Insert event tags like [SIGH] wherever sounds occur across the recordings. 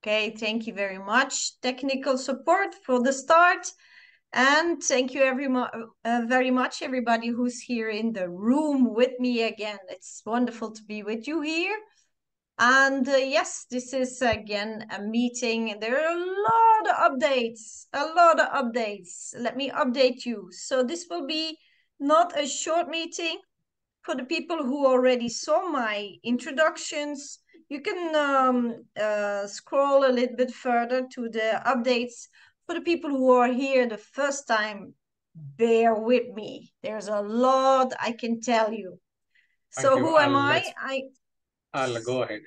Okay, thank you very much. Technical support for the start. And thank you every uh, very much, everybody who's here in the room with me again. It's wonderful to be with you here. And uh, yes, this is again a meeting. There are a lot of updates, a lot of updates. Let me update you. So this will be not a short meeting for the people who already saw my introductions you can um, uh, scroll a little bit further to the updates. For the people who are here the first time, bear with me. There's a lot I can tell you. so you. who I'll am I? I. I'll go ahead.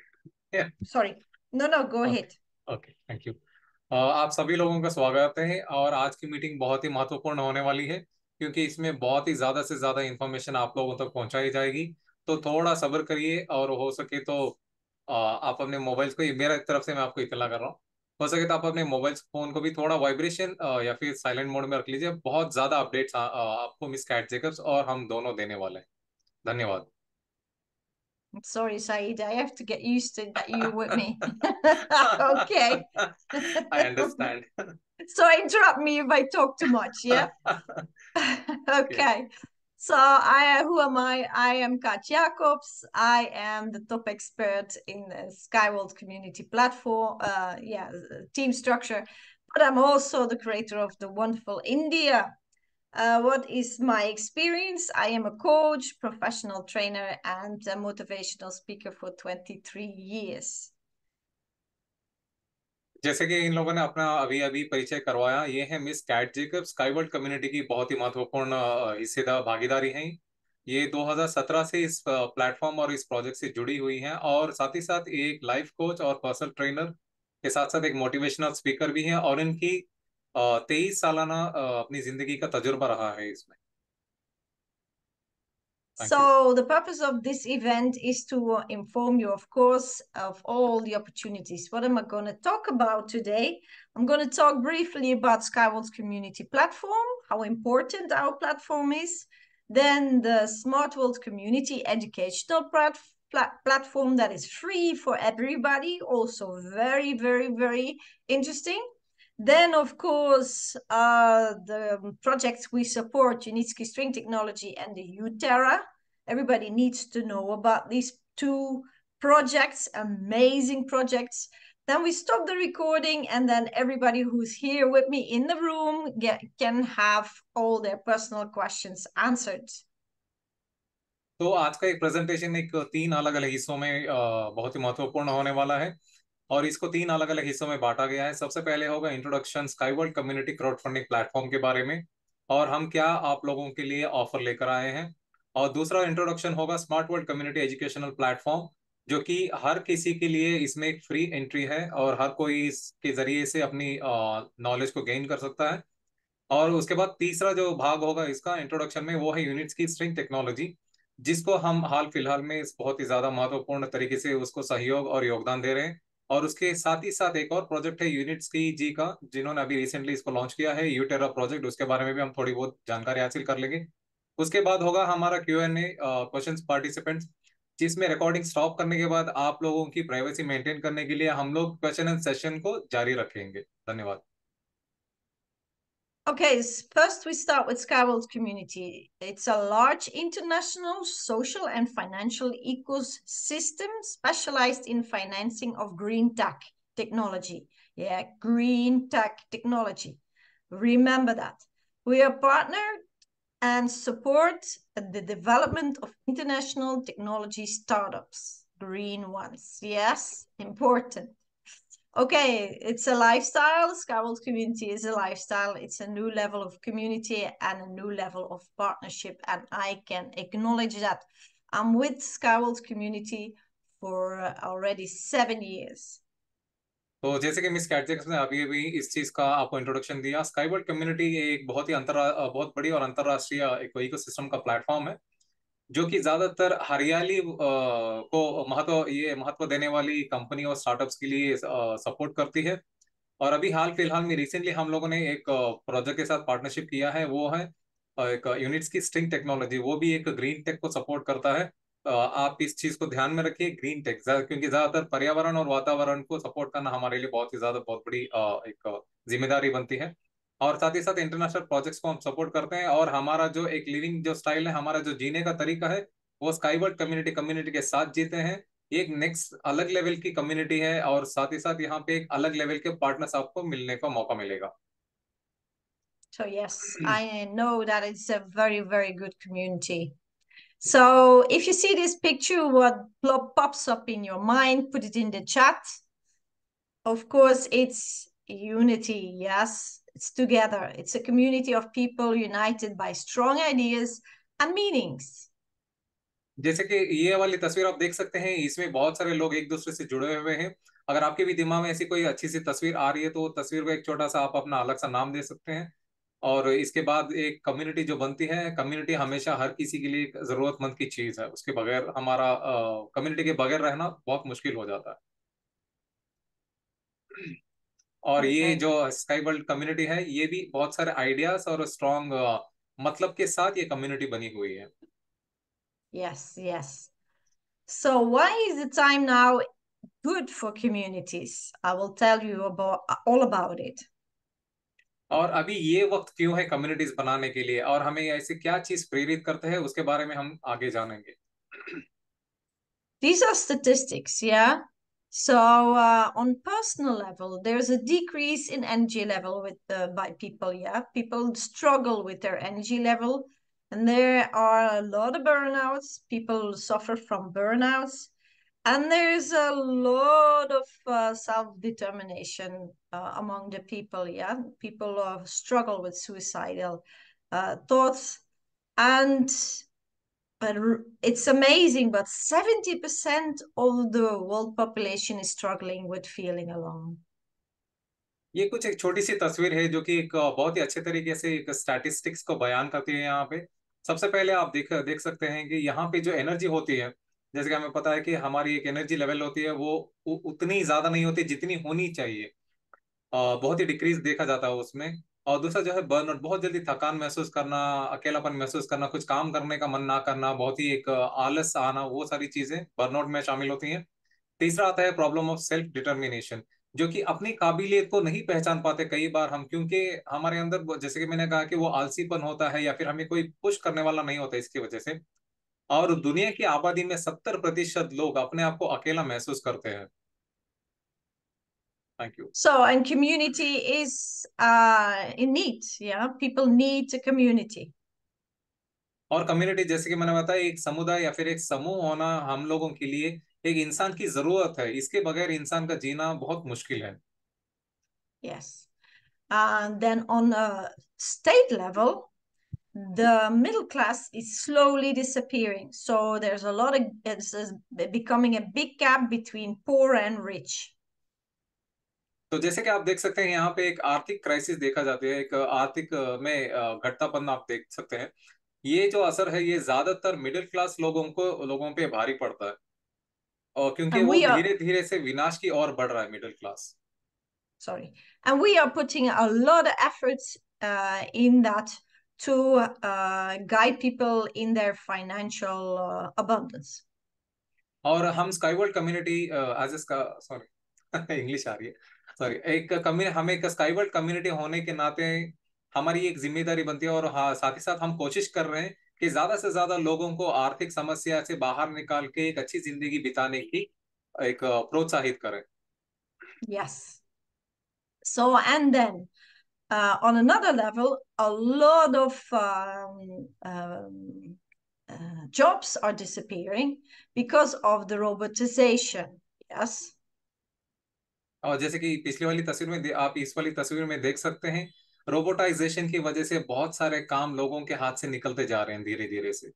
Yeah. Sorry. No, no, go okay. ahead. Okay, thank you. Uh, आप सभी लोगों का स्वागत है और आज की meeting बहुत ही महत्वपूर्ण होने वाली है क्योंकि इसमें बहुत ही ज्यादा से ज्यादा इनफॉरमेशन आप लोगों तक तो पहुंचाई जाएगी तो थोड़ा सब्र करिए और हो सके तो आप अपने मोबाइल्स को मेरा तरफ से मैं आपको इतला कर रहा हूँ हो सके तो आप अपने मोबाइल फोन को भी थोड़ा वाइब्रेशन या फिर साइलेंट मोड में रख लीजिए बहुत ज्यादा अपडेट्स आपको मिस कैट जेकब्स और हम दोनों देने वाले हैं धन्यवाद Sorry, Saeed, I have to get used to that you with me. [LAUGHS] okay. I understand. [LAUGHS] so interrupt me if I talk too much, yeah? [LAUGHS] okay. Yeah. So I, who am I? I am Kat Jacobs. I am the top expert in the Skyworld community platform, uh, yeah, team structure. But I'm also the creator of the wonderful India. Uh, what is my experience? I am a coach, professional trainer, and a motivational speaker for 23 years. जैसे कि इन लोगों ने अपना अभी अभी परिचय करवाया ये है miss Kat Jacob world community की बहुत ही महत्वपूर्ण हिस्सेदार भागीदारी है ये 2017 से इस प्लेटफॉर्म और इस प्रोजेक्ट से जुड़ी हुई हैं और साथ ही साथ एक लाइफ कोच और पर्सनल ट्रेनर के साथ साथ एक मोटिवेशनल स्पीकर भी हैं और इनकी तेईस सालाना अपनी जिंदगी का तजुर्बा रहा है इसमें so you. the purpose of this event is to uh, inform you, of course, of all the opportunities. What am I going to talk about today? I'm going to talk briefly about SkyWorlds community platform, how important our platform is, then the Smart World community educational plat plat platform that is free for everybody, also very, very, very interesting. Then, of course, uh, the projects we support, Unitsky String Technology and the UTerra. Everybody needs to know about these two projects, amazing projects. Then we stop the recording, and then everybody who's here with me in the room get, can have all their personal questions answered. So today's presentation is three different तीन अलग अलग हिस्सों में और इसको तीन अलग अलग हिस्सों में बांटा गया है सबसे पहले होगा introduction Sky world community crowdfunding platform के बारे में और हम क्या आप लोगों के लिए ऑफर लेकर आए हैं और दूसरा इंट्रोडक्शन होगा smart world community educational platform जो कि हर किसी के लिए इसमें एक फ्री एंट्री है और हर कोई इसके जरिए से अपनी नॉलेज को गेन कर सकता है और उसके बाद तीसरा जो भाग होगा इसका इंट्रोडक्शन में वो है यूनिट्स की स्ट्रिंग टेक्नोलॉजी जिसको हम हाल फिलहाल में बहुत ही ज्यादा महत्वपूर्ण तरीके से उसको सहयोग और योगदान दे रहे हैं और उसके साथ ही साथ एक और प्रोजेक्ट है यूनिट्स की जी का जिन्होंने अभी रिसेंटली इसको लॉन्च किया है यूटेरा प्रोजेक्ट उसके बारे में भी हम थोड़ी बहुत जानकारी हासिल कर लेंगे उसके बाद होगा हमारा Q N A question participants जिसमें रिकॉर्डिंग स्टॉप करने के बाद आप लोगों की प्राइवेसी मेंटेन करने के लिए हम लोग क्वेश्चन एंड सेशन को जारी रखेंगे धन्यवाद Okay, first we start with Skyworld Community. It's a large international social and financial ecosystem specialized in financing of green tech technology. Yeah, green tech technology. Remember that. We are partnered and support the development of international technology startups, green ones. Yes, important okay, it's a lifestyle. Skyworld community is a lifestyle. It's a new level of community and a new level of partnership. And I can acknowledge that. I'm with Skyworld community for uh, already seven years. तो जैसे कि miss कैटजेक्स ने अभी अभी इस चीज का आपको इंट्रोडक्शन दिया स्काईवर्ड कम्युनिटी एक बहुत ही अंतर बहुत बड़ी और अंतरराष्ट्रीय एक इकोसिस्टम का प्लेटफॉर्म है जो कि ज्यादातर हरियाली को महत्व ये महत्व देने वाली कंपनी और स्टार्टअप्स के लिए सपोर्ट करती है और अभी हाल फिलहाल में रिसेंटली हम लोगों ने एक प्रोजेक्ट के साथ पार्टनरशिप किया है वो है एक यूनिट्स की स्ट्रिंग टेक्नोलॉजी वो भी एक ग्रीन टेक को सपोर्ट करता है आप इस चीज को ध्यान में रखिए ग्रीन टेक क्योंकि ज्यादातर पर्यावरण और वातावरण को सपोर्ट करना हमारे लिए बहुत ही ज्यादा बहुत बड़ी एक जिम्मेदारी बनती है और साथ ही साथ इंटरनेशनल प्रोजेक्ट्स को हम सपोर्ट करते हैं और हमारा जो एक लिविंग जो स्टाइल है हमारा जो जीने का तरीका है वो स्काईवर्ड कम्युनिटी कम्युनिटी के साथ जीते हैं एक नेक्स्ट अलग लेवल की कम्युनिटी है और साथ ही साथ यहाँ पे एक अलग लेवल के पार्टनर्स आपको मिलने का मौका मिलेगा So yes, hmm. I know that it's a very, very good community. So if you see this picture, what pops up in your mind, put it in the chat. Of course, it's unity. Yes, It's together. It's a community of people united by strong ideas and meanings. जैसे कि ये वाली तस्वीर आप देख सकते हैं इसमें बहुत सारे लोग एक दूसरे से जुड़े हुए हैं अगर आपके भी दिमाग में ऐसी कोई अच्छी सी तस्वीर आ रही है तो तस्वीर को एक छोटा सा आप अपना अलग सा नाम दे सकते हैं और इसके बाद एक कम्युनिटी जो बनती है कम्युनिटी हमेशा हर किसी के लिए एक जरूरतमंद की चीज है उसके बगैर हमारा कम्युनिटी के बगैर रहना बहुत मुश्किल हो जाता है और ये अच्छा। जो स्काई वर्ल्ड कम्युनिटी है ये भी बहुत सारे आइडियाज और स्ट्रॉन्ग मतलब के साथ ये कम्युनिटी बनी हुई है yes yes so why is the time now good for communities I will tell you about all about it और अभी ये वक्त क्यों है कम्युनिटीज बनाने के लिए और हमें ऐसे क्या चीज प्रेरित करते हैं उसके बारे में हम आगे जानेंगे These आर स्टैटिस्टिक्स या So uh, on personal level, there's a decrease in energy level with uh, by people. Yeah, people struggle with their energy level, and there are a lot of burnouts. People suffer from burnouts, and there's a lot of uh, self determination uh, among the people. Yeah, people struggle with suicidal uh, thoughts, and but it's amazing but 70% of the world population is struggling with feeling alone ये कुछ एक छोटी सी तस्वीर है जो कि एक बहुत ही अच्छे तरीके से एक स्टैटिस्टिक्स को बयान करती है यहाँ पे सबसे पहले आप देख देख सकते हैं कि यहाँ पे जो एनर्जी होती है जैसे कि हमें पता है कि हमारी एक एनर्जी लेवल होती है वो उतनी ज्यादा नहीं होती जितनी होनी चाहिए बहुत ही डिक्रीज देखा जाता है उसमें और दूसरा जो है बर्नआउट बहुत जल्दी थकान महसूस करना अकेलापन महसूस करना कुछ काम करने का मन ना करना बहुत ही एक आलस आना वो सारी चीजें बर्नआउट में शामिल होती हैं तीसरा आता है प्रॉब्लम ऑफ सेल्फ डिटर्मिनेशन जो कि अपनी काबिलियत को नहीं पहचान पाते कई बार हम क्योंकि हमारे अंदर जैसे कि मैंने कहा कि वो आलसीपन होता है या फिर हमें कोई पुश करने वाला नहीं होता इसकी वजह से और दुनिया की आबादी में सत्तर प्रतिशत लोग अपने आप को अकेला महसूस करते हैं Thank you. So, and community is uh, in need. Yeah, people need a community. और कम्युनिटी जैसे कि मैंने बताया एक समुदाय या फिर एक समूह होना हम लोगों के लिए एक इंसान की जरूरत है इसके बगैर इंसान का जीना बहुत मुश्किल है yes and then on a state level the middle class is slowly disappearing so there's a lot of it's becoming a big gap between poor and rich तो जैसे कि आप देख सकते हैं यहाँ पे एक आर्थिक क्राइसिस देखा जाता है एक आर्थिक में घटतापन आप देख सकते हैं ये जो असर है ये ज्यादातर मिडिल क्लास लोगों को लोगों पे भारी पड़ता है और क्योंकि वो धीरे धीरे से विनाश की ओर बढ़ रहा है middle class sorry and we are putting a lot of efforts uh, in that to uh, guide people in their financial uh, abundance और हम Sky World community as a sorry English आ रही है सॉरी एक हम एक स्काई वर्ल्ड कम्युनिटी होने के नाते हमारी एक जिम्मेदारी बनती है और हाँ साथ ही साथ हम कोशिश कर रहे हैं कि ज्यादा से ज्यादा लोगों को आर्थिक समस्या से बाहर निकाल के एक अच्छी जिंदगी बिताने की एक प्रोत्साहित करें yes so and then uh, on another level a lot of um, um, uh, jobs are disappearing because of the robotization yes और जैसे कि पिछली वाली तस्वीर में आप इस वाली तस्वीर में देख सकते हैं रोबोटाइजेशन की वजह से बहुत सारे काम लोगों के हाथ से निकलते जा रहे हैं धीरे धीरे से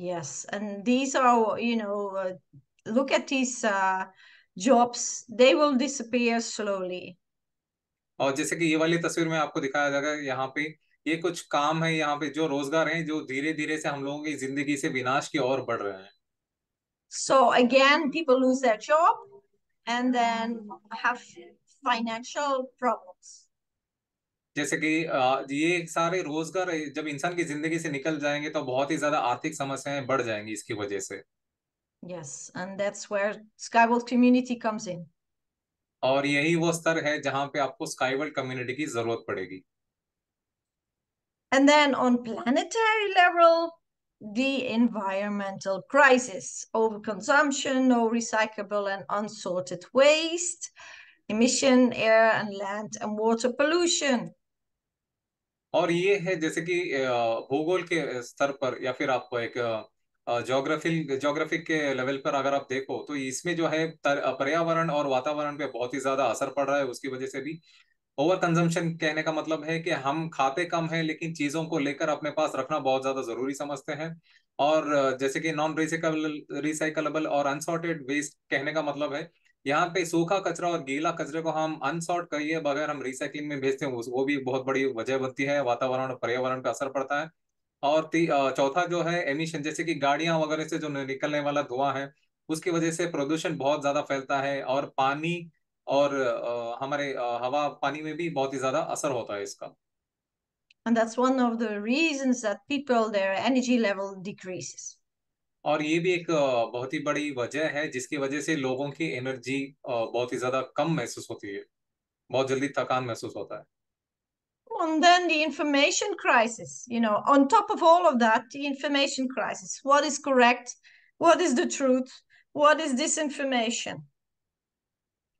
yes and these are you know uh, look at these uh, jobs they will disappear slowly और जैसे कि ये वाली तस्वीर में आपको दिखाया जाएगा यहाँ पे ये कुछ काम है यहाँ पे जो रोजगार हैं जो धीरे धीरे से हम लोगों की जिंदगी से विनाश की ओर बढ़ रहे हैं So again, people lose their job. and then have financial problems. जैसे कि ये सारे रोजगार जब इंसान की जिंदगी से निकल जाएंगे तो बहुत ही ज्यादा आर्थिक समस्याएं बढ़ जाएंगी इसकी वजह से Yes, and that's where Skyworld community comes in. और यही वो स्तर है जहां पे आपको Skyworld community की जरूरत पड़ेगी. And then on planetary level, the environmental crisis overconsumption, no recyclable and unsorted waste, emission, air and land and water pollution. और ये है जैसे कि भूगोल के स्तर पर या फिर आपको एक जोग्राफिक जोग्राफिक के लेवल पर अगर आप देखो तो इसमें जो है पर्यावरण और वातावरण पे बहुत ही ज्यादा असर पड़ रहा है उसकी वजह से भी ओवर कंजम्पशन कहने का मतलब है कि हम खाते कम है लेकिन चीजों को लेकर अपने पास रखना बहुत ज्यादा जरूरी समझते हैं और जैसे कि नॉन रिसाइकल रिसाइकलेबल और अनसॉर्टेड वेस्ट कहने का मतलब है यहाँ पे सूखा कचरा और गीला कचरे को हम अनसॉर्ट करिए बगैर हम रिसाइकलिंग में भेजते हैं वो भी बहुत बड़ी वजह बनती है वातावरण और पर्यावरण पर असर पड़ता है और चौथा जो है एमिशन जैसे कि गाड़ियां वगैरह से जो निकलने वाला धुआं है उसकी वजह से प्रदूषण बहुत ज्यादा फैलता है और पानी और uh, हमारे uh, हवा पानी में भी बहुत ही ज्यादा असर होता है इसका and that's one of the reasons that people their energy level decreases और ये भी एक बहुत ही बड़ी वजह है जिसकी वजह से लोगों की एनर्जी बहुत ही ज्यादा कम महसूस होती है बहुत जल्दी थकान महसूस होता है and then the information crisis you know on top of all of that the information crisis what is correct what is the truth what is disinformation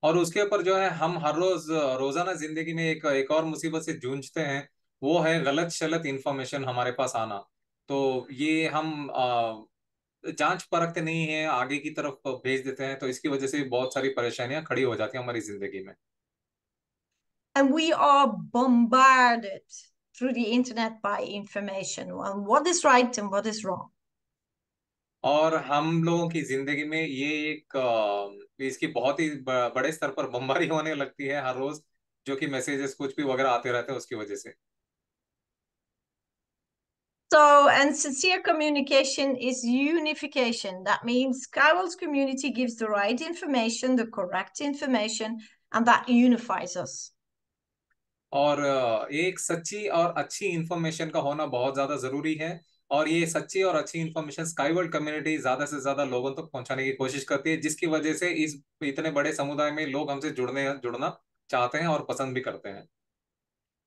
और उसके ऊपर जो है हम हर रोज रोजाना जिंदगी में एक एक और मुसीबत से जूझते हैं वो है गलत शलत इंफॉर्मेशन हमारे पास आना तो ये हम जांच परखते नहीं है आगे की तरफ भेज देते हैं तो इसकी वजह से बहुत सारी परेशानियां खड़ी हो जाती है हमारी जिंदगी में And we are bombarded through the internet by information on what is right and what is wrong. और हम लोगों की जिंदगी में ये एक इसकी बहुत ही बड़े स्तर पर बमबारी होने लगती है हर रोज जो कि मैसेजेस कुछ भी वगैरह आते रहते हैं उसकी वजह से So, and sincere communication is unification. That means Carol's community gives the right information, the correct information, and that unifies us. और एक सच्ची और अच्छी इंफॉर्मेशन का होना बहुत ज्यादा जरूरी है और ये सच्ची और अच्छी इन्फॉर्मेशन स्काई वर्ल्ड कम्युनिटी ज्यादा से ज्यादा लोगों तक तो पहुंचाने की कोशिश करती है जिसकी वजह से इस इतने बड़े समुदाय में लोग हमसे जुड़ने जुड़ना चाहते हैं और पसंद भी करते हैं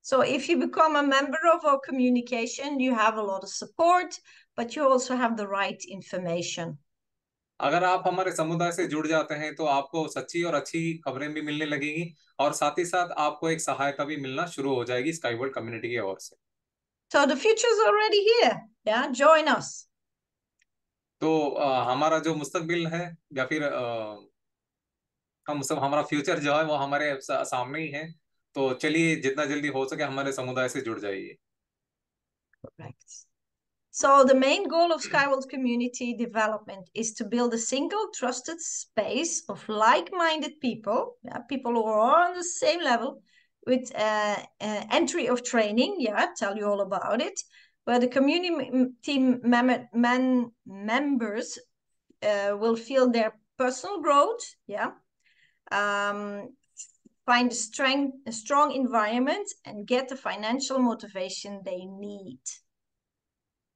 So if you become a member of our communication, you have a lot of support, but you also have the right information. अगर आप हमारे समुदाय से जुड़ जाते हैं तो आपको सच्ची और अच्छी खबरें भी मिलने लगेगी और साथ ही साथ आपको एक सहायता भी मिलना शुरू हो जाएगी स्काईवर्ल्ड कम्युनिटी की ओर से So the future is already here. Yeah, join us. तो आ, हमारा जो मुस्तकबिल है या फिर आ, हम सब हमारा फ्यूचर जो है वो हमारे सामने ही है तो चलिए जितना जल्दी हो सके हमारे समुदाय से जुड़ जाइए So the main goal of Skyworld community development is to build a single trusted space of like-minded people, yeah, people who are on the same level, with uh, uh, entry of training. Yeah, tell you all about it. Where the community mem- men members uh, will feel their personal growth. Yeah, um, find a strong, a strong environment and get the financial motivation they need.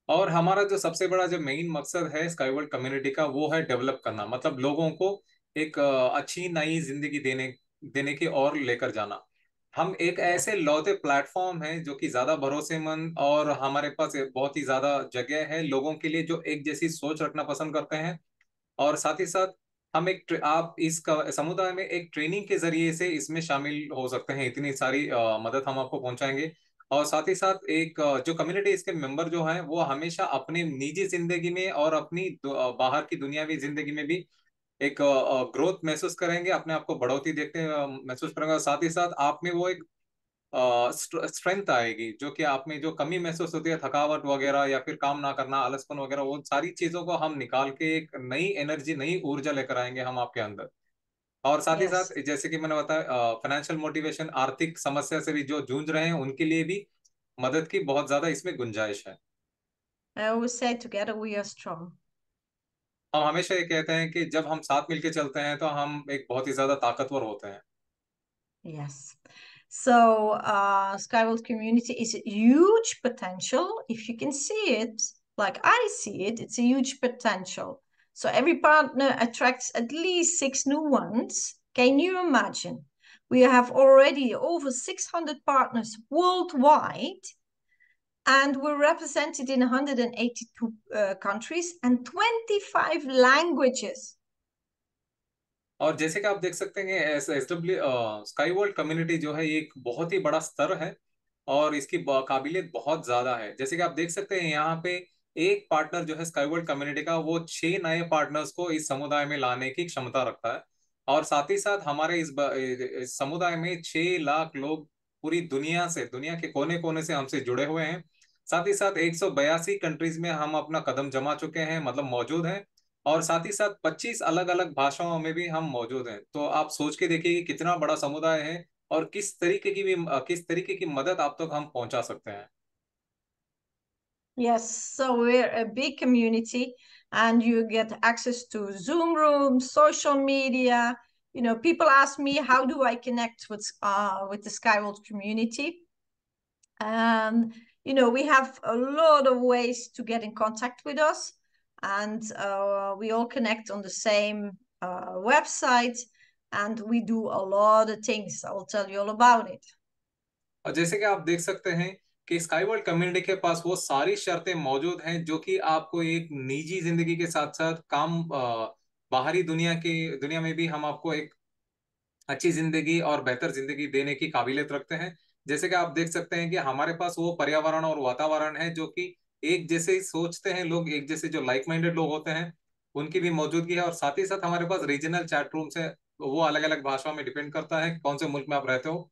और हमारा जो सबसे बड़ा जो main मकसद है स्काईवर्ल्ड community का वो है डेवलप करना मतलब लोगों को एक uh, अच्छी नई जिंदगी देने देने की ओर लेकर जाना हम एक ऐसे लौते प्लेटफॉर्म है जो कि ज्यादा भरोसेमंद और हमारे पास बहुत ही ज्यादा जगह है लोगों के लिए जो एक जैसी सोच रखना पसंद करते हैं और साथ ही साथ हम एक आप इस समुदाय में एक ट्रेनिंग के जरिए से इसमें शामिल हो सकते हैं इतनी सारी आ, मदद हम आपको पहुंचाएंगे और साथ ही साथ एक जो कम्युनिटी इसके मेंबर जो हैं वो हमेशा अपने निजी जिंदगी में और अपनी बाहर की दुनियावी जिंदगी में भी एक ग्रोथ महसूस करेंगे अपने आप को बढ़ोतरी देखते महसूस करेंगे साथ ही साथ आप में वो एक स्ट्रेंथ आएगी जो कि आप में जो कमी महसूस होती है थकावट वगैरह या फिर काम ना करना आलसपन वगैरह वो सारी चीजों को हम निकाल के एक नई एनर्जी नई ऊर्जा लेकर आएंगे हम आपके अंदर और साथ ही साथ जैसे कि मैंने बताया फाइनेंशियल मोटिवेशन आर्थिक समस्या से भी जो जूझ रहे हैं उनके लिए भी मदद की बहुत ज्यादा इसमें गुंजाइश है I we say together we are strong. Yes. So uh, Skyworld community is a huge potential. If you can see it, like I see it, it's a huge potential. So every partner attracts at least six new ones. Can you imagine? We have already over 600 partners worldwide and we're represented in 182 uh, countries and 25 languages. और जैसे कि आप देख सकते हैं S W Sky world community जो है एक बहुत ही बड़ा स्तर है और इसकी काबिलियत बहुत ज़्यादा है जैसे कि आप देख सकते हैं यहाँ पे एक पार्टनर जो है स्काई वर्ल्ड कम्युनिटी का वो छह नए पार्टनर्स को इस समुदाय में लाने की क्षमता रखता है और साथ ही साथ हमारे इस, इस समुदाय में छह लाख लोग पूरी दुनिया से दुनिया के कोने कोने से हमसे जुड़े हुए हैं साथ ही साथ एक कंट्रीज में हम अपना कदम जमा चुके हैं मतलब मौजूद हैं और साथ ही साथ 25 अलग अलग भाषाओं में भी हम मौजूद हैं तो आप सोच के देखिए कि कितना बड़ा समुदाय है और किस तरीके की भी किस तरीके की मदद आप तक तो हम पहुंचा सकते हैं Yes, so we're a big community and you get access to Zoom rooms, social media. You know, people ask me, how do I connect with, uh, with the Skyworld community? And you know, we have a lot of ways to get in contact with us, and uh, we all connect on the same uh, website, and we do a lot of things. I will tell you all about it. कि आप देख community के पास वो सारी शर्तें मौजूद हैं जो कि आपको एक निजी जिंदगी के साथ साथ काम बाहरी दुनिया के दुनिया में भी हम आपको एक अच्छी जिंदगी और बेहतर जिंदगी देने की काबिलियत रखते हैं जैसे कि आप देख सकते हैं कि हमारे पास वो पर्यावरण और वातावरण है जो कि एक जैसे ही सोचते हैं लोग एक जैसे जो लाइक माइंडेड लोग होते हैं उनकी भी मौजूदगी है और साथ ही साथ हमारे पास रीजनल चैट रूम है वो अलग अलग भाषाओं में डिपेंड करता है कौन से मुल्क में आप रहते हो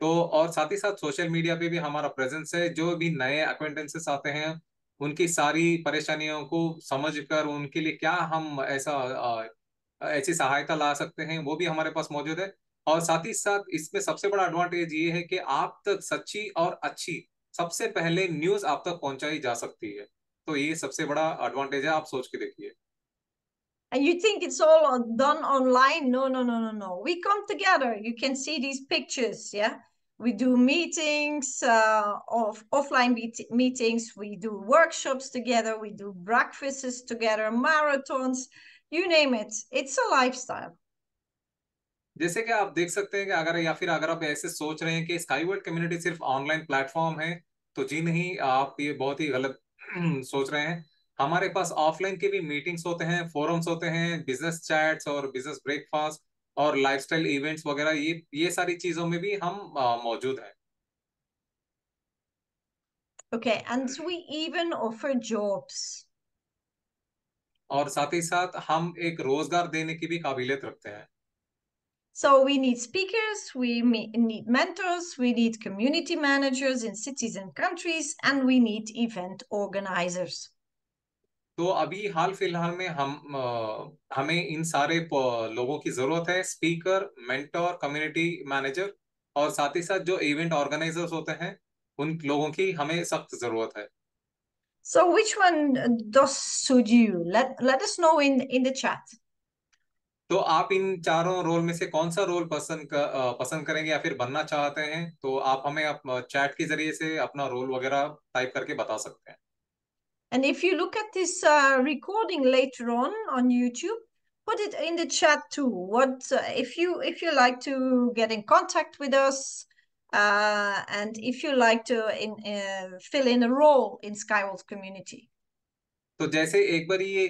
तो और साथ ही साथ सोशल मीडिया पे भी हमारा प्रेजेंस है जो भी नए अक्वेंटेंसेस आते हैं उनकी सारी परेशानियों को समझकर उनके लिए क्या हम ऐसा ऐसी सहायता ला सकते हैं वो भी हमारे पास मौजूद है और साथ ही साथ इसमें सबसे बड़ा एडवांटेज ये है कि आप तक सच्ची और अच्छी सबसे पहले न्यूज आप तक पहुंचाई जा सकती है तो ये सबसे बड़ा एडवांटेज है आप सोच के देखिए and you think it's all done online no no no no no we come together you can see these pictures yeah we do meetings uh, of offline meet meetings we do workshops together we do breakfasts together marathons you name it it's a lifestyle जैसे कि आप देख सकते हैं कि अगर या फिर अगर आप ऐसे सोच रहे हैं कि स्काई वर्ल्ड कम्युनिटी सिर्फ ऑनलाइन प्लेटफॉर्म है तो जी नहीं आप ये बहुत ही गलत [CLEARS THROAT] सोच रहे हैं हमारे पास ऑफलाइन के भी मीटिंग्स होते हैं फोरम्स होते हैं बिजनेस चैट्स और बिजनेस ब्रेकफास्ट और लाइफस्टाइल इवेंट्स वगैरह ये ये सारी चीजों में भी हम मौजूद हैं Okay, and we even offer jobs. और साथ ही साथ हम एक रोजगार देने की भी काबिलियत रखते हैं So we need speakers, we need mentors, we need community managers in cities and countries, and we need event organizers. तो अभी हाल फिलहाल में हम आ, हमें इन सारे लोगों की जरूरत है स्पीकर मेंटर, कम्युनिटी मैनेजर और साथ ही साथ जो इवेंट ऑर्गेनाइजर्स होते हैं उन लोगों की हमें सख्त जरूरत है So which one does suit you? Let let us know in in the chat. तो आप इन चारों रोल में से कौन सा रोल पसंद कर, पसंद करेंगे या फिर बनना चाहते हैं तो आप हमें आप चैट के जरिए से अपना रोल वगैरह टाइप करके बता सकते हैं and if you look at this recording later on on YouTube put it in the chat too what uh, if you if you like to get in contact with us uh and if you like to in uh, fill in a role तो जैसे एक बार ये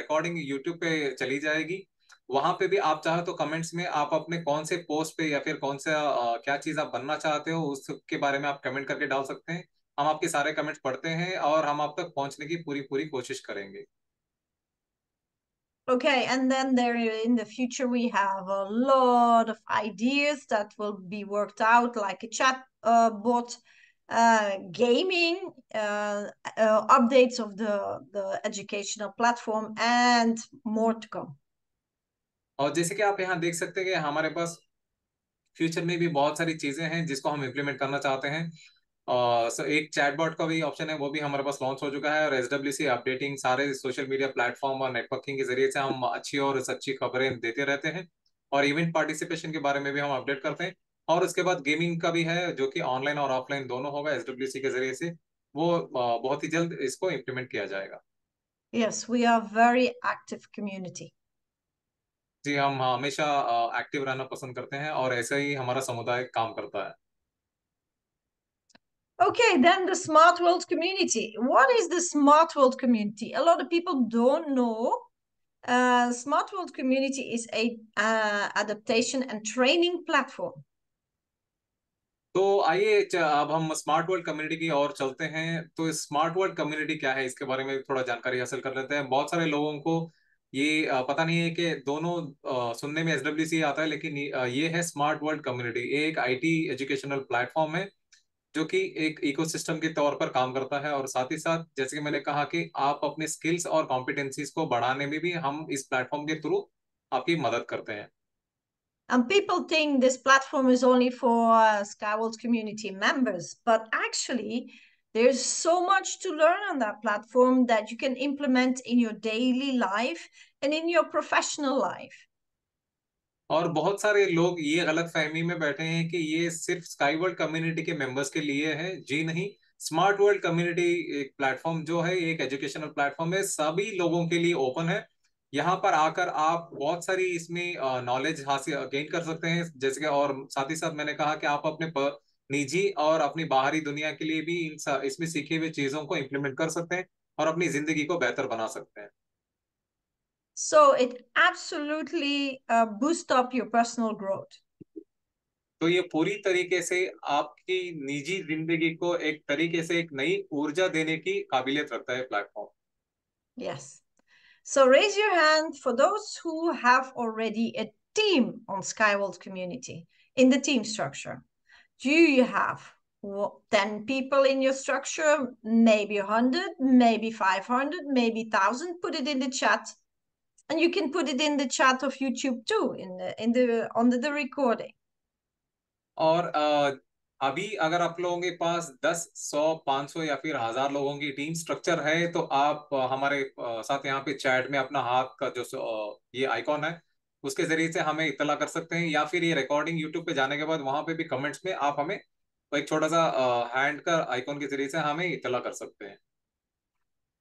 recording YouTube पे चली जाएगी वहां पे भी आप चाहे तो कमेंट्स में आप अपने कौन से पोस्ट पे या फिर कौन सा क्या चीज आप बनना चाहते हो उसके बारे में आप कमेंट करके डाल सकते हैं हम आपके सारे कमेंट्स पढ़ते हैं और हम आप तक पहुंचने की पूरी पूरी कोशिश करेंगे Okay, and then there in the future we have a lot of ideas that will be worked out, like a chat uh, bot, uh, gaming, uh, uh, updates of the the educational platform, and more to come. और जैसे कि आप यहाँ देख सकते हैं कि हमारे पास फ्यूचर में भी बहुत सारी चीजें हैं जिसको हम इम्प्लीमेंट करना चाहते हैं और सो एक चैटबॉट का भी ऑप्शन है वो भी हमारे पास लॉन्च हो चुका है और एस डब्ल्यू सी अपडेटिंग सारे सोशल मीडिया प्लेटफॉर्म और नेटवर्किंग के जरिए से हम अच्छी और सच्ची खबरें देते रहते हैं और इवेंट पार्टिसिपेशन के बारे में भी हम अपडेट करते हैं और उसके बाद गेमिंग का भी है जो कि ऑनलाइन और ऑफलाइन दोनों होगा एस डब्ल्यू सी के जरिए से वो बहुत ही जल्द इसको इम्प्लीमेंट किया जाएगा yes we are very active community जी हम हमेशा एक्टिव रहना पसंद करते हैं और ऐसा ही हमारा समुदाय काम करता है Okay, then the smart world community. What is the smart world community? A lot of people don't know. Uh, smart world community is a uh, adaptation and training platform. तो आइए अब हम स्मार्ट वर्ल्ड कम्युनिटी की ओर चलते हैं तो smart world community क्या है इसके बारे में थोड़ा जानकारी हासिल कर लेते हैं बहुत सारे लोगों को ये पता नहीं है कि दोनों सुनने में एस आता है लेकिन ये है स्मार्ट वर्ल्ड कम्युनिटी एक आईटी एजुकेशनल प्लेटफॉर्म है जो कि एक इकोसिस्टम के तौर पर काम करता है और साथ ही साथ जैसे कि मैंने कहा कि आप अपने स्किल्स और कॉम्पिटेंसीज को बढ़ाने में भी हम इस प्लेटफॉर्म के थ्रू आपकी मदद करते हैं And people think this platform is only for uh, Skywalls community members, but actually, There's so much to learn on that platform that you can implement in your daily life and in your professional life. और बहुत सारे लोग ये गलत फहमी में बैठे हैं कि ये सिर्फ स्काई वर्ल्ड कम्युनिटी के मेंबर्स के लिए है जी नहीं स्मार्ट वर्ल्ड कम्युनिटी एक प्लेटफॉर्म जो है एक एजुकेशनल प्लेटफॉर्म है सभी लोगों के लिए ओपन है यहाँ पर आकर आप बहुत सारी इसमें नॉलेज हासिल गेन कर सकते हैं जैसे कि और साथ ही साथ मैंने कहा कि आप अपने पर, निजी और अपनी बाहरी दुनिया के लिए भी इन इसमें सीखी हुई चीजों को इम्प्लीमेंट कर सकते हैं और अपनी जिंदगी को बेहतर बना सकते हैं So it absolutely uh, boost up your personal growth. तो ये पूरी तरीके से आपकी निजी जिंदगी को एक तरीके से एक नई ऊर्जा देने की काबिलियत रखता है platform Yes. So raise your hand for those who have already a team on Skywald Community in the team structure. do you have? Well, 10 people in your structure, maybe 100, maybe 500, maybe 1,000. Put it in the chat. And you can put it in the chat of YouTube too, in the, in the, under the recording. और uh, अभी अगर आप लोगों के पास 10, 100, 500 या फिर हजार लोगों की टीम स्ट्रक्चर है तो आप हमारे साथ यहाँ पे चैट में अपना हाथ का जो ये आइकॉन है उसके जरिए से हमें इतला कर सकते हैं या फिर ये रिकॉर्डिंग यूट्यूब पे जाने के बाद वहां पे भी कमेंट्स में आप हमें एक छोटा सा हैंड का आइकॉन के जरिए से हमें इतला कर सकते हैं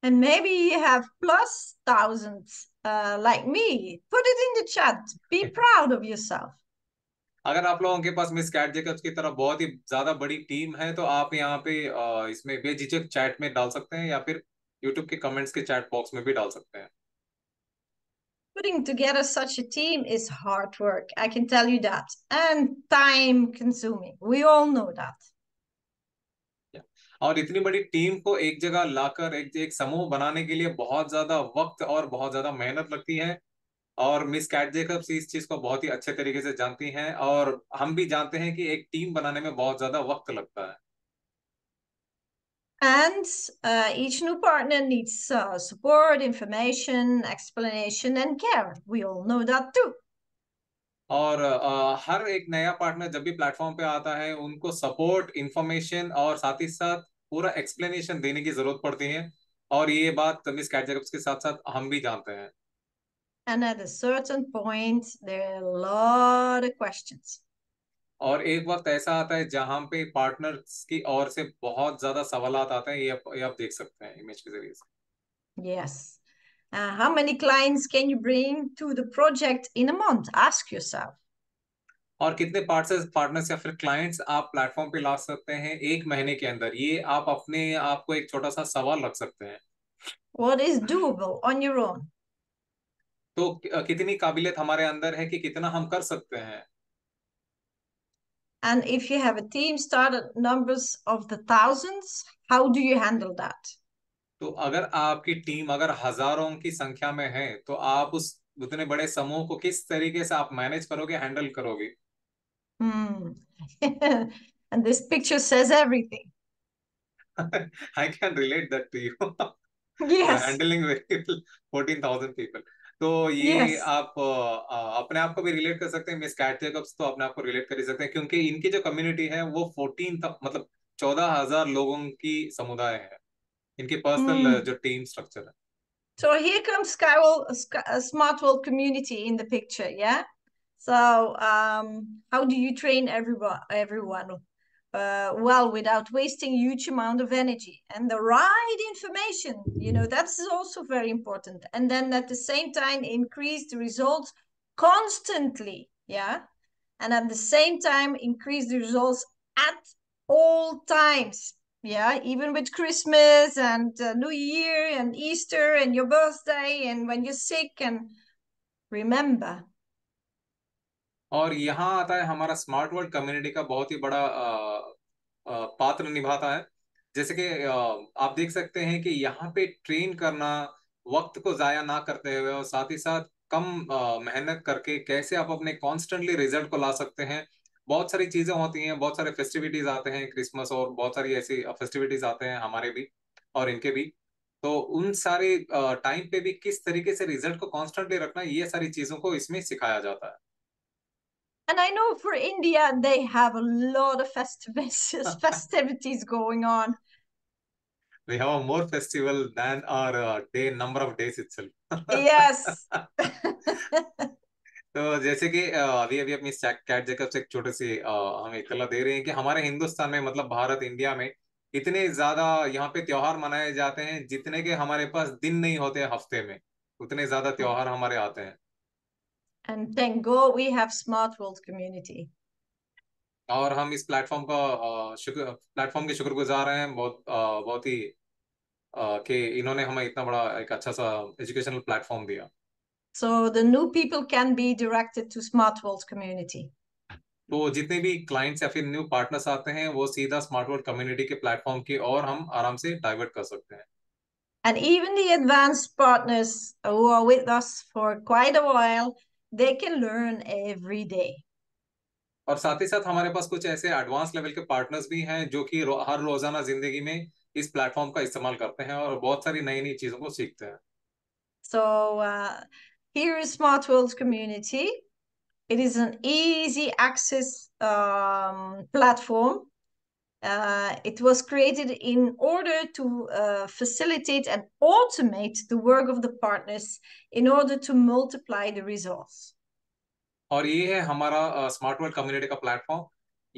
and maybe you have plus thousands like me put it in the chat be proud of yourself अगर आप लोगों के पास मिस कैट जेकब्स की तरह बहुत ही ज्यादा बड़ी टीम है तो आप यहाँ पे इसमें बेझिझक चैट में डाल सकते हैं या फिर यूट्यूब के कमेंट्स के चैट बॉक्स में भी डाल सकते हैं putting together such a team is hard work. I can tell you that. And time consuming. We all know that. और इतनी बड़ी टीम को एक जगह लाकर एक एक समूह बनाने के लिए बहुत ज्यादा वक्त और बहुत ज्यादा मेहनत लगती है और मिस कैट जेकब्स इस चीज को बहुत ही अच्छे तरीके से जानती हैं और हम भी जानते हैं कि एक टीम बनाने में बहुत ज्यादा वक्त लगता है And uh, each new partner needs uh, support, information, explanation, and care. We all know that too. और uh, हर एक नया पार्टनर जब भी प्लेटफॉर्म पे आता है उनको सपोर्ट इन्फॉर्मेशन और साथ ही साथ पूरा एक्सप्लेनेशन देने की जरूरत पड़ती है और ये बात मिस कैट जेकब्स के साथ साथ हम भी जानते हैं and at a certain point there are lot of questions और एक वक्त ऐसा आता है जहां पे पार्टनर्स की ओर से बहुत ज्यादा सवाल आते हैं ये आप, ये आप देख सकते हैं इमेज के जरिए से yes how many clients can you bring to the project in a month ask yourself और कितने पार्टनर्स पार्टनर्स या फिर क्लाइंट्स आप प्लेटफॉर्म पे ला सकते हैं एक महीने के अंदर ये आप अपने आप को एक छोटा सा सवाल रख सकते हैं what is doable on your own तो कितनी काबिलियत हमारे अंदर है कि कितना हम कर सकते हैं And if you have a team start at numbers of the thousands, how do you handle that? तो अगर आपकी टीम अगर हजारों की संख्या में है तो आप उस उतने बड़े समूह को किस तरीके से आप मैनेज करोगे हैंडल करोगे hmm. and this picture says everything I can relate that to you. yes. Handling very well, 14,000 people. तो ये yes. आप आ, अपने आप को भी रिलेट कर सकते हैं मिस कैट जेकब्स तो अपने आप को रिलेट कर ही सकते हैं क्योंकि इनकी जो कम्युनिटी है वो फोर्टीन मतलब चौदह हजार लोगों की समुदाय है इनके पर्सनल mm. जो टीम स्ट्रक्चर है So here comes uh, Smart World community in the picture, yeah? So um, how do you train everyone, everyone uh, well without wasting huge amount of energy and the right information you know that's also very important and then at the same time increase the results constantly yeah and at the same time increase the results at all times yeah even with christmas and uh, new year and easter and your birthday and when you're sick and remember और यहाँ आता है हमारा smart world community का बहुत ही बड़ा आ, आ, पात्र निभाता है जैसे कि आप देख सकते हैं कि यहाँ पे ट्रेन करना वक्त को जाया ना करते हुए और साथ ही साथ कम मेहनत करके कैसे आप अपने कॉन्स्टेंटली रिजल्ट को ला सकते हैं बहुत सारी चीजें होती हैं बहुत सारे फेस्टिविटीज आते हैं क्रिसमस और बहुत सारी ऐसी फेस्टिविटीज आते हैं हमारे भी और इनके भी तो उन सारे टाइम पे भी किस तरीके से रिजल्ट को कॉन्स्टेंटली रखना ये सारी चीजों को इसमें सिखाया जाता है and I know for India, they have a lot of festivities, festivities going on. We have a more festival than our uh, day number of days itself. yes. तो जैसे कि अभी अभी अपनी कैट जेकब से एक छोटे से हम इतला दे रहे हैं कि हमारे हिंदुस्तान में मतलब भारत इंडिया में इतने ज्यादा यहाँ पे त्योहार मनाए जाते हैं जितने के हमारे पास दिन नहीं होते हफ्ते में उतने ज्यादा त्योहार हमारे आते हैं and thank God we have Smart World community. और हम इस प्लेटफॉर्म का शुक्र प्लेटफॉर्म के शुक्रगुजार हैं बहुत बहुत ही कि इन्होंने हमें इतना बड़ा एक अच्छा सा एजुकेशनल प्लेटफॉर्म दिया So the new people can be directed to Smart World community. तो जितने भी क्लाइंट्स या फिर न्यू पार्टनर्स आते हैं वो सीधा स्मार्ट वर्ल्ड कम्युनिटी के प्लेटफॉर्म की और हम आराम से डाइवर्ट कर सकते हैं And even the advanced partners who are with us for quite a while they can learn every day. और साथ ही साथ हमारे पास कुछ ऐसे एडवांस लेवल के पार्टनर्स भी हैं जो कि रो, हर रोजाना जिंदगी में इस प्लेटफॉर्म का इस्तेमाल करते हैं और बहुत सारी नई नई चीजों को सीखते हैं so here is smart world community it is an easy access platform Uh, it was created in order to uh, facilitate and automate the work of the partners in order to multiply the results. और ये है हमारा smart world community का platform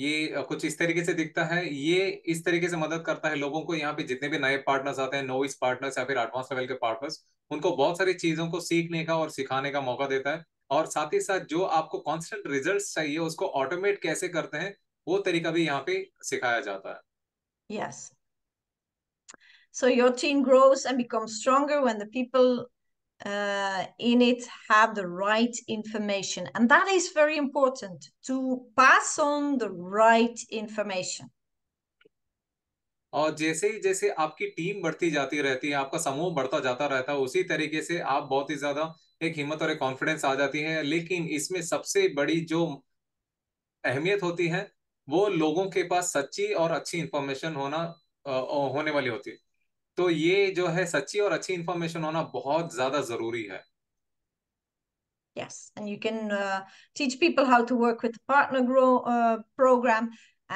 ये कुछ इस तरीके से दिखता है ये इस तरीके से मदद करता है लोगों को यहाँ पे जितने भी नए पार्टनर्स आते हैं नोइस पार्टनर्स या फिर एडवांस लेवल के पार्टनर्स उनको बहुत सारी चीजों को सीखने का और सिखाने का मौका देता है और साथ ही साथ जो आपको कॉन्स्टेंट रिजल्ट चाहिए उसको ऑटोमेट कैसे करते हैं वो तरीका भी यहाँ पे सिखाया जाता है yes so your team grows and becomes stronger when the people uh, in it have the right information and that is very important to pass on the right information और जैसे ही जैसे आपकी टीम बढ़ती जाती रहती है आपका समूह बढ़ता जाता रहता है उसी तरीके से आप बहुत ही ज्यादा एक हिम्मत और एक कॉन्फिडेंस आ जाती है लेकिन इसमें सबसे बड़ी जो अहमियत होती है वो लोगों के पास सच्ची और अच्छी इंफॉर्मेशन होना आ, होने वाली होती है तो ये जो है सच्ची और अच्छी इंफॉर्मेशन होना बहुत ज्यादा जरूरी है Yes, and you can uh, teach people how to work with the partner grow uh, program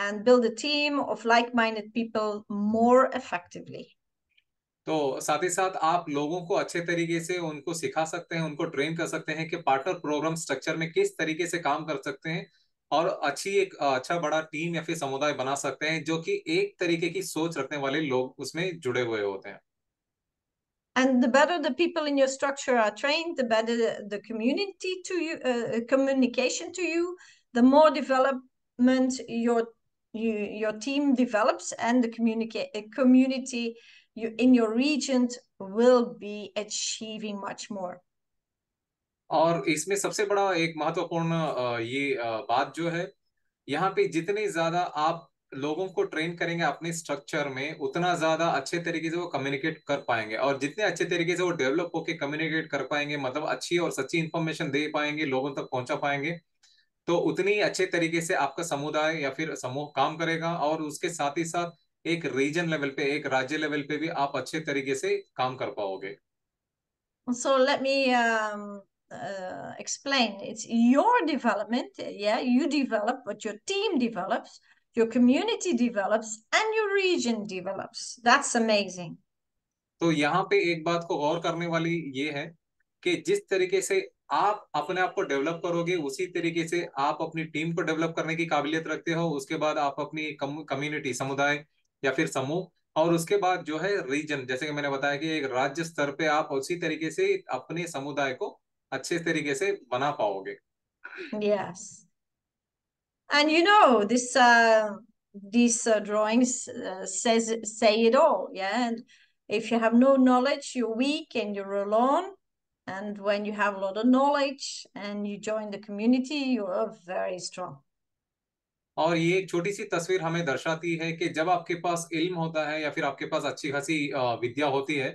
and build a team of like-minded people more effectively. तो साथ ही साथ आप लोगों को अच्छे तरीके से उनको सिखा सकते हैं उनको ट्रेन कर सकते हैं कि पार्टनर प्रोग्राम स्ट्रक्चर में किस तरीके से काम कर सकते हैं और अच्छी एक अच्छा बड़ा टीम या फिर समुदाय बना सकते हैं जो कि एक तरीके की सोच रखने वाले लोग उसमें जुड़े हुए होते हैं And the better the people in your structure are trained, the better the community to you, uh, communication to you, the more development your you, your team develops, and the communica- community you, in your region will be achieving much more. और इसमें सबसे बड़ा एक महत्वपूर्ण ये बात जो है यहाँ पे जितने ज्यादा आप लोगों को ट्रेन करेंगे अपने स्ट्रक्चर में उतना ज्यादा अच्छे तरीके से वो कम्युनिकेट कर पाएंगे और जितने अच्छे तरीके से वो डेवलप होके कम्युनिकेट कर पाएंगे मतलब अच्छी और सच्ची इन्फॉर्मेशन दे पाएंगे लोगों तक पहुंचा पाएंगे तो उतनी अच्छे तरीके से आपका समुदाय या फिर समूह काम करेगा और उसके साथ ही साथ एक रीजन लेवल पे एक राज्य लेवल पे भी आप अच्छे तरीके से काम कर पाओगे so let me um, uh, explained. It's your development. Yeah, you develop, but your team develops, your community develops, and your region develops. That's amazing. तो यहाँ पे एक बात को और करने वाली ये है कि जिस तरीके से आप अपने आप को डेवलप करोगे उसी तरीके से आप अपनी टीम को डेवलप करने की काबिलियत रखते हो उसके बाद आप अपनी कम्युनिटी समुदाय या फिर समूह और उसके बाद जो है रीजन जैसे कि मैंने बताया कि एक राज्य स्तर पे आप उसी तरीके से अपने समुदाय को अच्छे तरीके से बना पाओगे yes and you know this uh, these uh, drawings uh, says say it all yeah and if you have no knowledge you're weak and you're alone and when you have a lot of knowledge and you join the community you are very strong और ये एक छोटी सी तस्वीर हमें दर्शाती है कि जब आपके पास इल्म होता है या फिर आपके पास अच्छी खासी विद्या होती है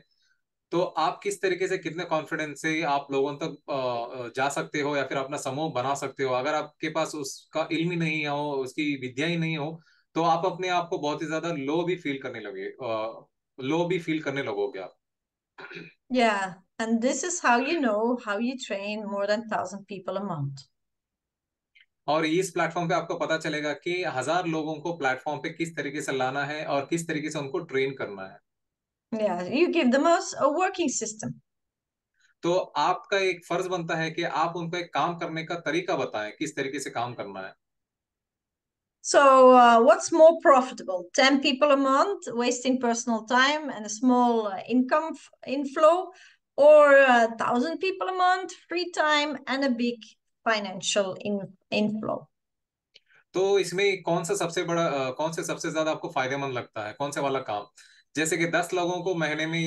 तो आप किस तरीके से कितने कॉन्फिडेंस से आप लोगों तक जा सकते हो या फिर अपना समूह बना सकते हो अगर आपके पास उसका इल्म ही नहीं हो उसकी विद्या ही नहीं हो तो आप अपने आप को बहुत ही ज्यादा लो भी फील करने लगे लो भी फील करने लगोगे आप Yeah, and this is how you know how you train more than 1000 people a month. और इस प्लेटफॉर्म पे आपको पता चलेगा कि हजार लोगों को प्लेटफॉर्म पे किस तरीके से लाना है और किस तरीके से उनको ट्रेन करना है yeah you give them us a working system तो आपका एक फर्ज बनता है कि आप उनको एक काम करने का तरीका बताएं किस तरीके से काम करना है So, uh, what's more profitable? 10 people a month wasting personal time and a small uh, income inflow, or 1000 uh, people a month, free time, and a big financial in inflow? तो इसमें कौन सा सबसे बड़ा कौन से सबसे ज्यादा आपको फायदेमंद लगता है कौन से वाला काम जैसे कि दस लोगों को महीने में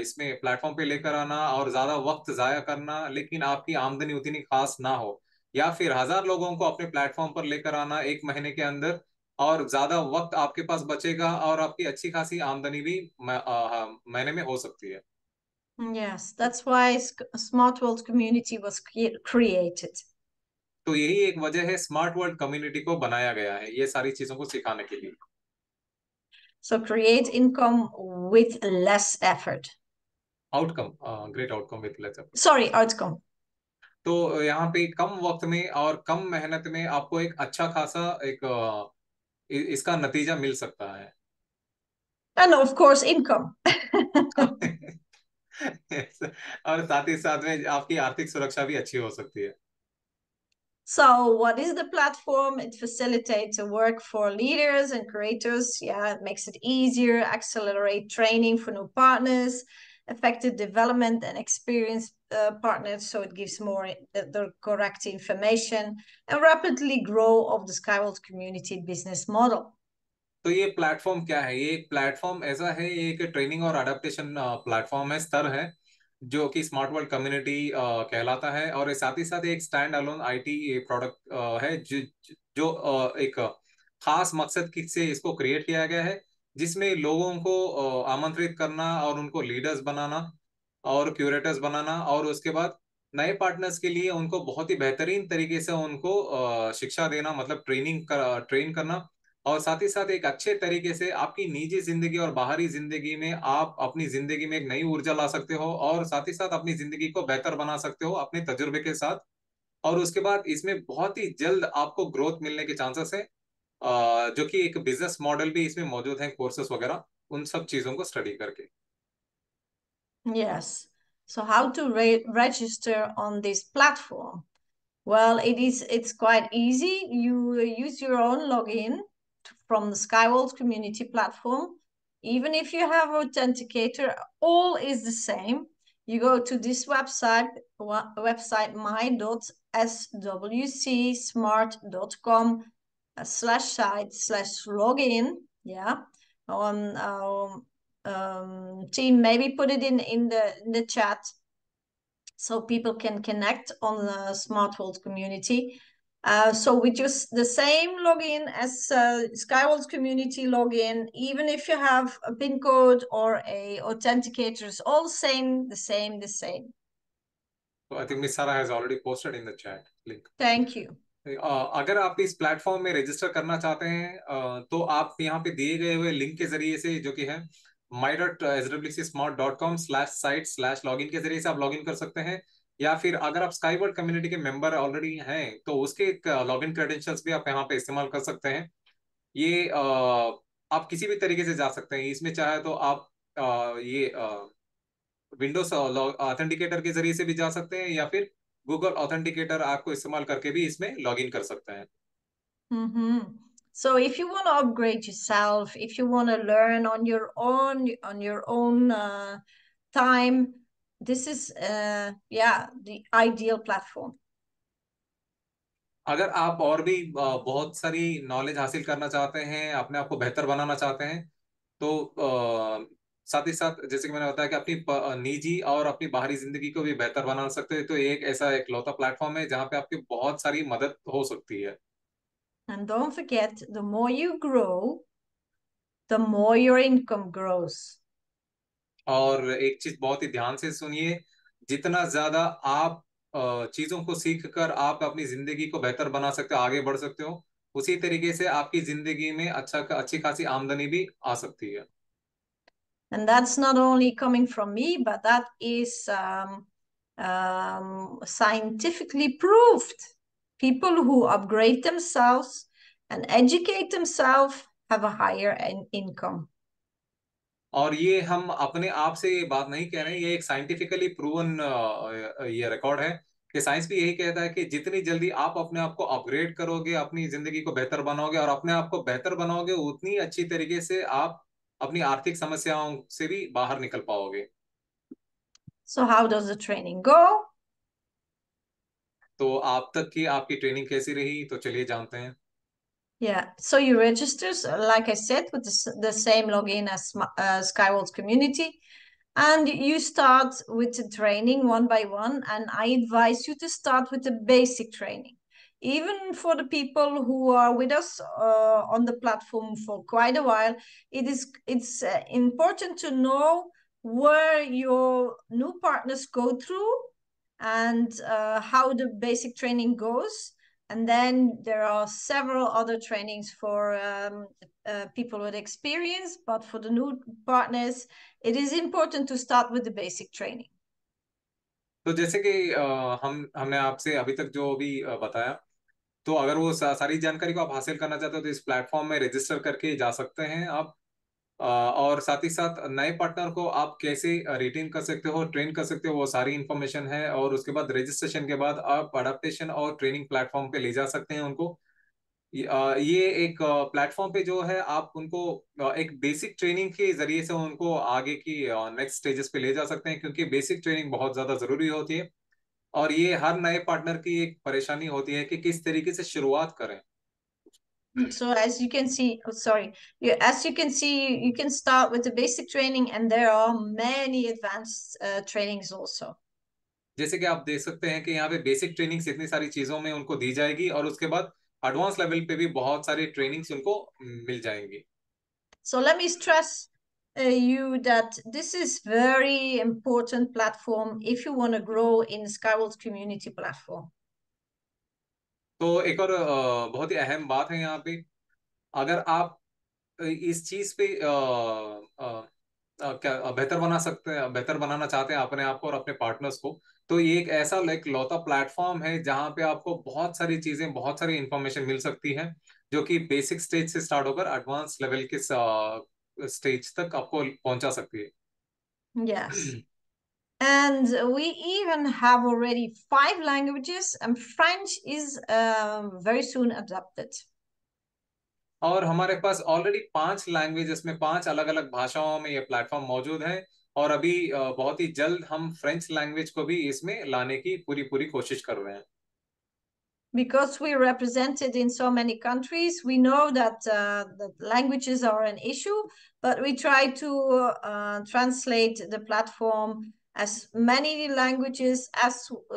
इसमें प्लेटफॉर्म पे लेकर आना और ज्यादा वक्त जाया करना लेकिन आपकी आमदनी उतनी खास ना हो या फिर हजार लोगों को अपने प्लेटफॉर्म पर लेकर आना एक महीने के अंदर और ज्यादा वक्त आपके पास बचेगा और आपकी अच्छी खासी आमदनी भी हाँ, महीने में हो सकती है Yes, that's why Smart World community was created. तो यही एक वजह है स्मार्ट वर्ल्ड कम्युनिटी को बनाया गया है ये सारी चीजों को सिखाने के लिए So create income with less effort. Outcome, uh, great outcome with less effort. Sorry, outcome. तो यहाँ पे कम वक्त में और कम मेहनत में आपको एक अच्छा खासा एक इसका नतीजा मिल सकता है and of course income yes. और साथ ही साथ में आपकी आर्थिक सुरक्षा भी अच्छी हो सकती है So what is the platform? It facilitates the work for leaders and creators. Yeah, it makes it easier, accelerate training for new partners, effective development and experience uh, partners so it gives more the, uh, the, correct information and rapidly grow of the skywald community business model तो ये platform क्या है ये platform ऐसा है ये एक training और अडेप्टेशन प्लेटफॉर्म uh, है स्तर है जो कि स्मार्ट वर्ल्ड कम्युनिटी कहलाता है और साथ ही साथ एक स्टैंड अलोन आईटी प्रोडक्ट है जो जो एक खास मकसद से इसको क्रिएट किया गया है जिसमें लोगों को आमंत्रित करना और उनको लीडर्स बनाना और क्यूरेटर्स बनाना और उसके बाद नए पार्टनर्स के लिए उनको बहुत ही बेहतरीन तरीके से उनको शिक्षा देना मतलब ट्रेनिंग कर, ट्रेन करना और साथ ही साथ एक अच्छे तरीके से आपकी निजी जिंदगी और बाहरी जिंदगी में आप अपनी जिंदगी में एक नई ऊर्जा ला सकते हो और साथ ही साथ अपनी जिंदगी को बेहतर बना सकते हो अपने तजुर्बे के साथ और उसके बाद इसमें बहुत ही जल्द आपको ग्रोथ मिलने के चांसेस है जो कि एक बिजनेस मॉडल भी इसमें मौजूद है कोर्सेस वगैरह उन सब चीजों को स्टडी करके Yes. So how to re register on this platform? Well, it is it's quite easy. You use your own login from the Skywald community platform. Even if you have Authenticator, all is the same. You go to this website, website my.swcsmart.com uh, slash site slash login. Yeah. On our um, team, um, um, maybe put it in, in, the, in the chat so people can connect on the Smart World community. Uh, so we just the same login as uh, Skywall's community login, even if you have a PIN code or a authenticator, it's all same, the same, the same. I think Miss Sara has already posted in the chat link. Thank you. Uh, अगर आप इस platform में register करना चाहते हैं uh, तो आप यहाँ पे दिए गए हुए लिंक के जरिए से जो कि है my dot H W C smart dot com slash site slash log के जरिए से आप लॉग कर सकते हैं या फिर अगर आप स्काईवर्ड कम्युनिटी के मेंबर ऑलरेडी हैं तो उसके लॉग इन क्रेडेंशियल्स भी आप यहाँ पे इस्तेमाल कर सकते हैं ये आ, आप किसी भी तरीके से जा सकते हैं इसमें चाहे तो आप आ, ये विंडोज ऑथेंटिकेटर के जरिए से भी जा सकते हैं या फिर गूगल ऑथेंटिकेटर आपको इस्तेमाल करके भी इसमें लॉग कर सकते हैं mm-hmm. So if you want to upgrade yourself, if you want to learn on your own, on your own uh, time, this is uh, yeah the ideal platform अगर आप और भी बहुत सारी नॉलेज हासिल करना चाहते हैं अपने आप को बेहतर बनाना चाहते हैं तो आ, साथ ही साथ जैसे कि मैंने बताया कि अपनी निजी और अपनी बाहरी जिंदगी को भी बेहतर बना सकते हैं तो एक ऐसा एक लौता प्लेटफॉर्म है जहाँ पे आपकी बहुत सारी मदद हो सकती है And don't forget, the more you grow, the more your income grows. और एक चीज बहुत ही ध्यान से सुनिए जितना ज्यादा आप चीजों को सीखकर आप अपनी जिंदगी को बेहतर बना सकते हो आगे बढ़ सकते हो उसी तरीके से आपकी जिंदगी में अच्छा अच्छी खासी आमदनी भी आ सकती है And that's not only coming from me, but that is um, um, scientifically proved. People who upgrade themselves and educate themselves have a higher in income. और ये हम अपने आप से ये बात नहीं कह रहे हैं ये एक साइंटिफिकली प्रूवन ये रिकॉर्ड है कि साइंस भी यही कहता है कि जितनी जल्दी आप अपने आप को अपग्रेड करोगे अपनी जिंदगी को बेहतर बनाओगे और अपने आप को बेहतर बनाओगे उतनी अच्छी तरीके से आप अपनी आर्थिक समस्याओं से भी बाहर निकल पाओगे so how does the training go तो आप तक की आपकी ट्रेनिंग कैसी रही तो चलिए जानते हैं Yeah, so you register, like I said, with the, the same login as uh, community. And you start with the training one by one. And I advise you to start with the basic training. Even for the people who are with us uh, on the platform for quite a while, it is it's uh, important to know where your new partners go through and uh, how the basic training goes and then there are several other trainings for um, uh, people with experience, but for the new partners, it is important to start with the basic training. तो जैसे कि हम हमने आपसे अभी तक जो अभी बताया तो अगर वो सारी जानकारी को आप हासिल करना चाहते हो तो इस प्लेटफॉर्म में रजिस्टर करके जा सकते हैं आप और साथ ही साथ नए पार्टनर को आप कैसे रिटेन कर सकते हो ट्रेन कर सकते हो वो सारी इन्फॉर्मेशन है और उसके बाद रजिस्ट्रेशन के बाद आप अडाप्टेशन और ट्रेनिंग प्लेटफॉर्म पे ले जा सकते हैं उनको ये एक प्लेटफॉर्म पे जो है आप उनको एक बेसिक ट्रेनिंग के जरिए से उनको आगे की नेक्स्ट स्टेजेस पे ले जा सकते हैं क्योंकि बेसिक ट्रेनिंग बहुत ज्यादा जरूरी होती है और ये हर नए पार्टनर की एक परेशानी होती है कि किस तरीके से शुरुआत करें Mm, so as you can see oh, sorry you, as you can see you, you can start with the basic training and there are many advanced uh, trainings also जैसे कि आप देख सकते हैं कि यहाँ पे बेसिक ट्रेनिंग्स इतनी सारी चीजों में उनको दी जाएगी और उसके बाद एडवांस लेवल पे भी बहुत सारे ट्रेनिंग्स उनको mm, मिल जाएंगी so let me stress you that this is very important platform if you want to grow in Skyward community platform तो एक और बहुत ही अहम बात है यहाँ पे अगर आप इस चीज पे क्या बेहतर बना सकते हैं बेहतर बनाना चाहते हैं अपने आप को और अपने पार्टनर्स को तो ये एक ऐसा लाइक लौता प्लेटफॉर्म है जहाँ पे आपको बहुत सारी चीजें बहुत सारी इंफॉर्मेशन मिल सकती है जो कि बेसिक स्टेज से स्टार्ट होकर एडवांस लेवल के स्टेज तक आपको पहुंचा सकती है yes. And we even have already five languages, and French is uh, very soon adopted. और हमारे पास ऑलरेडी पांच लैंग्वेजेस में पांच अलग अलग भाषाओं में ये प्लेटफॉर्म मौजूद है और अभी बहुत ही जल्द हम फ्रेंच लैंग्वेज को भी इसमें लाने की पूरी पूरी कोशिश कर रहे हैं Because we represented in so many countries, we know that, uh, that languages are an issue, but we try to uh, translate the platform as many languages as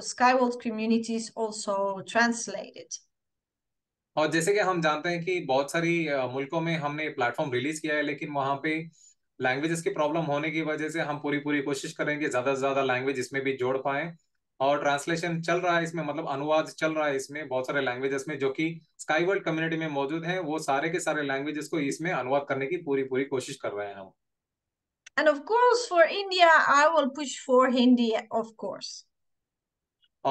Skyward communities also translated. और जैसे कि हम जानते हैं कि बहुत सारी मुल्कों में हमने प्लेटफॉर्म रिलीज किया है लेकिन वहां पे लैंग्वेजेस की प्रॉब्लम होने की वजह से हम पूरी पूरी कोशिश करेंगे ज्यादा से ज्यादा लैंग्वेज इसमें भी जोड़ पाए और ट्रांसलेशन चल रहा है इसमें मतलब अनुवाद चल रहा है इसमें बहुत सारे लैंग्वेजेस में जो कि स्काई वर्ल्ड कम्युनिटी में मौजूद है वो सारे के सारे लैंग्वेजेस को इसमें अनुवाद करने की पूरी पूरी कोशिश कर रहे हैं हम And of course, for India, I will push for Hindi, of course. [LAUGHS]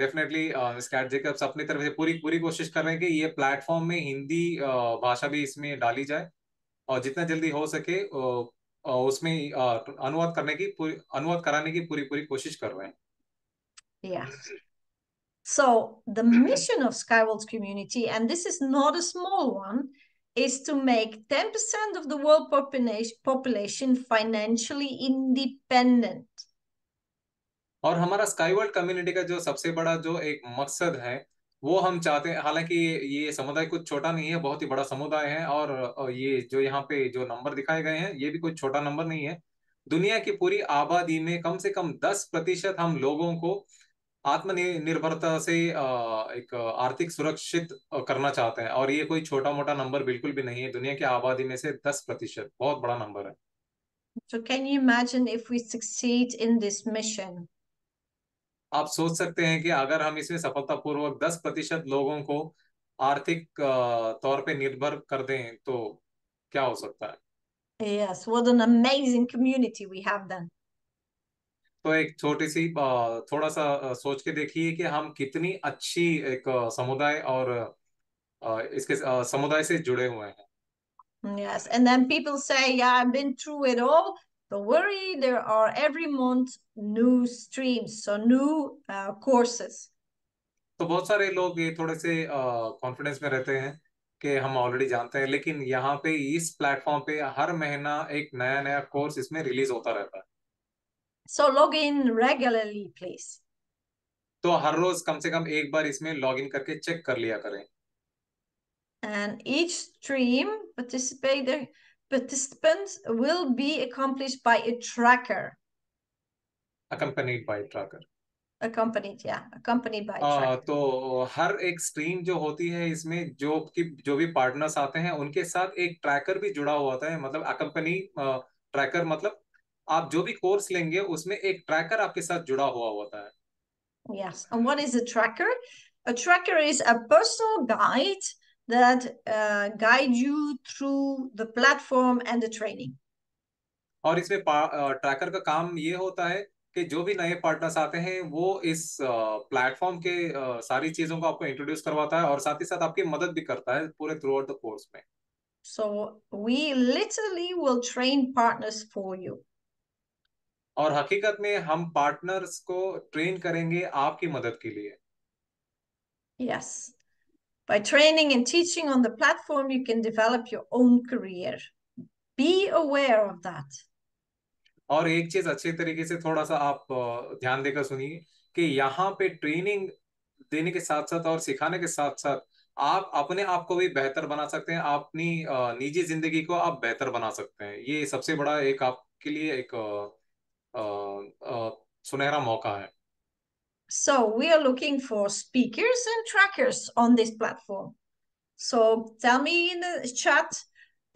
definitely uh, Scott Jacobs अपनी तरफ से पूरी पूरी कोशिश कर रहे हैं कि ये प्लेटफॉर्म में हिंदी uh, भाषा भी इसमें डाली जाए और जितना जल्दी हो सके uh, uh, उसमें अनुवाद करने की अनुवाद कराने yeah so the mission of Skywalks community and this is not a small one is to make 10% of the world population financially independent. और हमारा स्काई वर्ल्ड कम्युनिटी का जो सबसे बड़ा जो एक मकसद है वो हम चाहते हैं हालांकि ये समुदाय कुछ छोटा नहीं है बहुत ही बड़ा समुदाय है और ये जो यहाँ पे जो नंबर दिखाए गए हैं ये भी कोई छोटा नंबर नहीं है दुनिया की पूरी आबादी में कम से कम 10 प्रतिशत हम लोगों को आत्मनिर्भरता से एक आर्थिक सुरक्षित करना चाहते हैं और ये कोई छोटा मोटा नंबर बिल्कुल भी नहीं है दुनिया की आबादी में से दस प्रतिशत बहुत बड़ा नंबर है So can you imagine if we succeed in this mission? आप सोच सकते हैं कि अगर हम इसमें सफलतापूर्वक 10 प्रतिशत लोगों को आर्थिक तौर पे निर्भर कर दें तो क्या हो सकता है Yes, what an amazing community we have then. तो एक छोटी सी थोड़ा सा सोच के देखिए कि हम कितनी अच्छी एक समुदाय और इसके समुदाय से जुड़े हुए हैं Yes, and then people say, Yeah, I've been through it all. Don't worry, there are every month new streams, so new uh, courses. तो बहुत सारे लोग ये थोड़े से कॉन्फिडेंस uh, में रहते हैं कि हम ऑलरेडी जानते हैं लेकिन यहाँ पे इस प्लेटफॉर्म पे हर महीना एक नया नया कोर्स इसमें रिलीज होता रहता है So log in regularly, please. तो हर रोज कम से कम एक बार इसमें लॉग इन करके चेक कर लिया करें And each stream participator participants will be accomplished by a tracker. Accompanied by tracker. Accompanied, yeah, accompanied by tracker. आ, तो हर एक स्ट्रीम जो होती है इसमें जो कि जो भी पार्टनर्स आते हैं उनके साथ एक ट्रैकर भी जुड़ा हुआ होता है मतलब अकम्पनी ट्रैकर मतलब आप जो भी कोर्स लेंगे उसमें एक ट्रैकर आपके साथ जुड़ा हुआ होता है Yes, and what is a tracker? A tracker is a personal guide that uh, guide you through the platform and the training. और इसमें ट्रैकर का काम ये होता है कि जो भी नए पार्टनर्स आते हैं वो इस प्लेटफॉर्म के सारी चीजों को आपको इंट्रोड्यूस करवाता है और साथ ही साथ आपकी मदद भी करता है पूरे थ्रू आउट द कोर्स में So we literally will train partners for you. और हकीकत में हम पार्टनर्स को ट्रेन करेंगे आपकी मदद के लिए yes by training and teaching on the platform you can develop your own career be aware of that और एक चीज अच्छे तरीके से थोड़ा सा आप ध्यान देकर सुनिए कि यहाँ पे ट्रेनिंग देने के साथ साथ और सिखाने के साथ साथ आप अपने आप को भी बेहतर बना सकते हैं अपनी निजी जिंदगी को आप बेहतर बना सकते हैं ये सबसे बड़ा एक आपके लिए एक सुनहरा मौका है So we are looking for speakers and trackers on this platform. So tell me in the chat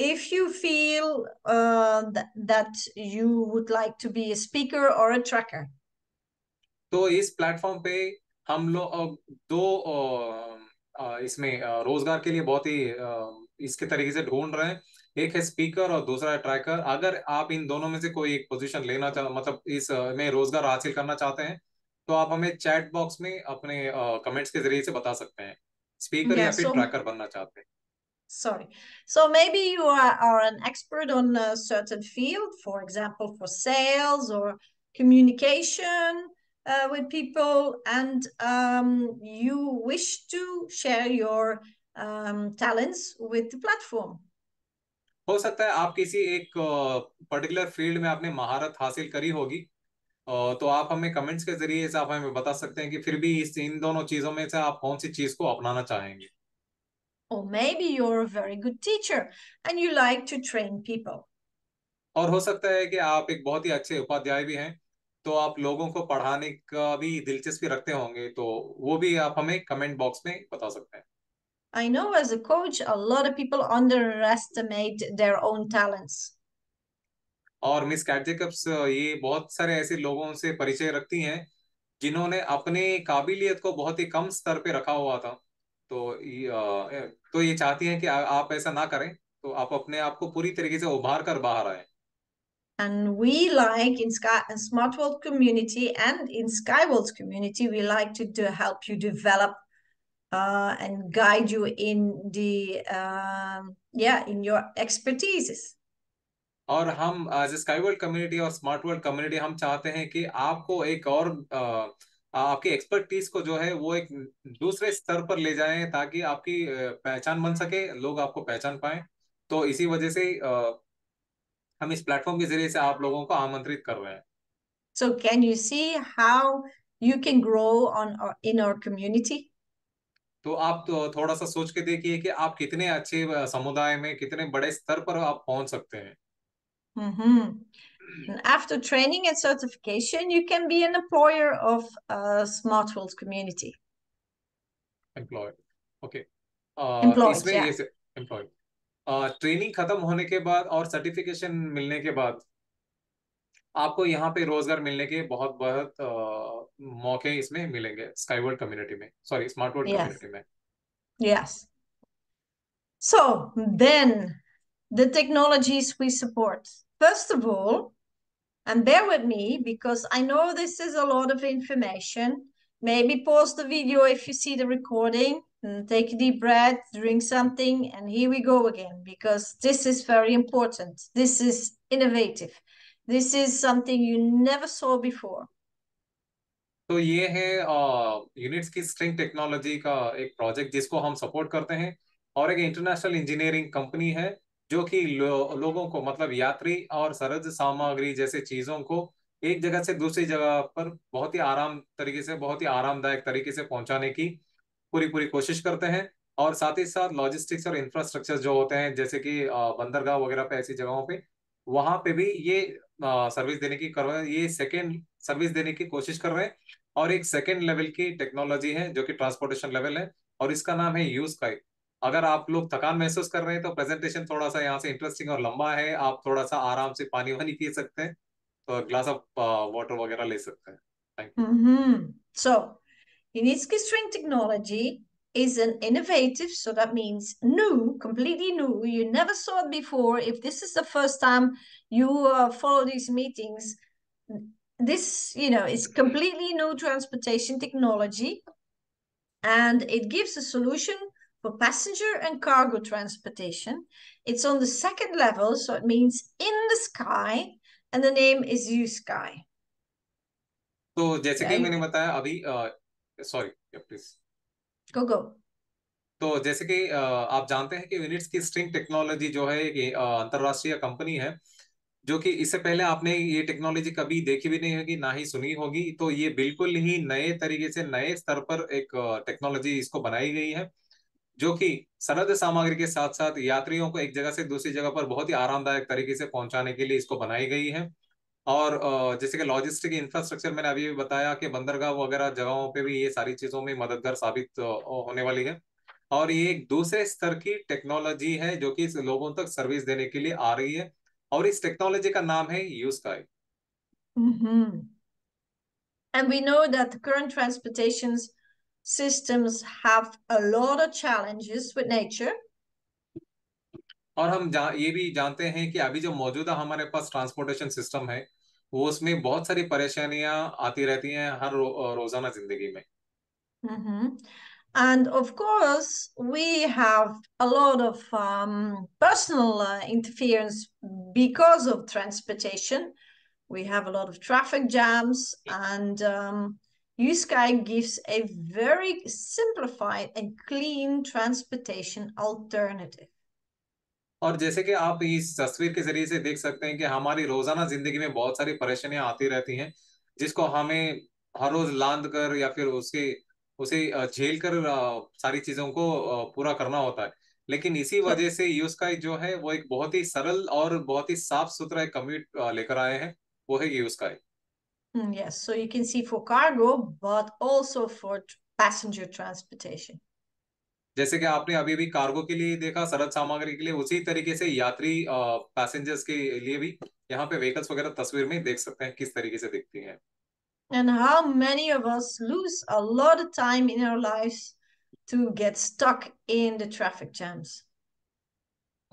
if you feel uh, th that you would like to be a speaker or a tracker. तो इस platform पे हम लोग दो इसमें रोजगार के लिए बहुत ही इसके तरीके से ढूंढ रहे हैं एक है स्पीकर और दूसरा है ट्रैकर अगर आप इन दोनों में से कोई एक पोजीशन लेना चाह मतलब इस में रोजगार हासिल करना चाहते हैं तो आप हमें चैट बॉक्स में अपने कमेंट्स के जरिए से बता सकते हैं स्पीकर yeah, या फिर so... ट्रैकर बनना चाहते हैं sorry so maybe you are, are an expert on a certain field for example for sales or communication uh, with people and um, you wish to share your um, talents with the platform हो सकता है आप किसी एक particular field में आपने महारत हासिल करी होगी तो आप हमें कमेंट्स के जरिए आप हमें बता सकते हैं कि फिर भी इस इन दोनों चीजों में से आप कौन सी चीज को अपनाना चाहेंगे Or maybe you're a very good teacher and you like to train people. और हो सकता है कि आप एक बहुत ही अच्छे उपाध्याय भी हैं तो आप लोगों को पढ़ाने का भी दिलचस्पी रखते होंगे तो वो भी आप हमें कमेंट बॉक्स में बता सकते हैं I know as a coach, a lot of people underestimate their own talents. और मिस कैट जेकब्स ये बहुत सारे ऐसे लोगों से परिचय रखती हैं जिन्होंने अपने काबिलियत को बहुत ही कम स्तर पे रखा हुआ था तो ये, तो ये चाहती हैं कि आ, आप ऐसा ना करें तो आप अपने आप को पूरी तरीके से उभार कर बाहर आए And we like in Sky in Smart World community and in Sky World community, we like to, do help you develop uh, and guide you in the uh, yeah in your expertise और हम as sky world community और smart world community हम चाहते हैं कि आपको एक और uh, uh, आपकी एक्सपर्टीज को जो है वो एक दूसरे स्तर पर ले जाए ताकि आपकी uh, पहचान बन सके लोग आपको पहचान पाए तो इसी वजह से हम इस प्लेटफॉर्म के जरिए से आप लोगों को आमंत्रित कर रहे हैं so can you see how you can grow on in our community तो आप तो थोड़ा सा सोच के देखिए कि आप कितने अच्छे समुदाय में कितने बड़े स्तर पर आप पहुंच सकते हैं hmm after training and certification you can be an employer of smart world community employer okay training खत्म होने के बाद और सर्टिफिकेशन मिलने के बाद आपको यहाँ पे रोजगार मिलने के बहुत बहुत मौके इसमें मिलेंगे स्काईवर्ल्ड कम्युनिटी में सॉरी स्मार्ट वर्ल्ड कम्युनिटी में Yes. So then the technologies we support. First of all, and bear with me because I know this is a lot of information. Maybe pause the video if you see the recording and take a deep breath, drink something, and here we go again because this is very important. This is innovative. this is something you never saw before तो ये है units की string technology का एक project जिसको हम support करते हैं और एक इंटरनेशनल इंजीनियरिंग कंपनी है जो कि लो, लोगों को मतलब यात्री और सरज सामग्री जैसे चीजों को एक जगह से दूसरी जगह पर बहुत ही आराम तरीके से बहुत ही आरामदायक तरीके से पहुंचाने की पूरी पूरी कोशिश करते हैं और साथ ही साथ लॉजिस्टिक्स और इंफ्रास्ट्रक्चर जो होते हैं जैसे कि बंदरगाह वगैरह पे ऐसी जगहों पर वहां पे भी ये सर्विस देने की कर रहे ये सेकेंड सर्विस देने की कोशिश कर रहे हैं और एक सेकेंड लेवल की टेक्नोलॉजी है जो कि ट्रांसपोर्टेशन लेवल है और इसका नाम है यूज का अगर आप लोग थकान महसूस कर रहे हैं तो प्रेजेंटेशन थोड़ा सा यहाँ से इंटरेस्टिंग और लंबा है आप थोड़ा सा आराम से पानी वानी पी सकते हैं तो ग्लास ऑफ वाटर वगैरह ले सकते हैं so in string technology is an innovative, so that means new, completely new. You never saw it before. If this is the first time you uh, follow these meetings, this you know is completely new transportation technology, and it gives a solution for passenger and cargo transportation. It's on the second level, so it means in the sky, and the name is U Sky. So, जैसे कि मैंने बताया अभी, uh, sorry, yeah, please. गो गो तो जैसे कि आप जानते हैं कि यूनिट्स की स्ट्रिंग टेक्नोलॉजी जो है एक अंतरराष्ट्रीय कंपनी है जो कि इससे पहले आपने ये टेक्नोलॉजी कभी देखी भी नहीं होगी ना ही सुनी होगी तो ये बिल्कुल ही नए तरीके से नए स्तर पर एक टेक्नोलॉजी इसको बनाई गई है जो कि सरद सामग्री के साथ साथ यात्रियों को एक जगह से दूसरी जगह पर बहुत ही आरामदायक तरीके से पहुंचाने के लिए इसको बनाई गई है और जैसे कि लॉजिस्टिक इंफ्रास्ट्रक्चर मैंने अभी बताया कि बंदरगाह वगैरह जगहों पे भी ये सारी चीजों में मददगार साबित होने वाली है और ये एक दूसरे स्तर की टेक्नोलॉजी है जो कि लोगों तक सर्विस देने के लिए आ रही है और इस टेक्नोलॉजी का नाम है यूज का mm-hmm. And we know that the current transportation systems have a lot of challenges with Mm-hmm. And of course, we have a lot of um, personal uh, interference because of transportation. We have a lot of traffic jams, and um, USky gives a very simplified and clean transportation alternative. और जैसे कि आप इस तस्वीर के जरिए से देख सकते हैं कि हमारी रोजाना जिंदगी में बहुत सारी परेशानियां आती रहती हैं जिसको हमें हर रोज लांद कर या फिर उसके उसे झेल कर सारी चीजों को पूरा करना होता है लेकिन इसी वजह से यूज का जो है वो एक बहुत ही सरल और बहुत ही साफ सुथरा कम्यूट लेकर आए हैं वो है यूज का hmm, Yes, so you can see for cargo, but also for passenger transportation. जैसे कि आपने अभी भी कार्गो के लिए देखा सरद सामग्री के लिए उसी तरीके से यात्री पैसेंजर्स के लिए भी यहाँ पे व्हीकल्स वगैरह तस्वीर में देख सकते हैं किस तरीके से दिखती हैं and how many of us lose a lot of time in our lives to get stuck in the traffic jams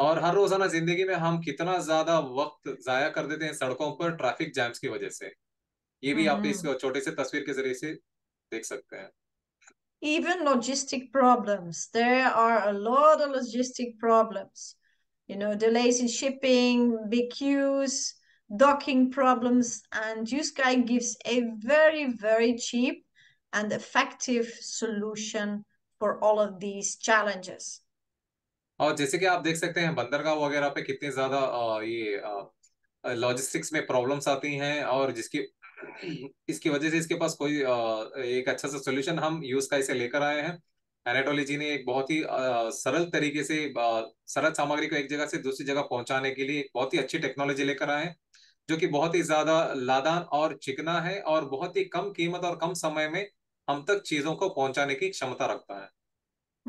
और हर रोजाना जिंदगी में हम कितना ज्यादा वक्त जाया कर देते हैं सड़कों पर ट्रैफिक जैम्स की वजह से ये भी आप mm-hmm. इस छोटे से तस्वीर के जरिए से देख सकते हैं even logistic problems. There are a lot of logistic problems. You know, delays in shipping, big queues, docking problems, and Guy gives a very, very cheap and effective solution for all of these challenges. और जैसे कि आप देख सकते हैं बंदरगाह वगैरह पे कितने ज्यादा ये लॉजिस्टिक्स में प्रॉब्लम्स आती हैं और जिसकी इसकी वजह से इसके पास कोई एक अच्छा सा सोल्यूशन हम यूज का इसे लेकर आए हैं एनाटोलॉजी ने एक बहुत ही सरल तरीके से सरल सामग्री को एक जगह से दूसरी जगह पहुंचाने के लिए बहुत ही अच्छी टेक्नोलॉजी लेकर आए हैं जो कि बहुत ही ज्यादा लादान और चिकना है और बहुत ही कम कीमत और कम समय में हम तक चीजों को पहुंचाने की क्षमता रखता है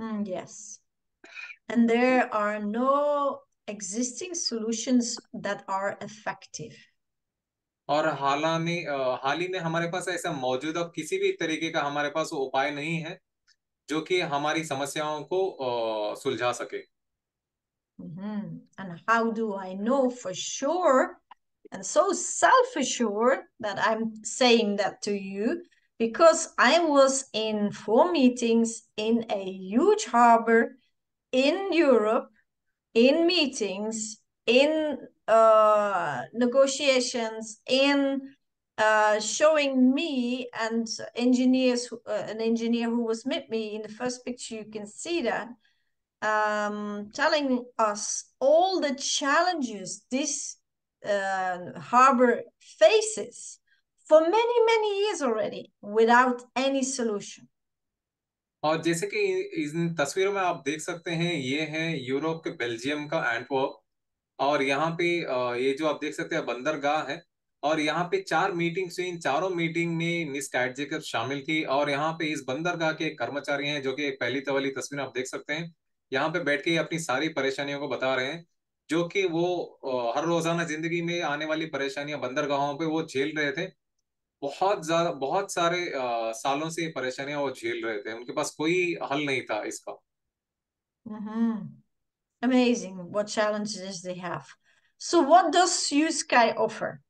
mm, yes. And there are no existing solutions that are और हाला में हाल ही में हमारे पास ऐसा मौजूदा किसी भी तरीके का हमारे पास उपाय नहीं है जो कि हमारी समस्याओं को सुलझा सके Mm-hmm. And how do I know for sure and so self assured that I'm saying that to you? Because I was in four meetings in a huge harbor in Europe, in meetings in uh, negotiations, in uh, showing me and engineers, uh, an engineer who was with me in the first picture, you can see that, um, telling us all the challenges this uh, harbor faces for many, many years already without any solution. और जैसे कि इन तस्वीरों में आप देख सकते हैं ये है यूरोप के बेल्जियम का एंटवर्प और यहाँ पे ये जो आप देख सकते हैं बंदरगाह है और यहाँ पे चार मीटिंग्स हुई इन चारों मीटिंग में मिस कैट जेकब शामिल थी और यहाँ पे इस बंदरगाह के कर्मचारी हैं जो कि पहली वाली तस्वीर आप देख सकते हैं यहाँ पे बैठ के अपनी सारी परेशानियों को बता रहे हैं जो कि वो हर रोजाना जिंदगी में आने वाली परेशानियां बंदरगाहों पे वो झेल रहे थे बहुत ज्यादा बहुत सारे आ, सालों से परेशानियां वो झेल रहे थे उनके पास कोई हल नहीं था इसका हम्म। amazing what challenges they have. So what does USky offer?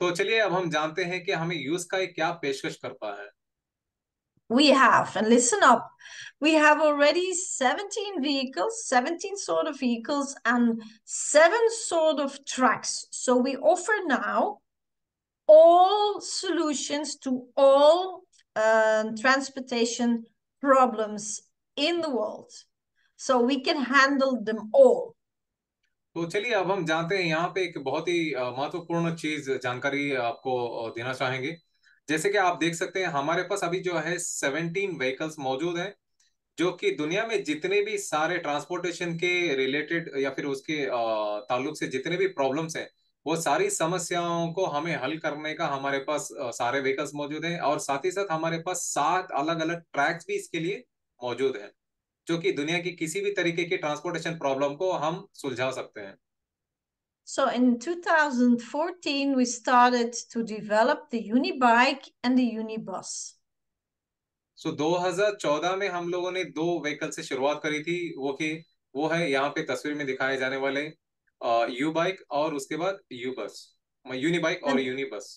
तो चलिए अब हम जानते हैं कि हमें USky क्या पेशकश करता है. We have, and listen up, we have already 17 vehicles, 17 sort of vehicles, and seven sort of tracks. So we offer now all solutions to all uh, transportation problems in the world. so we can handle them all तो चलिए अब हम जानते हैं यहाँ पे एक बहुत ही महत्वपूर्ण चीज जानकारी आपको देना चाहेंगे जैसे कि आप देख सकते हैं हमारे पास अभी जो है सेवनटीन व्हीकल्स मौजूद हैं जो कि दुनिया में जितने भी सारे ट्रांसपोर्टेशन के रिलेटेड या फिर उसके ताल्लुक से जितने भी प्रॉब्लम्स हैं वो सारी समस्याओं को हमें हल करने का हमारे पास सारे व्हीकल्स मौजूद हैं और साथ ही साथ हमारे पास सात अलग अलग ट्रैक्स भी इसके लिए मौजूद हैं जो कि दुनिया की किसी भी तरीके की ट्रांसपोर्टेशन प्रॉब्लम को हम सुलझा सकते हैं So in 2014 we started to develop the Unibike and the Unibus. So 2014 में हम लोगों ने दो व्हीकल से शुरुआत करी थी वो कि वो है यहाँ पे तस्वीर में दिखाए जाने वाले यू बाइक और उसके बाद यू बस यूनिबाइक और यूनिबस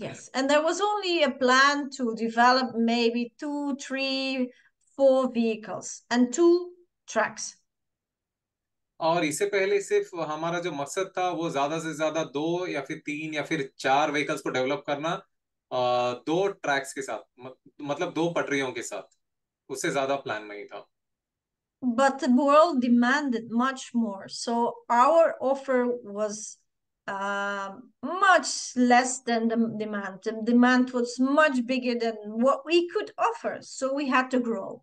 Yes, and there was only a plan to develop maybe two, three four vehicles and two trucks. और इससे पहले सिर्फ हमारा जो मकसद था वो ज्यादा से ज्यादा दो या फिर तीन या फिर चार व्हीकल्स को डेवलप करना दो ट्रैक्स के साथ मतलब दो पटरियों के साथ उससे ज्यादा प्लान नहीं था But the world demanded much more, so our offer was um, much less than the demand. The demand was much bigger than what we could offer, so we had to grow.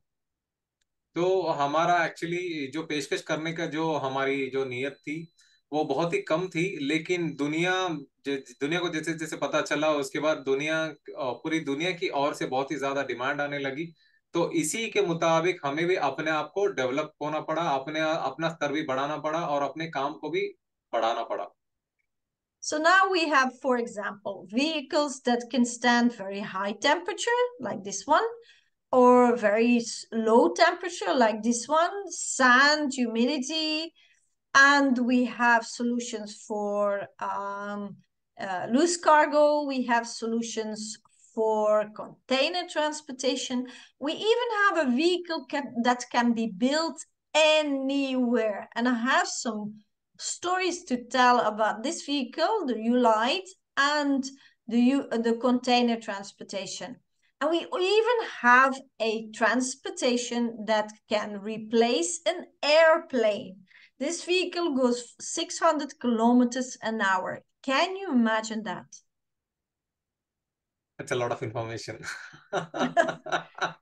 तो हमारा actually जो पेशकश करने का जो हमारी जो नीयत थी वो बहुत ही कम थी लेकिन दुनिया दुनिया को जैसे जैसे पता चला उसके बाद दुनिया पूरी दुनिया की ओर से बहुत ही ज्यादा डिमांड आने लगी तो इसी के मुताबिक हमें भी अपने आप को डेवलप होना पड़ा अपने अपना स्तर भी बढ़ाना पड़ा और अपने काम को भी बढ़ाना पड़ा So now we have, for example, vehicles that can stand very high temperature, like this one, or very low temperature, like this one, sand, humidity, and we have solutions for um, uh, loose cargo. We have solutions for container transportation. We even have a vehicle can, that can be built anywhere. And I have some stories to tell about this vehicle, the U-Light, and the, U- the container transportation. And we even have a transportation that can replace an airplane. This vehicle goes 600 kilometers an hour. Can you imagine that? That's a lot of information. [LAUGHS]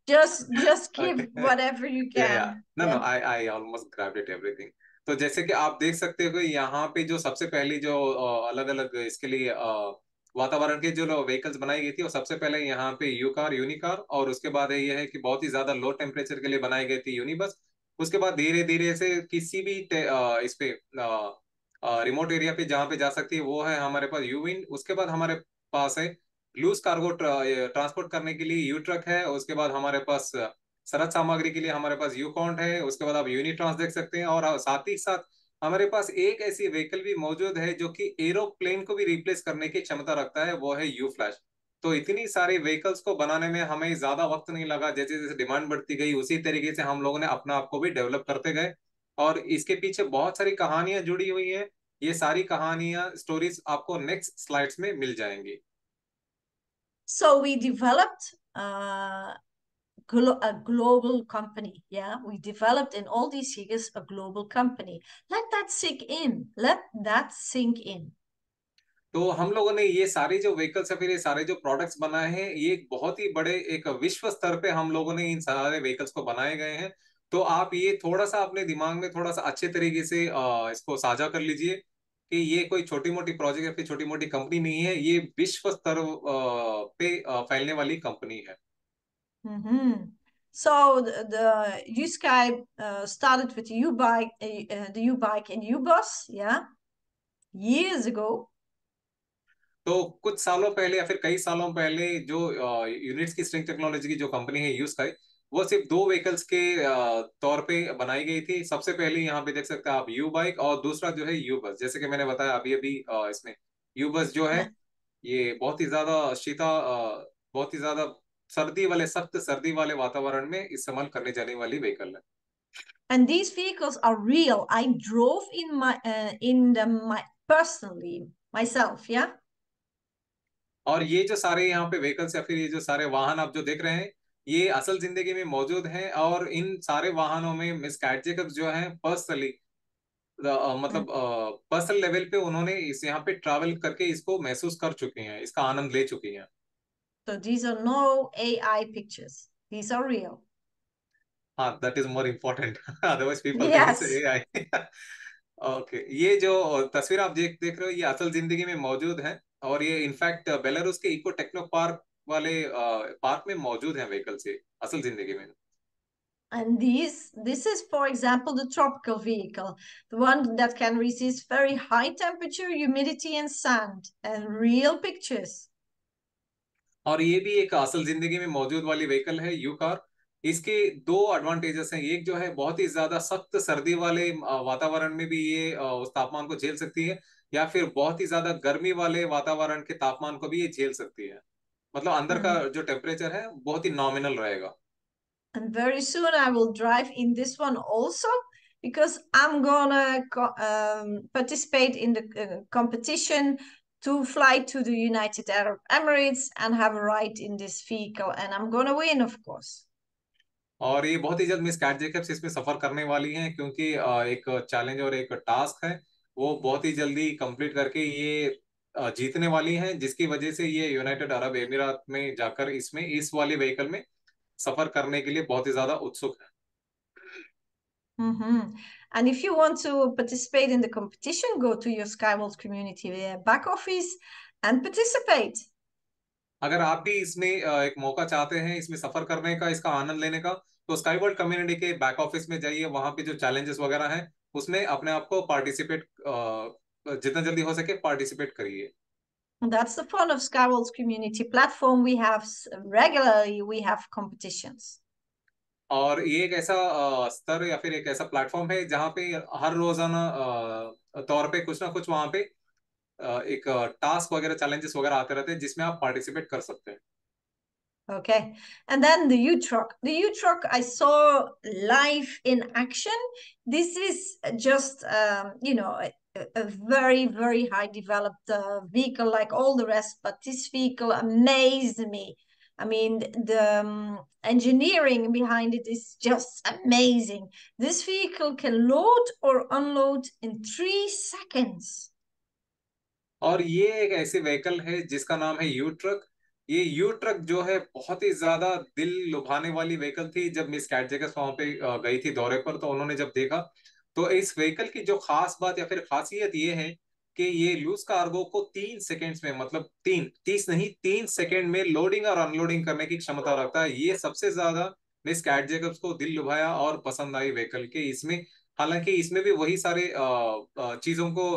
just just give [LAUGHS] okay. whatever you can. Yeah, yeah. No, yeah. no, I, I almost grabbed it everything. तो जैसे कि आप देख सकते हो यहाँ पे जो सबसे पहले जो अलग अलग इसके लिए वातावरण के जो व्हीकल्स बनाई गई थी और सबसे पहले यहाँ पे यूकार यूनिकार और उसके बाद ये है कि बहुत ही ज्यादा लो टेम्परेचर के लिए बनाई गई थी यूनिबस उसके बाद धीरे धीरे से किसी भी इस पे रिमोट एरिया पे जहाँ पे जा सकती है वो है हमारे पास यूविन उसके बाद हमारे पास है लूज कार्गो ट्रांसपोर्ट करने के लिए यू ट्रक है उसके बाद हमारे पास सरद सामग्री के लिए हमारे पास यू यूकॉन्ट है उसके बाद आप यूनिट्रॉन्स देख सकते हैं और साथ ही साथ हमारे पास एक ऐसी व्हीकल भी मौजूद है जो कि एरोप्लेन को भी रिप्लेस करने की क्षमता रखता है वो है यू फ्लैश तो इतनी सारी व्हीकल्स को बनाने में हमें ज्यादा वक्त नहीं लगा जैसे जैसे डिमांड बढ़ती गई उसी तरीके से हम लोगों ने अपना आप को भी डेवलप करते गए और इसके पीछे बहुत सारी कहानियां जुड़ी हुई है ये सारी कहानियां स्टोरीज आपको नेक्स्ट स्लाइड्स में मिल जाएंगी so we developed glo- a global company. Yeah, we developed in all these years a global company. Let that sink in. Let that sink in. तो हम लोगों ने ये सारे जो व्हीकल्स या फिर ये सारे जो प्रोडक्ट्स बनाए हैं ये एक बहुत ही बड़े एक विश्व स्तर पे हम लोगों ने इन सारे व्हीकल्स को बनाए गए हैं तो आप ये थोड़ा सा अपने दिमाग में थोड़ा सा अच्छे तरीके से इसको साझा कर लीजिए कि ये कोई छोटी मोटी प्रोजेक्ट या फिर छोटी मोटी कंपनी नहीं है ये विश्व स्तर पे फैलने वाली कंपनी है Mm-hmm. So the, the U-Sky uh, started with the U-Bike, uh, uh, the U-Bike and U-Bus, yeah, years ago. तो कुछ सालों पहले या फिर कई सालों पहले जो यूनिट्स की स्ट्रिंग टेक्नोलॉजी की जो कंपनी है यूज कर वो सिर्फ दो व्हीकल्स के तौर पे बनाई गई थी सबसे पहले यहाँ पे देख सकते हैं आप यू बाइक और दूसरा जो है यू बस जैसे कि मैंने बताया अभी अभी इसमें यू बस जो है हाँ। ये बहुत ही ज्यादा शीता बहुत ही ज्यादा सर्दी वाले सख्त सर्दी वाले वातावरण में इस्तेमाल करने जाने वाली व्हीकल है and these vehicles are real i drove in my uh, in the my personally myself yeah और ये जो सारे यहाँ पे व्हीकल्स या फिर ये जो सारे वाहन आप जो देख रहे हैं ये असल जिंदगी में मौजूद हैं और इन सारे वाहनों में मिस कैट जेकब्स जो है पर्सनली uh, मतलब पर्सनल mm. लेवल uh, पे उन्होंने इस यहाँ पे ट्रैवल करके इसको महसूस कर चुके हैं इसका आनंद ले चुके हैं So these are no AI pictures. These are real. हाँ that is more important otherwise people AI okay ये जो तस्वीर आप देख देख रहे हो ये असल जिंदगी में मौजूद है और ये इनफैक्ट बेलारूस uh, के इको टेक्नो पार्क वाले पार्क uh, में मौजूद है व्हीकल से असल जिंदगी में And these, this is, for example, the tropical vehicle, the one that can resist very high temperature, humidity, and sand, and real pictures. और ये भी एक असल जिंदगी में मौजूद वाली व्हीकल है यू कार इसके दो एडवांटेजेस हैं एक जो है बहुत ही ज्यादा सख्त सर्दी वाले वातावरण में भी ये उस तापमान को झेल सकती है या फिर बहुत ही ज्यादा गर्मी वाले वातावरण के तापमान को भी ये झेल सकती है मतलब अंदर का हम्म। जो टेम्परेचर है बहुत ही नॉमिनल रहेगा And very soon I will drive in this one also because I'm gonna um, participate in the uh, competition to fly to the United Arab Emirates and have a ride in this vehicle and I'm gonna win of course. और ये बहुत ही जल्द miss Kat Jacob's इसमें सफर करने वाली हैं क्योंकि एक चैलेंज और एक टास्क है वो बहुत ही जल्दी कंप्लीट करके ये जीतने वाली हैं जिसकी वजह से ये यूनाइटेड अरब एमिरात में जाकर इसमें इस वाले व्हीकल में सफर करने के लिए बहुत ही ज्यादा उत्सुक है Mm-hmm. And if you want to participate in the competition, go to your Skyworld community uh, back office and participate. अगर आप भी इसमें एक मौका चाहते हैं इसमें सफर करने का इसका आनंद लेने का तो स्काईवर्ल्ड कम्युनिटी के बैक ऑफिस में जाइए वहां पे जो चैलेंजेस वगैरह हैं उसमें अपने आप को पार्टिसिपेट जितना जल्दी हो सके पार्टिसिपेट करिए That's the fun of Skyworld's community platform. We have regularly we have competitions. और ये एक ऐसा स्तर या फिर एक ऐसा प्लेटफॉर्म है जहाँ पे हर रोजाना तौर पे कुछ ना कुछ वहां पे एक टास्क वगैरह चैलेंजेस वगैरह आते रहते हैं जिसमें आप पार्टिसिपेट कर सकते हैं Okay. And then the U truck. The U truck I saw live in action. This is just, um, you know, a, a, very, very high developed uh, vehicle like all the rest, but this vehicle amazed me. I mean, the um, engineering behind it is just amazing. This vehicle can load or unload in three seconds. और ये एक ऐसी vehicle है जिसका नाम है U truck ये U truck जो है बहुत ही ज्यादा दिल लुभाने वाली व्हीकल थी जब मिस कैटजे के वहां पे गई थी दौरे पर तो उन्होंने जब देखा तो इस व्हीकल की जो खास बात या फिर खासियत ये है कि ये लूज कार्गो को तीन सेकेंड्स में मतलब तीन तीस नहीं तीन सेकेंड में लोडिंग और अनलोडिंग करने की क्षमता रखता है ये सबसे ज्यादा मिस कैट जेकब्स को दिल लुभाया और पसंद आई व्हीकल के इसमें हालांकि इसमें भी वही सारे चीजों को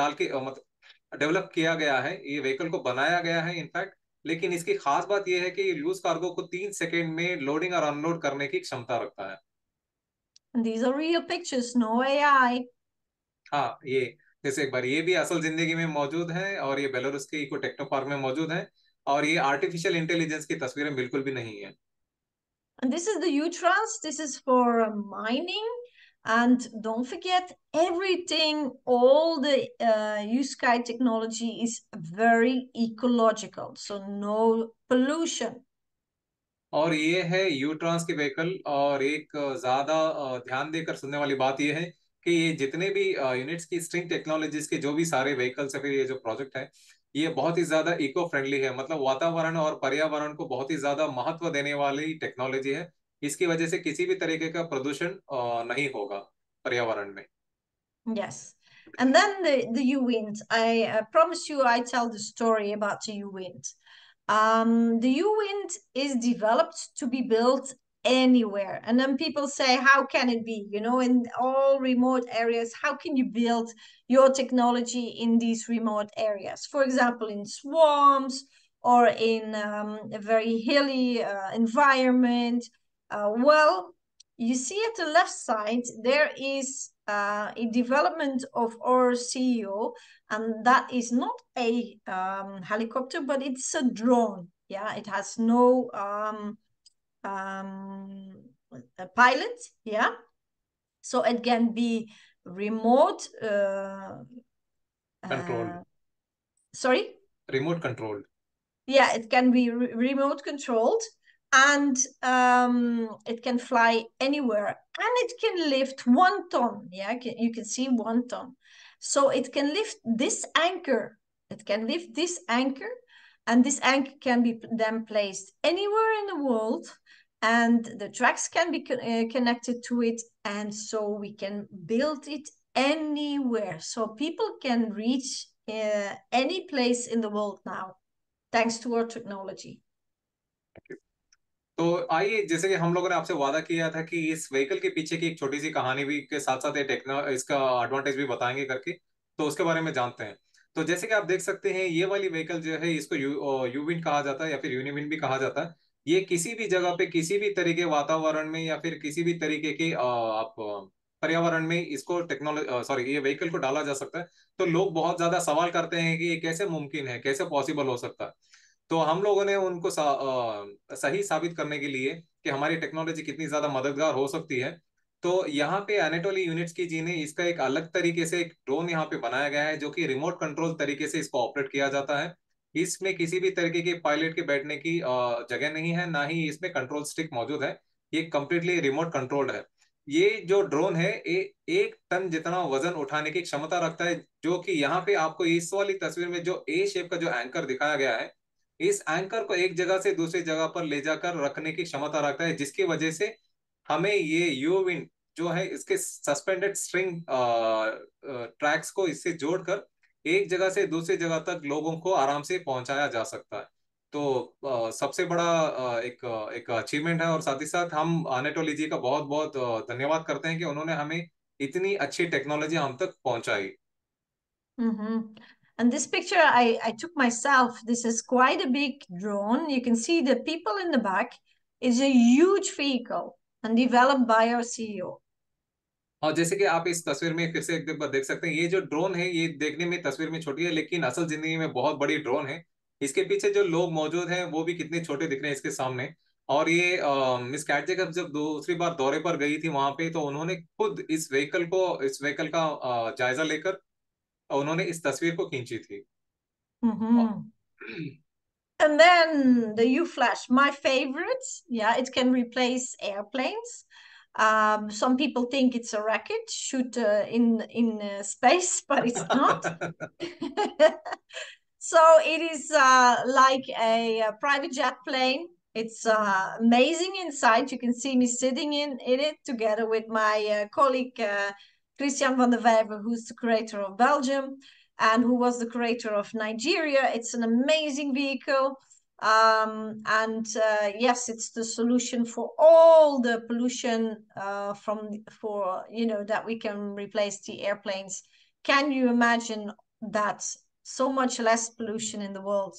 डाल के मतलब डेवलप किया गया है ये व्हीकल को बनाया गया है इनफैक्ट लेकिन इसकी खास बात यह है कि ये लूज कार्गो को तीन सेकेंड में लोडिंग और अनलोड करने की क्षमता रखता है These are real pictures, no AI. हाँ ये फिर से एक बार ये भी असल जिंदगी में मौजूद है और ये बेलोरस के इको टेक्नो पार्क में मौजूद है और ये आर्टिफिशियल इंटेलिजेंस की तस्वीरें बिल्कुल भी नहीं है And this is the Utrans. This is for mining. And don't forget, everything, all the uh, USky technology is very ecological. So no pollution. और ये है यूट्रांस के व्हीकल और एक ज्यादा ध्यान देकर सुनने वाली बात ये है कि ये जितने भी यूनिट्स की स्ट्रिंग टेक्नोलॉजीज के जो भी सारे व्हीकल्स है फिर ये जो प्रोजेक्ट है ये बहुत ही ज्यादा इको फ्रेंडली है मतलब वातावरण और पर्यावरण को बहुत ही ज्यादा महत्व देने वाली टेक्नोलॉजी है इसकी वजह से किसी भी तरीके का प्रदूषण नहीं होगा पर्यावरण में yes and then the the u wind i uh, promise you i tell the story about the u wind um, the u wind is developed to be built anywhere and then people say how can it be you know in all remote areas how can you build your technology in these remote areas for example in swamps or in um, a very hilly uh, environment uh, well you see at the left side there is uh, a development of our CEO, and that is not a um, helicopter, but it's a drone. Yeah, it has no um, um, a pilot. Yeah. So it can be remote. Uh, control. Uh, sorry? Remote controlled. Yeah, it can be re remote controlled and um, it can fly anywhere and it can lift one ton. Yeah, you can see one ton. So it can lift this anchor. It can lift this anchor and this anchor can be then placed anywhere in the world and the tracks can be uh, connected to it and so we can build it anywhere so people can reach uh, any place in the world now thanks to our technology तो आइए जैसे कि हम लोगों ने आपसे वादा किया था कि इस व्हीकल के पीछे की एक छोटी सी कहानी भी के साथ साथ टेक्नो इसका एडवांटेज भी बताएंगे करके तो उसके बारे में जानते हैं तो जैसे कि आप देख सकते हैं ये वाली व्हीकल जो है इसको यू यूविन कहा जाता है या फिर यूनिविन भी कहा जाता है ये किसी भी जगह पे किसी भी तरीके वातावरण में या फिर किसी भी तरीके के आप पर्यावरण में इसको टेक्नोलॉजी सॉरी ये व्हीकल को डाला जा सकता है तो लोग बहुत ज्यादा सवाल करते हैं कि ये कैसे मुमकिन है कैसे पॉसिबल हो सकता है तो हम लोगों ने उनको सा, आ, सही साबित करने के लिए कि हमारी टेक्नोलॉजी कितनी ज्यादा मददगार हो सकती है तो यहाँ पे एनेटोली यूनिट्स की जी ने इसका एक अलग तरीके से एक ड्रोन यहाँ पे बनाया गया है जो कि रिमोट कंट्रोल तरीके से इसको ऑपरेट किया जाता है इसमें किसी भी तरीके के पायलट के बैठने की जगह नहीं है ना ही इसमें कंट्रोल स्टिक मौजूद है ये कंप्लीटली रिमोट कंट्रोल्ड है ये जो ड्रोन है ये एक टन जितना वजन उठाने की क्षमता रखता है जो कि यहाँ पे आपको इस वाली तस्वीर में जो ए शेप का जो एंकर दिखाया गया है इस एंकर को एक जगह से दूसरी जगह पर ले जाकर रखने की क्षमता रखता है जिसकी वजह से हमें ये यू विंड जो है इसके सस्पेंडेड स्ट्रिंग ट्रैक्स को इससे जोड़कर एक जगह से दूसरी जगह तक लोगों को आराम से पहुंचाया जा सकता है तो सबसे बड़ा एक एक अचीवमेंट है और साथ ही साथ हम अनेटोली जी का बहुत बहुत धन्यवाद करते हैं कि उन्होंने हमें इतनी अच्छी टेक्नोलॉजी हम तक पहुंचाई And this picture I, I took myself. This is quite a big drone. You can see the people in the back. It's a huge vehicle and developed by our CEO. और जैसे कि आप इस तस्वीर में फिर से एक बार देख सकते हैं ये जो ड्रोन है ये देखने में तस्वीर में छोटी है लेकिन असल जिंदगी में बहुत बड़ी ड्रोन है इसके पीछे जो लोग मौजूद हैं वो भी कितने छोटे दिख रहे हैं इसके सामने और ये मिस कैट कैटजेकब जब दूसरी बार दौरे पर गई थी वहां पे तो उन्होंने खुद इस व्हीकल को इस व्हीकल का जायजा लेकर उन्होंने इस तस्वीर को खींची थी and then the U flash my favourites या it can replace airplanes Um, some people think it's a racket shoot uh, in in uh, space, [LAUGHS] but it's not. [LAUGHS] so it is uh, like a, a, private jet plane. It's uh, amazing inside. You can see me sitting in, in it together with my uh, colleague uh, Christian van der Werve, who's the creator of Belgium and who was the creator of Nigeria. It's an amazing vehicle. Um, and uh, yes, it's the solution for all the pollution uh, from for you know that we can replace the airplanes. Can you imagine that so much less pollution in the world?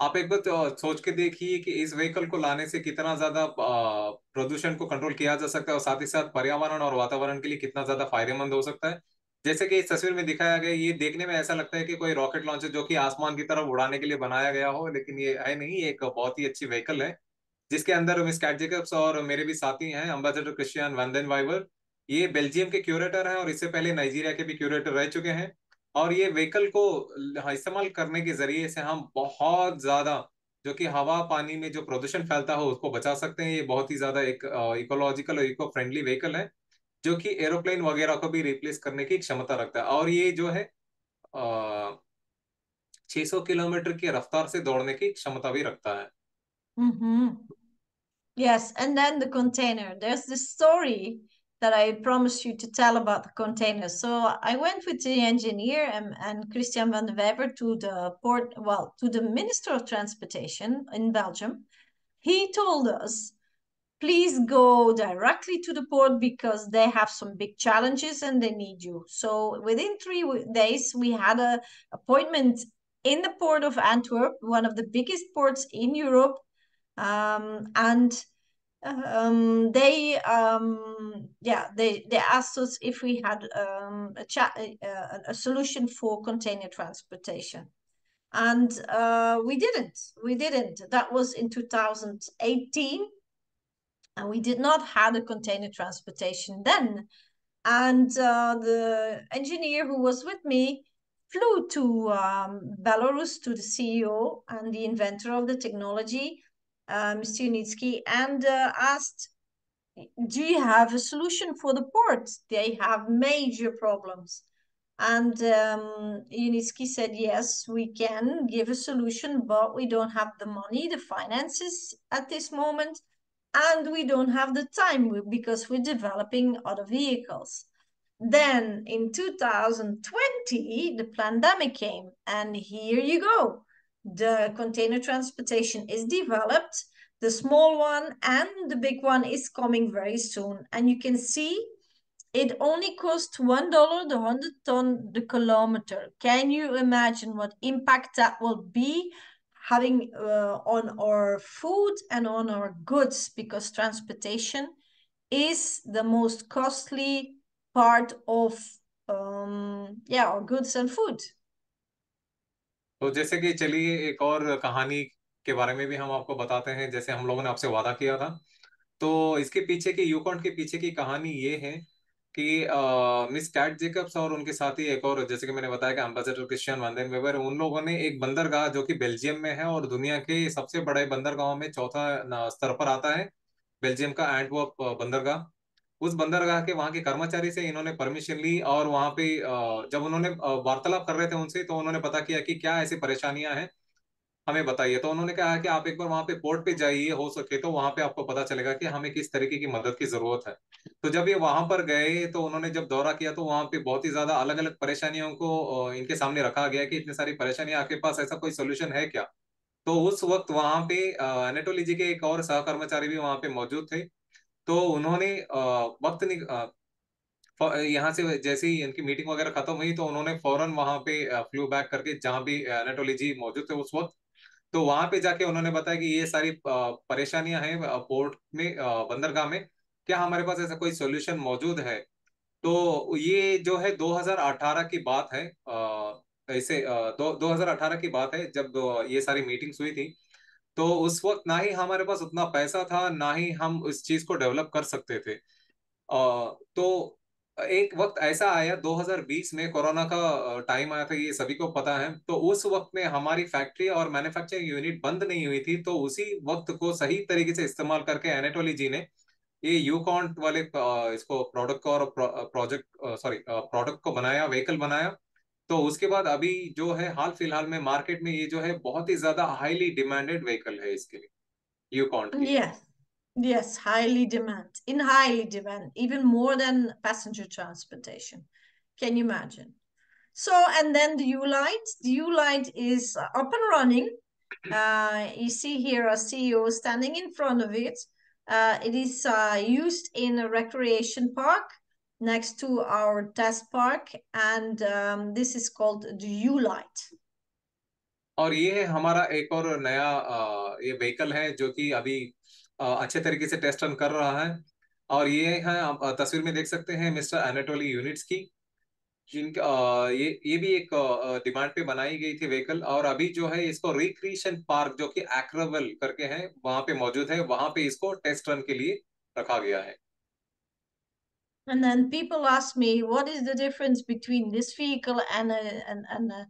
आप एक बार सोच के देखिए कि इस vehicle को लाने से कितना ज्यादा प्रदूषण को कंट्रोल किया जा सकता है और साथ ही साथ पर्यावरण और वातावरण के लिए कितना ज्यादा फायदेमंद हो सकता है जैसे कि इस तस्वीर में दिखाया गया ये देखने में ऐसा लगता है कि कोई रॉकेट लॉन्चर जो कि आसमान की तरफ उड़ाने के लिए बनाया गया हो लेकिन ये है नहीं एक बहुत ही अच्छी व्हीकल है जिसके अंदर मिस्कैट जेकब्स और मेरे भी साथी हैं अम्बेसडर क्रिश्चियन वंदन वाइवर ये बेल्जियम के क्यूरेटर हैं और इससे पहले नाइजीरिया के भी क्यूरेटर रह चुके हैं और ये व्हीकल को हाँ, इस्तेमाल करने के जरिए से हम बहुत ज्यादा जो कि हवा पानी में जो प्रदूषण फैलता हो उसको बचा सकते हैं ये बहुत ही ज्यादा एक इकोलॉजिकल और इको फ्रेंडली व्हीकल है Mm-hmm. Yes, and then the container. There's this story that I promised you to tell about the container. So I went with the engineer and, Christian van de Weber to the port, well, to the Minister of Transportation in Belgium. He told us please go directly to the port because they have some big challenges and they need you. So within three days, we had an appointment in the port of Antwerp, one of the biggest ports in Europe. Um, and um, they um, yeah they they asked us if we had um, a, a solution for container transportation and uh, we didn't we didn't that was in 2018 and we did not have the container transportation then. And uh, the engineer who was with me flew to um, Belarus to the CEO and the inventor of the technology, uh, Mr. Unitsky, and uh, asked, do you have a solution for the port? They have major problems. And um, Unitsky said, yes, we can give a solution, but we don't have the money, the finances at this moment and we don't have the time because we're developing other vehicles. Then in 2020, the pandemic came, and here you go. The container transportation is developed, the small one and the big one is coming very soon. And you can see it only costs one dollar the hundred ton the kilometer. Can you imagine what impact that will be having uh, on our food and on our goods because transportation is the most costly part of um, yeah our goods and food तो जैसे कि चलिए एक और कहानी के बारे में भी हम आपको बताते हैं जैसे हम लोगों ने आपसे वादा किया था तो इसके पीछे की यूकॉन्ट के पीछे की कहानी ये है कि मिस कैट जेकब्स और उनके साथ ही एक और जैसे कि मैंने बताया कि एम्बेसडर क्रिश्चियन वंदेन वेबर उन लोगों ने एक बंदरगाह जो कि बेल्जियम में है और दुनिया के सबसे बड़े बंदरगाहों में चौथा स्तर पर आता है बेल्जियम का एंड बंदरगाह उस बंदरगाह के वहां के कर्मचारी से इन्होंने परमिशन ली और वहां पे जब उन्होंने वार्तालाप कर रहे थे उनसे तो उन्होंने पता किया कि क्या ऐसी परेशानियां हैं हमें बताइए तो उन्होंने कहा कि आप एक बार वहां पे पोर्ट पे जाइए हो सके तो वहां पे आपको पता चलेगा कि हमें किस तरीके की मदद की जरूरत है तो जब ये वहां पर गए तो उन्होंने जब दौरा किया तो वहां पे बहुत ही ज्यादा अलग अलग परेशानियों को इनके सामने रखा गया कि इतनी सारी परेशानियां आपके पास ऐसा कोई सोल्यूशन है क्या तो उस वक्त वहां पे एनेटोली जी के एक और सहकर्मचारी भी वहां पे मौजूद थे तो उन्होंने वक्त यहाँ से जैसे ही इनकी मीटिंग वगैरह खत्म हुई तो उन्होंने फौरन वहां पे फ्लू बैक करके जहां भी एनाटोली जी मौजूद थे उस वक्त तो वहां पे जाके उन्होंने बताया कि ये सारी परेशानियां हैं पोर्ट में बंदरगाह में क्या हमारे पास ऐसा कोई सोल्यूशन मौजूद है तो ये जो है 2018 की बात है ऐसे दो हजार की बात है जब ये सारी मीटिंग्स हुई थी तो उस वक्त ना ही हमारे पास उतना पैसा था ना ही हम उस चीज को डेवलप कर सकते थे तो एक वक्त ऐसा आया 2020 में कोरोना का टाइम आया था ये सभी को पता है तो उस वक्त में हमारी फैक्ट्री और मैन्युफैक्चरिंग यूनिट बंद नहीं हुई थी तो उसी वक्त को सही तरीके से इस्तेमाल करके एनेटोली जी ने ये यूकॉन्ट वाले इसको प्रोडक्ट और प्रोजेक्ट सॉरी प्रोडक्ट को बनाया व्हीकल बनाया तो उसके बाद अभी जो है हाल फिलहाल में मार्केट में ये जो है बहुत ही ज्यादा हाईली डिमांडेड व्हीकल है इसके लिए यूकॉन्ट yes. Yes, highly demand. In highly demand, even more than passenger transportation. Can you imagine? So, and then the U-Light. The U-Light is up and running. Uh, you see here a CEO standing in front of it. Uh, it is uh, used in a recreation park next to our test park. And um, this is called the U-Light. और ये हमारा एक और नया uh, ये vehicle है जो कि अभी अच्छे तरीके से टेस्ट रन कर रहा है और ये है आप तस्वीर में देख सकते हैं मिस्टर एनेटोली यूनिट्स की जिनका ये ये भी एक डिमांड पे बनाई गई थी व्हीकल और अभी जो है इसको रिक्रिएशन पार्क जो कि एक्रवल करके है वहां पे मौजूद है वहां पे इसको टेस्ट रन के लिए रखा गया है And then people ask me, what is the difference between this vehicle and a and and a,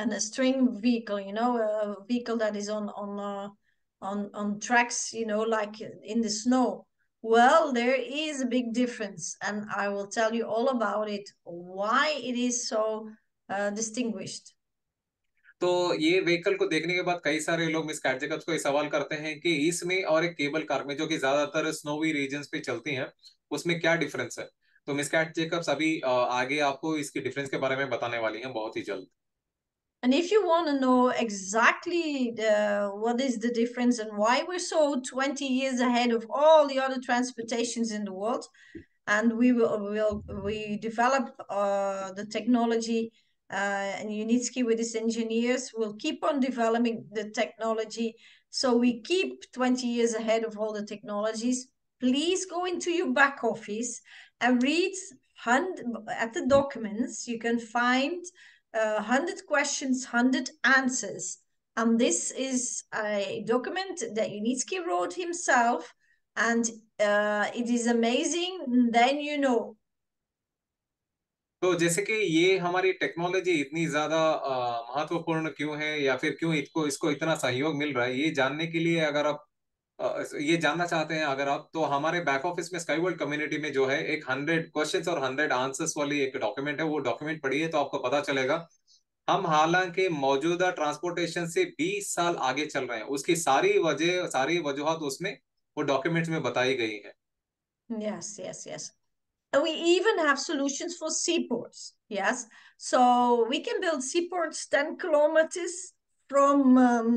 and a string vehicle? You know, a vehicle that is on on uh, on on tracks you know like in the snow well there is a big difference and i will tell you all about it why it is so uh, distinguished तो ये vehicle को देखने के बाद कई सारे लोग miss कैटजेकब्स को ये सवाल करते हैं कि इसमें और एक केबल कार में जो कि ज्यादातर स्नोवी रीजन पे चलती हैं उसमें क्या डिफरेंस है तो मिस कैट जेकब्स अभी uh, आगे आपको इसके डिफरेंस के बारे में बताने वाली हैं बहुत ही जल्द And if you want to know exactly the, what is the difference and why we're so 20 years ahead of all the other transportations in the world, and we will will we develop uh, the technology, uh, and Unitsky with his engineers will keep on developing the technology. So we keep 20 years ahead of all the technologies. Please go into your back office and read at the documents. You can find uh, 100 questions, 100 answers. And this is a document that Unitsky wrote himself. And uh, it is amazing. Then you know. तो जैसे कि ये हमारी technology इतनी ज्यादा महत्वपूर्ण क्यों है या फिर क्यों इसको इसको इतना सहयोग मिल रहा है ये जानने के लिए अगर आप ये जानना चाहते हैं अगर आप तो हमारे बैक ऑफिस में स्काई वर्ल्ड कम्युनिटी में जो है एक हंड्रेड क्वेश्चन और हंड्रेड आंसर्स वाली एक डॉक्यूमेंट है वो डॉक्यूमेंट पढ़िए तो आपको पता चलेगा हम हालांकि मौजूदा ट्रांसपोर्टेशन से 20 साल आगे चल रहे हैं उसकी सारी वजह सारी वजूहत उसमें वो डॉक्यूमेंट्स में बताई गई है yes yes yes and we even have solutions for seaports yes so we can build seaports 10 kilometers from um,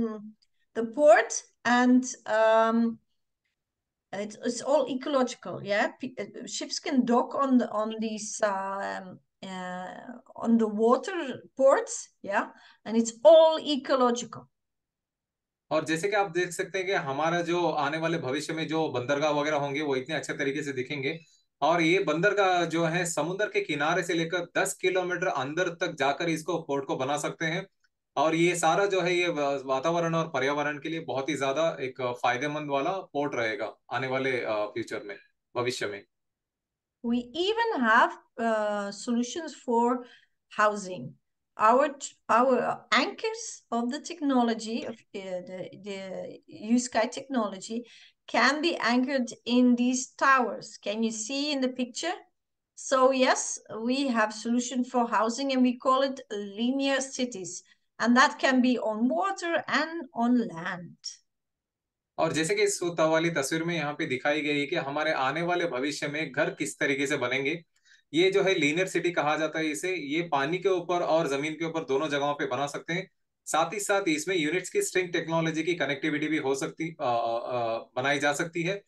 the port and um, it's, it's all ecological yeah P uh, ships can dock on the, on these uh, um, uh, on the water ports yeah and it's all ecological और जैसे कि आप देख सकते हैं कि हमारा जो आने वाले भविष्य में जो बंदरगाह वगैरह होंगे वो इतने अच्छे तरीके से दिखेंगे और ये बंदरगाह जो है समुद्र के किनारे से लेकर 10 किलोमीटर अंदर तक जाकर इसको पोर्ट को बना सकते हैं और ये सारा जो है ये वातावरण और पर्यावरण के लिए बहुत ही ज्यादा एक फायदेमंद वाला पोर्ट रहेगा आने वाले फ्यूचर में भविष्य में we even have uh, solutions for housing our our anchors of the technology of uh, the the sky technology can be anchored in these towers can you see in the picture so yes we have solution for housing and we call it linear cities and that can be on water and on land. और जैसे कि इस सुता वाली तस्वीर में यहाँ पे दिखाई गई है कि हमारे आने वाले भविष्य में घर किस तरीके से बनेंगे ये जो है लीनियर सिटी कहा जाता है इसे ये पानी के ऊपर और जमीन के ऊपर दोनों जगहों पे बना सकते हैं साथ ही साथ इसमें यूनिट्स की स्ट्रिंग टेक्नोलॉजी की कनेक्टिविटी भी हो सकती बनाई जा सकती है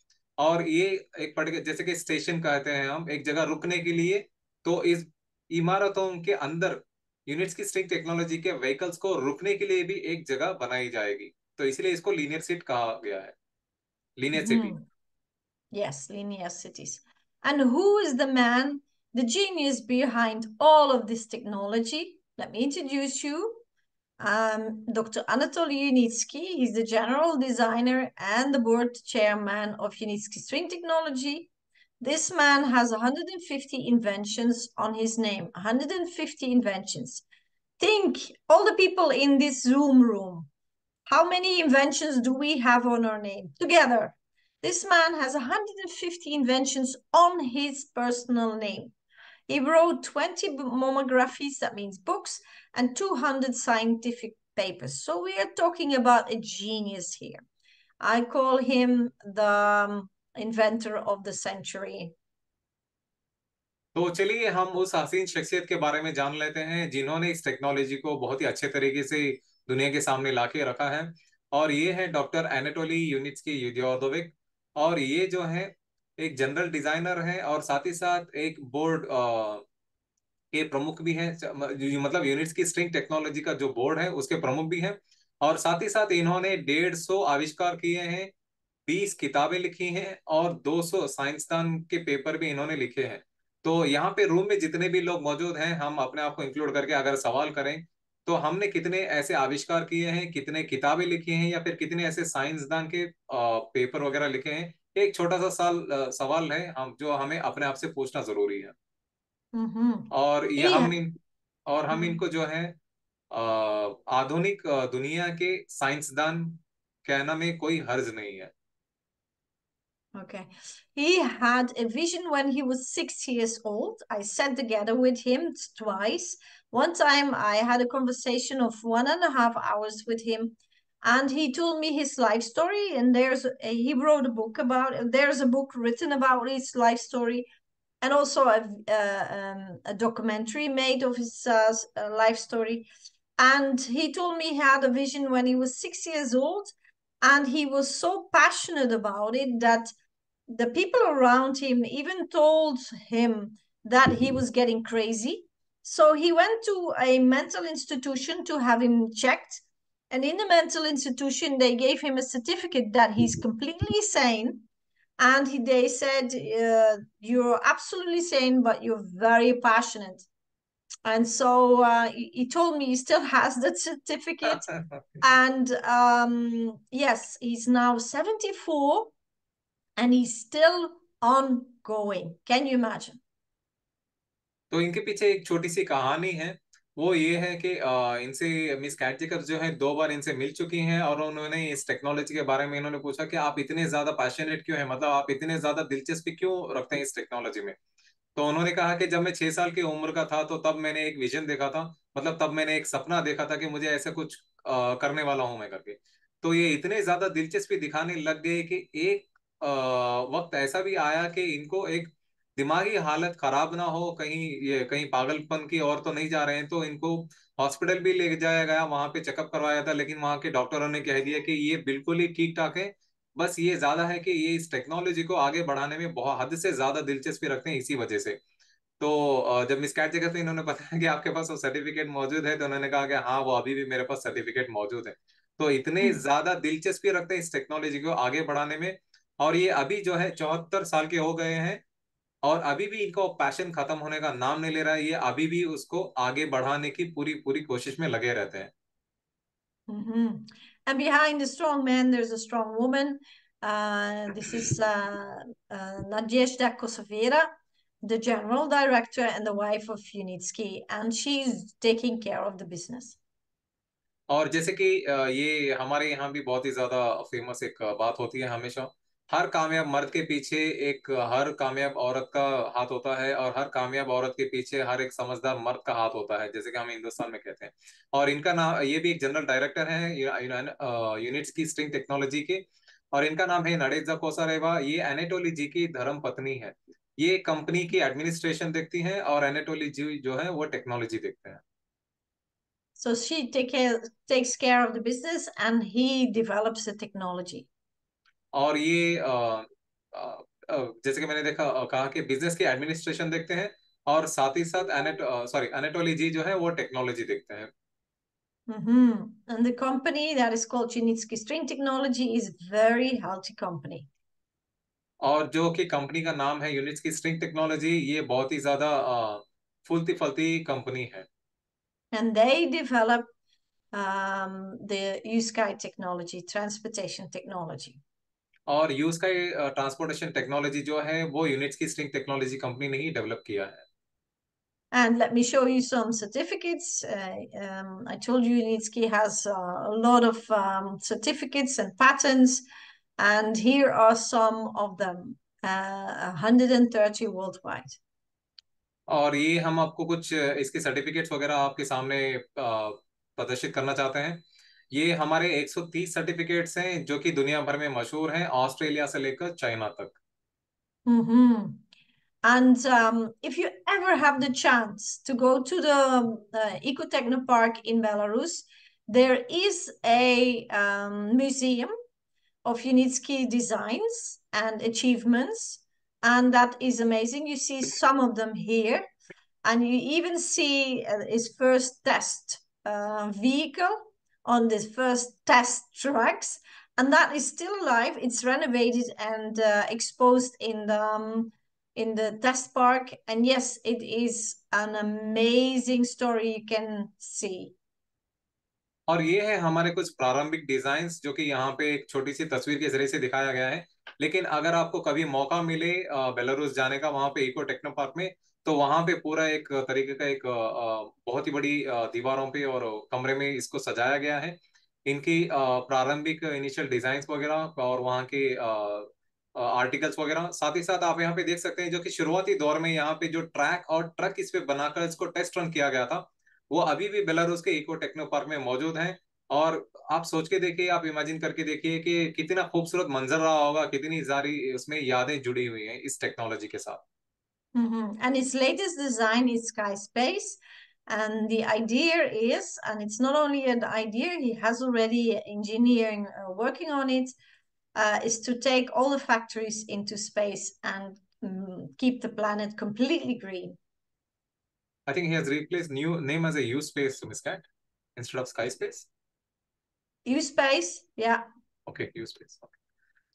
और ये एक पर्टिकुलर जैसे कि स्टेशन कहते हैं हम एक जगह रुकने के लिए तो इस इमारतों के अंदर यूनिट्स की स्ट्रिंग टेक्नोलॉजी के व्हीकल्स को रुकने के लिए भी एक जगह बनाई जाएगी तो इसलिए इसको लीनियर सीट कहा गया है linear city yes linear cities and who is the man the genius behind all of this technology let me introduce you um dr anatoly unitsky he's the general designer and the board chairman of unitsky string technology This man has 150 inventions on his name, 150 inventions. Think all the people in this Zoom room. How many inventions do we have on our name together? This man has 150 inventions on his personal name. He wrote 20 monographies, that means books, and 200 scientific papers. So we are talking about a genius here. I call him the um, inventor of the century. तो चलिए हम उस हसीन शख्सियत के बारे में जान लेते हैं जिन्होंने इस टेक्नोलॉजी को बहुत ही अच्छे तरीके से दुनिया के सामने ला के रखा है और ये है डॉक्टर एनेटोली यूनिट्स की युद्योदोविक और ये जो है एक जनरल डिजाइनर है और साथ ही साथ एक बोर्ड के प्रमुख भी है मतलब यूनिट्स की स्ट्रिंग टेक्नोलॉजी का जो बोर्ड है उसके प्रमुख भी है और साथ ही साथ इन्होंने डेढ़ सौ आविष्कार किए हैं बीस किताबें लिखी हैं और 200 साइंसदान के पेपर भी इन्होंने लिखे हैं तो यहाँ पे रूम में जितने भी लोग मौजूद हैं हम अपने आप को इंक्लूड करके अगर सवाल करें तो हमने कितने ऐसे आविष्कार किए हैं कितने किताबें लिखी हैं या फिर कितने ऐसे साइंसदान के पेपर वगैरह लिखे हैं एक छोटा सा साल सवाल है हम जो हमें अपने आप से पूछना जरूरी है और ये हम इन और हम इनको जो है आधुनिक दुनिया के साइंसदान कहना में कोई हर्ज नहीं है Okay. He had a vision when he was six years old. I sat together with him twice. One time I had a conversation of one and a half hours with him, and he told me his life story. And there's a, he wrote a book about. There's a book written about his life story, and also a uh, um, a documentary made of his uh, uh, life story. And he told me he had a vision when he was six years old, and he was so passionate about it that the people around him even told him that he was getting crazy. So he went to a mental institution to have him checked. And in the mental institution, they gave him a certificate that he's completely sane. And he, they said, uh, You're absolutely sane, but you're very passionate. And so uh, he told me he still [LAUGHS] has that certificate. [LAUGHS] and um, yes, he's now 74 and he's still ongoing. Can you imagine? तो इनके पीछे एक छोटी सी कहानी है वो ये है कि इनसे मिस कैटजिकर जो है दो बार इनसे मिल चुकी हैं और उन्होंने इस टेक्नोलॉजी के बारे में इन्होंने पूछा कि आप इतने ज्यादा पैशनेट क्यों हैं मतलब आप इतने ज्यादा दिलचस्पी क्यों रखते हैं इस टेक्नोलॉजी में तो उन्होंने कहा कि जब मैं छह साल की उम्र का था तो तब मैंने एक विजन देखा था मतलब तब मैंने एक सपना देखा था कि मुझे ऐसा कुछ करने वाला हूं मैं करके तो ये इतने ज्यादा दिलचस्पी दिखाने लग गए कि एक वक्त ऐसा भी आया कि इनको एक दिमागी हालत खराब ना हो कहीं ये कहीं पागलपन की और तो नहीं जा रहे हैं तो इनको हॉस्पिटल भी ले जाया गया वहां पे चेकअप करवाया था लेकिन वहां के डॉक्टरों ने कह दिया कि ये बिल्कुल ही ठीक ठाक है बस ये ज्यादा है कि ये इस टेक्नोलॉजी को आगे बढ़ाने में बहुत हद से ज्यादा दिलचस्पी रखते हैं इसी वजह से तो जब मिस कैट जगह इन्होंने बताया कि आपके पास वो सर्टिफिकेट मौजूद है तो उन्होंने कहा कि हाँ वो अभी भी मेरे पास सर्टिफिकेट मौजूद है तो इतने हम्म। ज्यादा दिलचस्पी रखते हैं इस टेक्नोलॉजी को आगे बढ़ाने में और ये अभी जो है चौहत्तर साल के हो गए हैं और अभी भी इनको पैशन खत्म होने का नाम नहीं ले रहा है ये अभी भी उसको आगे बढ़ाने की पूरी पूरी कोशिश में लगे रहते हैं Mm-hmm. And behind the strong man, there's a strong woman. Uh, this is uh, uh, Nadezhda Kosovera, the general director and the wife of Unitsky, and she's taking care of the business. और जैसे कि ये हमारे यहाँ भी बहुत ही ज्यादा famous एक बात होती है हमेशा हर कामयाब मर्द के पीछे एक हर कामयाब औरत का हाथ होता है और हर कामयाब औरत के पीछे हर एक समझदार मर्द का हाथ होता है जैसे कि हम हिंदुस्तान में कहते हैं और इनका नाम ये भी एक जनरल डायरेक्टर है यूनिट्स की स्ट्रिंग टेक्नोलॉजी के और इनका नाम है नडेजा कोसारेवा ये एनेटोली जी की धर्म पत्नी है ये कंपनी की एडमिनिस्ट्रेशन देखती है और एनेटोली जी जो है वो टेक्नोलॉजी देखते हैं So she take care, takes care of the business and he develops the technology. और ये आ, आ, जैसे कि मैंने देखा कहा कि बिजनेस के एडमिनिस्ट्रेशन देखते हैं और साथ ही साथ सॉरी एनेटोलॉजी जो है वो टेक्नोलॉजी देखते हैं Mm-hmm. And the company that is called Chinitsky String Technology is very healthy company. और जो कि कंपनी का नाम है यूनिट्स की स्ट्रिंग टेक्नोलॉजी ये बहुत ही ज्यादा फुलती फलती कंपनी है and they develop um, the use USky technology transportation technology और यूज का ट्रांसपोर्टेशन टेक्नोलॉजी जो है वो यूनिट्स की स्ट्रिंग टेक्नोलॉजी कंपनी ने ही डेवलप किया है And let me show you some certificates. Uh, um, I told you Unitsky has uh, a lot of um, certificates and patents, and here are some of them, uh, 130 worldwide. और ये हम आपको कुछ इसके certificates वगैरह आपके सामने प्रदर्शित करना चाहते हैं ये हमारे 130 सर्टिफिकेट्स हैं जो कि दुनिया भर में मशहूर हैं ऑस्ट्रेलिया से लेकर चाइना तक chance to go to the techno park in Belarus there is a museum of Unitsky designs and achievements and that is amazing you see some of them here and you even see is first test vehicle on the first test tracks. And that is still alive. It's renovated and uh, exposed in the um, in the test park. And yes, it is an amazing story you can see. और ये है हमारे कुछ प्रारंभिक designs जो कि यहाँ पे एक छोटी सी तस्वीर के जरिए से दिखाया गया है लेकिन अगर आपको कभी मौका मिले बेलारूस जाने का वहां पे इको टेक्नो पार्क में तो वहां पे पूरा एक तरीके का एक बहुत ही बड़ी दीवारों पे और कमरे में इसको सजाया गया है इनकी प्रारंभिक इनिशियल डिजाइन वगैरह और वहाँ के आर्टिकल्स वगैरह साथ ही साथ आप यहाँ पे देख सकते हैं जो कि शुरुआती दौर में यहाँ पे जो ट्रैक और ट्रक इस पे बनाकर इसको टेस्ट रन किया गया था वो अभी भी बेलारूस के इको टेक्नो पार्क में मौजूद है और आप सोच के देखिए आप इमेजिन करके देखिए कि कितना खूबसूरत मंजर रहा होगा कितनी सारी उसमें यादें जुड़ी हुई हैं इस टेक्नोलॉजी के साथ Mm-hmm. And its latest design is SkySpace, And the idea is, and it's not only an idea, he has already engineering uh, working on it, uh, is to take all the factories into space and um, keep the planet completely green. I think he has replaced new name as a U space to Miscat instead of SkySpace. Use U space, yeah. Okay, U space. Okay.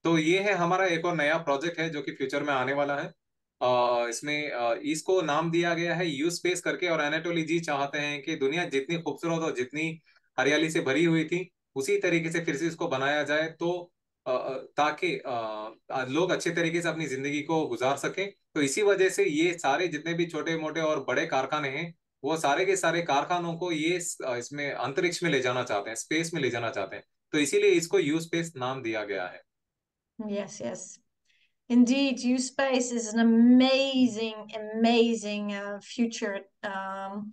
तो ये है हमारा एक और नया project है जो कि फ्यूचर में आने वाला है इसमें इसको नाम दिया गया है यू स्पेस करके और एनाटोली जी चाहते हैं कि दुनिया जितनी खूबसूरत और जितनी हरियाली से भरी हुई थी उसी तरीके से फिर से इसको बनाया जाए तो ताकि लोग अच्छे तरीके से अपनी जिंदगी को गुजार सके तो इसी वजह से ये सारे जितने भी छोटे मोटे और बड़े कारखाने हैं वो सारे के सारे कारखानों को ये इसमें अंतरिक्ष में ले जाना चाहते हैं स्पेस में ले जाना चाहते हैं तो इसीलिए इसको यू स्पेस नाम दिया गया है yes yes, yes yes. Indeed, U-Space is an amazing, amazing uh, future um,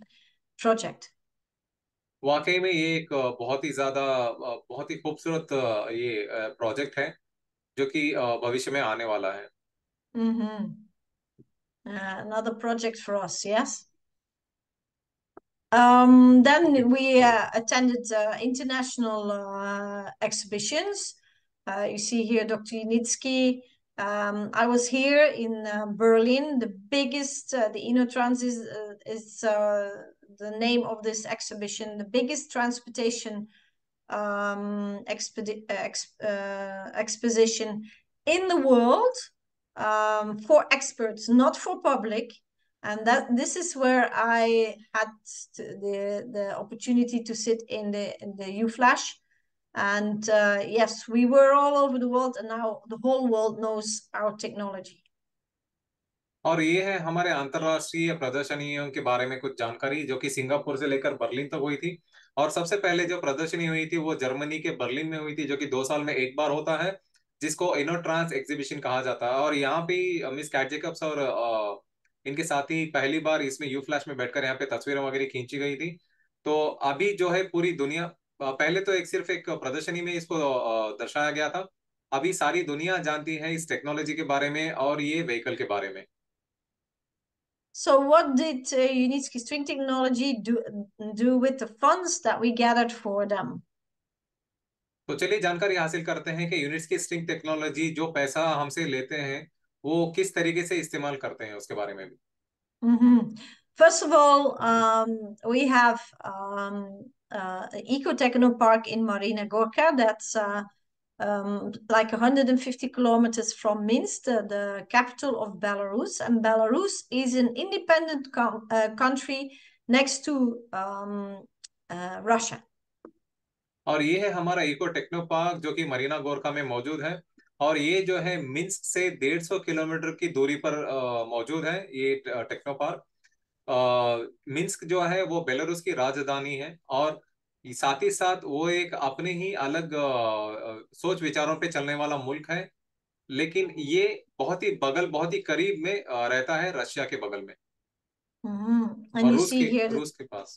project. वाकई में ये एक बहुत ही ज़्यादा बहुत ही खूबसूरत ये प्रोजेक्ट है जो कि भविष्य में आने वाला है mm-hmm. uh, another project for us yes um, then we uh, attended uh, international exhibitions uh, you see here dr Yunitsky, um, I was here in uh, Berlin. The biggest, uh, the InnoTrans is, uh, is uh, the name of this exhibition, the biggest transportation um, expedi- uh, ex- uh, exposition in the world um, for experts, not for public. And that this is where I had the the opportunity to sit in the in the UFlash And uh, yes, we were all over the world and now the whole world knows our technology. और ये है हमारे अंतरराष्ट्रीय प्रदर्शनियों के बारे में कुछ जानकारी जो कि सिंगापुर से लेकर बर्लिन तक तो हुई थी और सबसे पहले जो प्रदर्शनी हुई थी वो जर्मनी के बर्लिन में हुई थी जो कि दो साल में एक बार होता है जिसको इनोट्रांस एग्जीबिशन कहा जाता है और यहाँ पे मिस कैट जेकब्स और इनके साथ ही पहली बार इसमें यू फ्लैश में बैठकर यहाँ पे तस्वीरें वगैरह खींची गई थी तो अभी जो है पूरी दुनिया पहले तो एक सिर्फ एक प्रदर्शनी में इसको दर्शाया गया था अभी सारी दुनिया जानती है इस टेक्नोलॉजी के बारे में और ये व्हीकल के बारे में So what did uh, Unitsky String Technology do, do with the funds that we gathered for them? तो चलिए जानकारी हासिल करते हैं कि यूनिट्स की स्ट्रिंग टेक्नोलॉजी जो पैसा हमसे लेते हैं वो किस तरीके से इस्तेमाल करते हैं उसके बारे में भी mm -hmm. First of all, um, we have um, uh, eco techno park in Marina Gorka. That's uh, um, like 150 kilometers from Minsk, the, the, capital of Belarus. And Belarus is an independent uh, country next to um, uh, Russia. और ये है हमारा eco techno park जो कि मरीना गोरखा में मौजूद है और ये जो है मिन्स्क से डेढ़ सौ किलोमीटर की दूरी पर मौजूद है ये टेक्नो पार्क मिन्स्क जो है वो बेलारूस की राजधानी है और साथ ही साथ वो एक अपने ही अलग सोच विचारों पे चलने वाला मुल्क है लेकिन ये बहुत ही बगल बहुत ही करीब में रहता है रशिया के बगल में And you see here,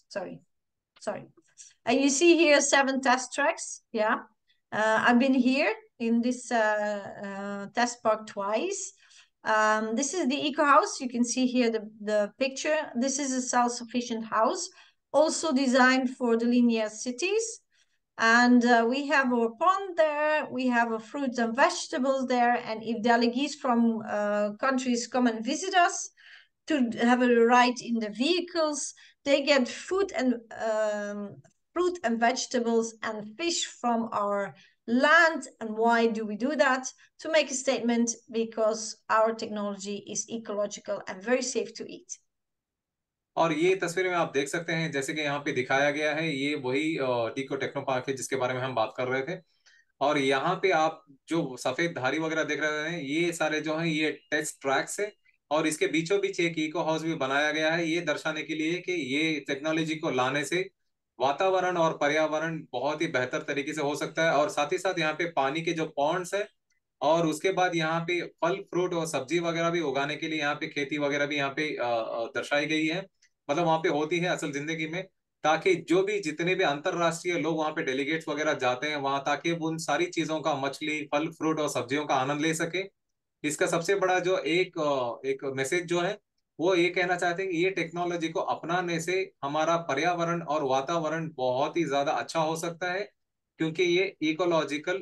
sorry, sorry. And you see here seven test tracks. Yeah, uh, I've been here in this uh, uh, test park twice. Um, this is the eco house. You can see here the, the picture. This is a self-sufficient house, also designed for the linear cities. And uh, we have our pond there, we have a fruits and vegetables there. And if delegates from uh, countries come and visit us to have a ride in the vehicles, they get food and um, fruit and vegetables and fish from our land. And why do we do that? To make a statement because our technology is ecological and very safe to eat. और ये तस्वीर में आप देख सकते हैं जैसे कि यहाँ पे दिखाया गया है ये वही टीको टेक्नो पार्क है जिसके बारे में हम बात कर रहे थे और यहाँ पे आप जो सफेद धारी वगैरह देख रहे हैं ये सारे जो हैं ये टेस्ट ट्रैक्स है और इसके बीचों बीच एक इको हाउस भी बनाया गया है ये दर्शाने के लिए कि ये टेक्नोलॉजी को लाने से वातावरण और पर्यावरण बहुत ही बेहतर तरीके से हो सकता है और साथ ही साथ यहाँ पे पानी के जो पॉन्ड्स है और उसके बाद यहाँ पे फल फ्रूट और सब्जी वगैरह भी उगाने के लिए यहाँ पे खेती वगैरह भी यहाँ पे दर्शाई गई है मतलब वहाँ पे होती है असल जिंदगी में ताकि जो भी जितने भी अंतरराष्ट्रीय लोग वहाँ पे डेलीगेट्स वगैरह जाते हैं वहाँ ताकि उन सारी चीजों का मछली फल फ्रूट और सब्जियों का आनंद ले सके इसका सबसे बड़ा जो एक एक मैसेज जो है वो ये कहना चाहते हैं कि ये टेक्नोलॉजी को अपनाने से हमारा पर्यावरण और वातावरण बहुत ही ज्यादा अच्छा हो सकता है क्योंकि ये इकोलॉजिकल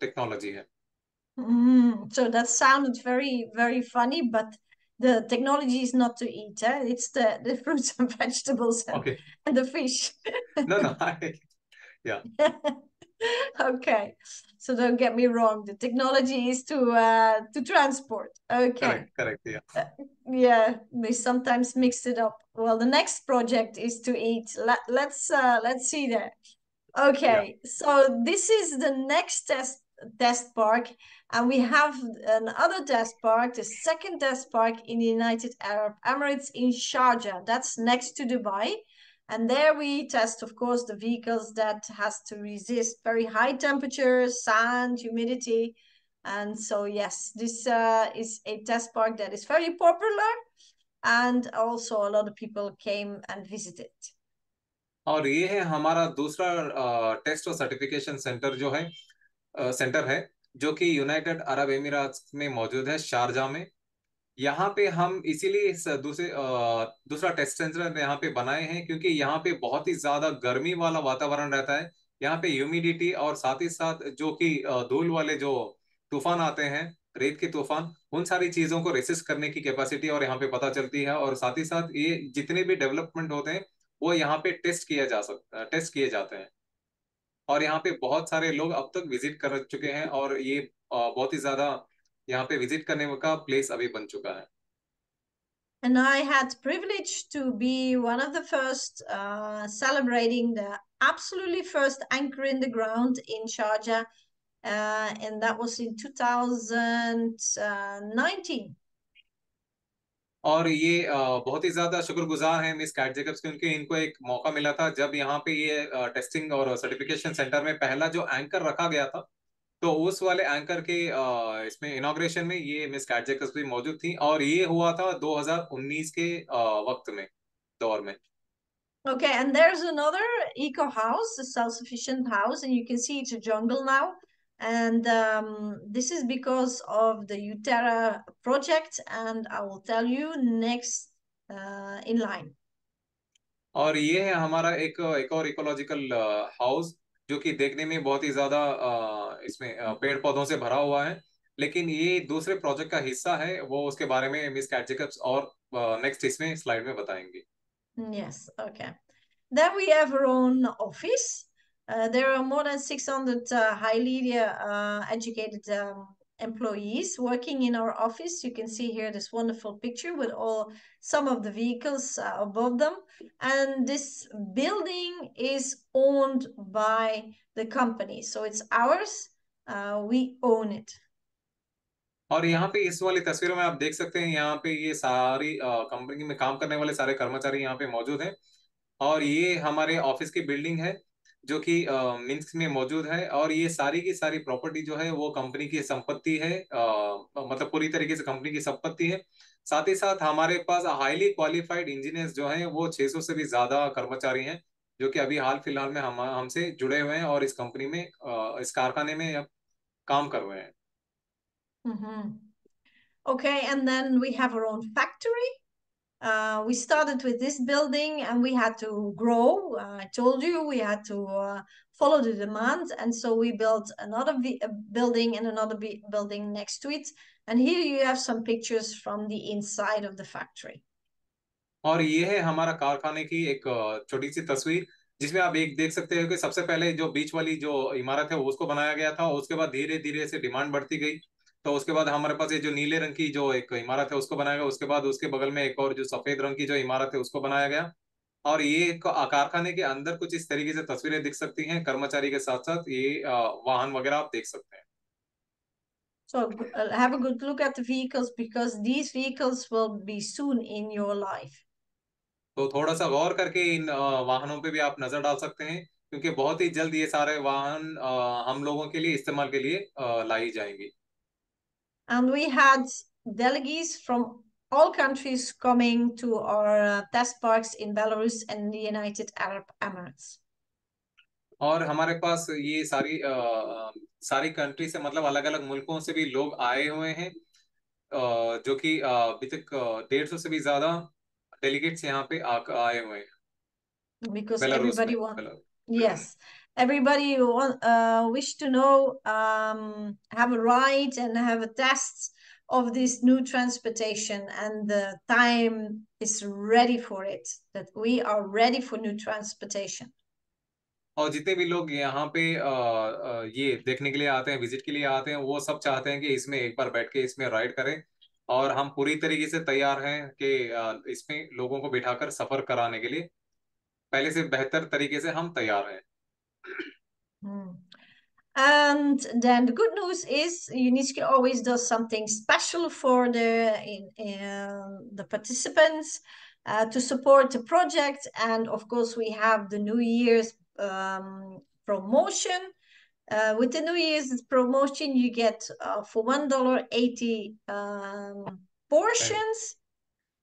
टेक्नोलॉजी है Mm, so that sounds very, very funny, but the technology is not to eat. Eh? It's the, the fruits and vegetables and, okay. and the fish. no, no. I, yeah. [LAUGHS] okay so don't get me wrong the technology is to uh to transport okay correct, correct yeah uh, yeah they sometimes mix it up well the next project is to eat Let, let's uh let's see there okay yeah. so this is the next test test park and we have another test park the second test park in the united arab emirates in sharjah that's next to dubai and there we test, of course, the vehicles that has to resist very high temperatures, sand, humidity. And so, yes, this uh, is a test park that is very popular. And also a lot of people came and visited. और ये है हमारा दूसरा test और certification centre जो है centre है जो कि यूनाइटेड अरब अमीरात में मौजूद है शारजा में यहाँ पे हम इसीलिए इस दूसरे दूसरा टेस्ट सेंसर यहाँ पे बनाए हैं क्योंकि यहाँ पे बहुत ही ज्यादा गर्मी वाला वातावरण रहता है यहाँ पे ह्यूमिडिटी और साथ ही साथ जो कि धूल वाले जो तूफान आते हैं रेत के तूफान उन सारी चीजों को रेसिस्ट करने की कैपेसिटी और यहाँ पे पता चलती है और साथ ही साथ ये जितने भी डेवलपमेंट होते हैं वो यहाँ पे टेस्ट किया जा सकता टेस्ट किए जाते हैं और यहाँ पे बहुत सारे लोग अब तक विजिट कर चुके हैं और ये बहुत ही ज्यादा यहाँ पे विजिट करने का प्लेस अभी बन चुका है And I had privilege to be one of the first uh, celebrating the absolutely first anchor in the ground in Sharjah, uh, and that was in 2019. और ये बहुत ही ज्यादा शुक्रगुजार हैं मिस कैट जेकब्स क्योंकि इनको एक मौका मिला था जब यहाँ पे ये टेस्टिंग और सर्टिफिकेशन सेंटर में पहला जो एंकर रखा गया था तो उस वाले एंकर के आ, इसमें इनोग्रेशन में ये मिस कैट जैकब्स भी मौजूद थी और ये हुआ था 2019 के आ, वक्त में दौर में Okay, and there's another eco house, a self-sufficient house, and you can see it's a jungle now. And um, this is because of the Uterra project, and I will tell you next uh, in line. और ये है हमारा एक एक और ecological house जो कि देखने में बहुत ही ज्यादा इसमें पेड़ पौधों से भरा हुआ है लेकिन ये दूसरे प्रोजेक्ट का हिस्सा है वो उसके बारे में मिस कैट और नेक्स्ट इसमें स्लाइड में बताएंगे yes okay then we have our own office uh, there are more than 600 uh, highly uh, educated um, employees working in our office. You can see here this wonderful picture with all some of the vehicles uh, above them. And this building is owned by the company. So it's ours. Uh, we own it. और यहाँ पे इस वाली तस्वीरों में आप देख सकते हैं यहाँ पे ये सारी कंपनी में काम करने वाले सारे कर्मचारी यहाँ पे मौजूद हैं और ये हमारे ऑफिस की बिल्डिंग है जो कि मिन्स में मौजूद है और ये सारी की सारी प्रॉपर्टी जो है वो कंपनी की संपत्ति है आ, मतलब पूरी तरीके से कंपनी की संपत्ति है साथ ही साथ हमारे पास हाईली क्वालिफाइड इंजीनियर्स जो हैं वो 600 से भी ज्यादा कर्मचारी हैं जो कि अभी हाल फिलहाल में हम हमसे जुड़े हुए हैं और इस कंपनी में आ, इस कारखाने में अब काम कर रहे हैं mm-hmm. Okay, and then we have our own factory. Uh, we started with this building and we had to grow. Uh, I told you we had to uh, follow the demand. And so we built another uh, building and another building next to it. And here you have some pictures from the inside of the factory. और ये है हमारा कारखाने की एक छोटी सी तस्वीर जिसमें आप एक देख सकते हो कि सबसे पहले जो बीच वाली जो इमारत है उसको बनाया गया था उसके बाद धीरे धीरे से डिमांड बढ़ती गई तो उसके बाद हमारे पास ये जो नीले रंग की जो एक इमारत है उसको बनाया गया उसके बाद उसके बगल में एक और जो सफेद रंग की जो इमारत है उसको बनाया गया और ये कारखाने के अंदर कुछ इस तरीके से तस्वीरें दिख सकती हैं कर्मचारी के साथ साथ ये वाहन वगैरह आप देख सकते हैं So uh, have a good look at the vehicles because these vehicles will be soon in your life. तो थोड़ा सा गौर करके इन वाहनों पे भी आप नजर डाल सकते हैं क्योंकि बहुत ही जल्द ये सारे वाहन हम लोगों के लिए इस्तेमाल के लिए लाई जाएंगी and we had delegates from all countries coming to our uh, test parks in Belarus and the United Arab Emirates. और हमारे पास ये सारी आ, सारी कंट्री से मतलब अलग अलग मुल्कों से भी लोग आए हुए हैं आ, जो कि अभी तक डेढ़ सौ से भी ज्यादा डेलीगेट्स यहाँ पे आ, आए हुए हैं because everybody want yes everybody want, uh, wish to know, um, have a ride and have a test of this new transportation and the time is ready for it that we are ready for new transportation और जितने भी लोग यहाँ पे आ, आ, ये देखने के लिए आते हैं विजिट के लिए आते हैं वो सब चाहते हैं कि इसमें एक बार बैठ के इसमें राइड करें और हम पूरी तरीके से तैयार हैं कि इसमें लोगों को बिठाकर सफर कराने के लिए पहले से बेहतर तरीके से हम तैयार हैं Hmm. And then the good news is UNESCO always does something special for the in, in the participants uh, to support the project. And of course, we have the New Year's um, promotion. Uh, with the New Year's promotion, you get uh, for one dollar eighty um, portions.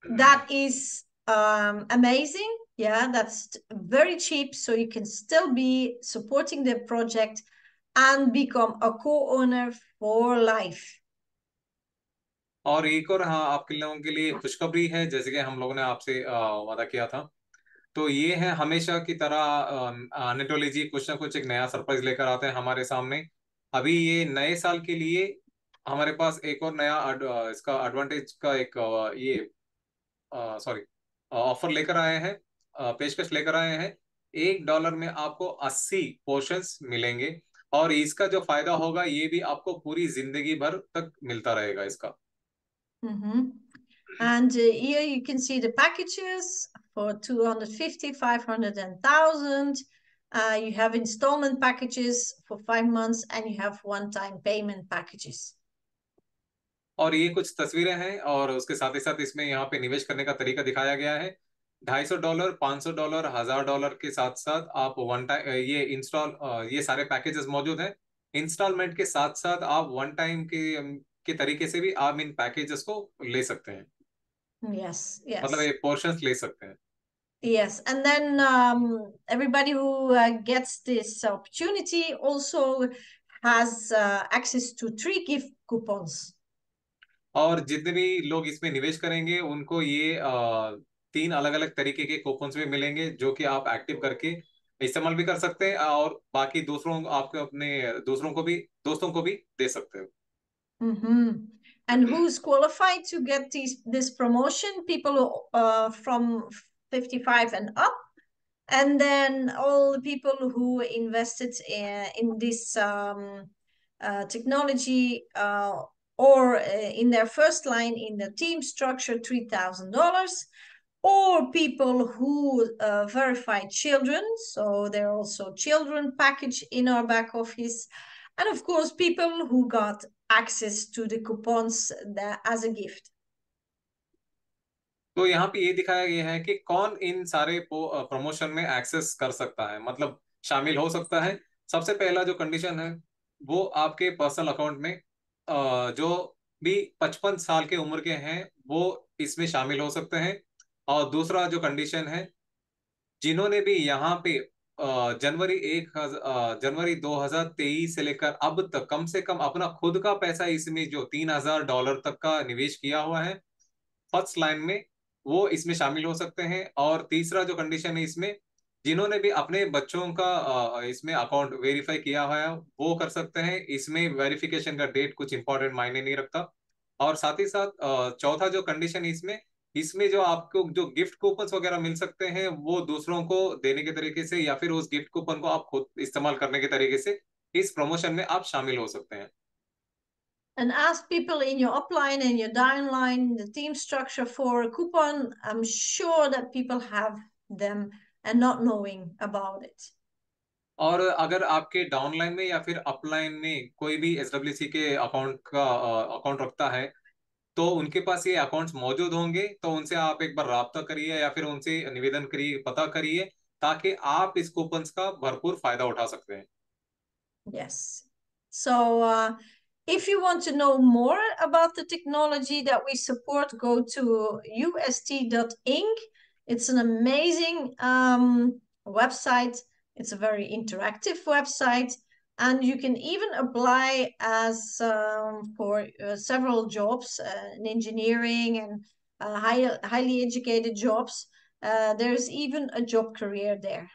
Okay. That is um, amazing Yeah, that's very cheap. So you can still be supporting the project and become a co-owner for life. और एक और हाँ आपके लोगों के लिए खुशखबरी है जैसे कि हम लोगों ने आपसे वादा किया था तो ये है हमेशा की तरह नेटोलॉजी कुछ ना कुछ एक नया सरप्राइज लेकर आते हैं हमारे सामने अभी ये नए साल के लिए हमारे पास एक और नया अड, इसका एडवांटेज का एक ये सॉरी ऑफर लेकर आए हैं पेशकश लेकर आए हैं एक डॉलर में आपको अस्सी पोर्शंस मिलेंगे और इसका जो फायदा होगा ये भी आपको पूरी जिंदगी भर तक मिलता रहेगा इसका और ये कुछ तस्वीरें हैं और उसके साथ ही साथ इसमें यहाँ पे निवेश करने का तरीका दिखाया गया है ढाई सौ डॉलर पांच सौ डॉलर हजार डॉलर के साथ साथ आप वन टाइम ये इंस्टॉल ये सारे पैकेजेस मौजूद हैं इंस्टॉलमेंट के साथ साथ आप वन टाइम के के तरीके से भी आप इन पैकेजेस को ले सकते हैं यस hmm, यस मतलब ये पोर्शंस ले सकते हैं Yes, and then um, everybody who uh, gets this opportunity also has uh, access to three gift coupons. और जितने भी लोग इसमें निवेश करेंगे उनको ये तीन अलग अलग तरीके के कोपन भी मिलेंगे जो कि आप एक्टिव करके इस्तेमाल भी कर सकते हैं और बाकी दूसरों आपके अपने दूसरों को भी दोस्तों को भी दे सकते हो and who is qualified to get this this promotion people from 55 and up and then all the people who invested in this technology और in their first line in the team structure $3000 or people who uh, verify children. So there are also children package in our back office. And of course, people who got access to the coupons that, as a gift. तो यहाँ पे ये दिखाया गया है कि कौन इन सारे प्रमोशन में एक्सेस कर सकता है मतलब शामिल हो सकता है सबसे पहला जो कंडीशन है वो आपके पर्सनल अकाउंट में जो भी पचपन साल के उम्र के हैं वो इसमें शामिल हो सकते हैं और दूसरा जो कंडीशन है जिन्होंने भी यहाँ पे जनवरी एक जनवरी 2023 से लेकर अब तक कम से कम अपना खुद का पैसा इसमें जो तीन हजार डॉलर तक का निवेश किया हुआ है फर्स्ट लाइन में वो इसमें शामिल हो सकते हैं और तीसरा जो कंडीशन है इसमें जिन्होंने भी अपने बच्चों का इसमें अकाउंट वेरीफाई किया हुआ है वो कर सकते हैं इसमें वेरिफिकेशन का डेट कुछ इंपॉर्टेंट मायने नहीं रखता और साथ ही साथ चौथा जो कंडीशन है इसमें इसमें जो आपको जो गिफ्ट कूपन वगैरह मिल सकते हैं वो दूसरों को देने के तरीके से या फिर उस गिफ्ट कूपन को आप खुद इस्तेमाल करने के तरीके से इस प्रमोशन में आप शामिल हो सकते हैं And ask people in your upline and your downline, the team structure for a coupon. I'm sure that people have them and not knowing about it. और अगर आपके डाउनलाइन में या फिर अपलाइन में कोई भी एस के अकाउंट का अकाउंट रखता है तो उनके पास ये अकाउंट्स मौजूद होंगे तो उनसे आप एक बार रबता करिए या फिर उनसे निवेदन करिए पता करिए ताकि आप इस कूपन का भरपूर फायदा उठा सकते हैं yes so uh, if you want to know more about the technology that we support go to ust.inc it's an amazing um, website it's a very interactive website and you can even apply as um, for uh, several jobs uh, in engineering and uh, high, highly educated jobs there's even a job career there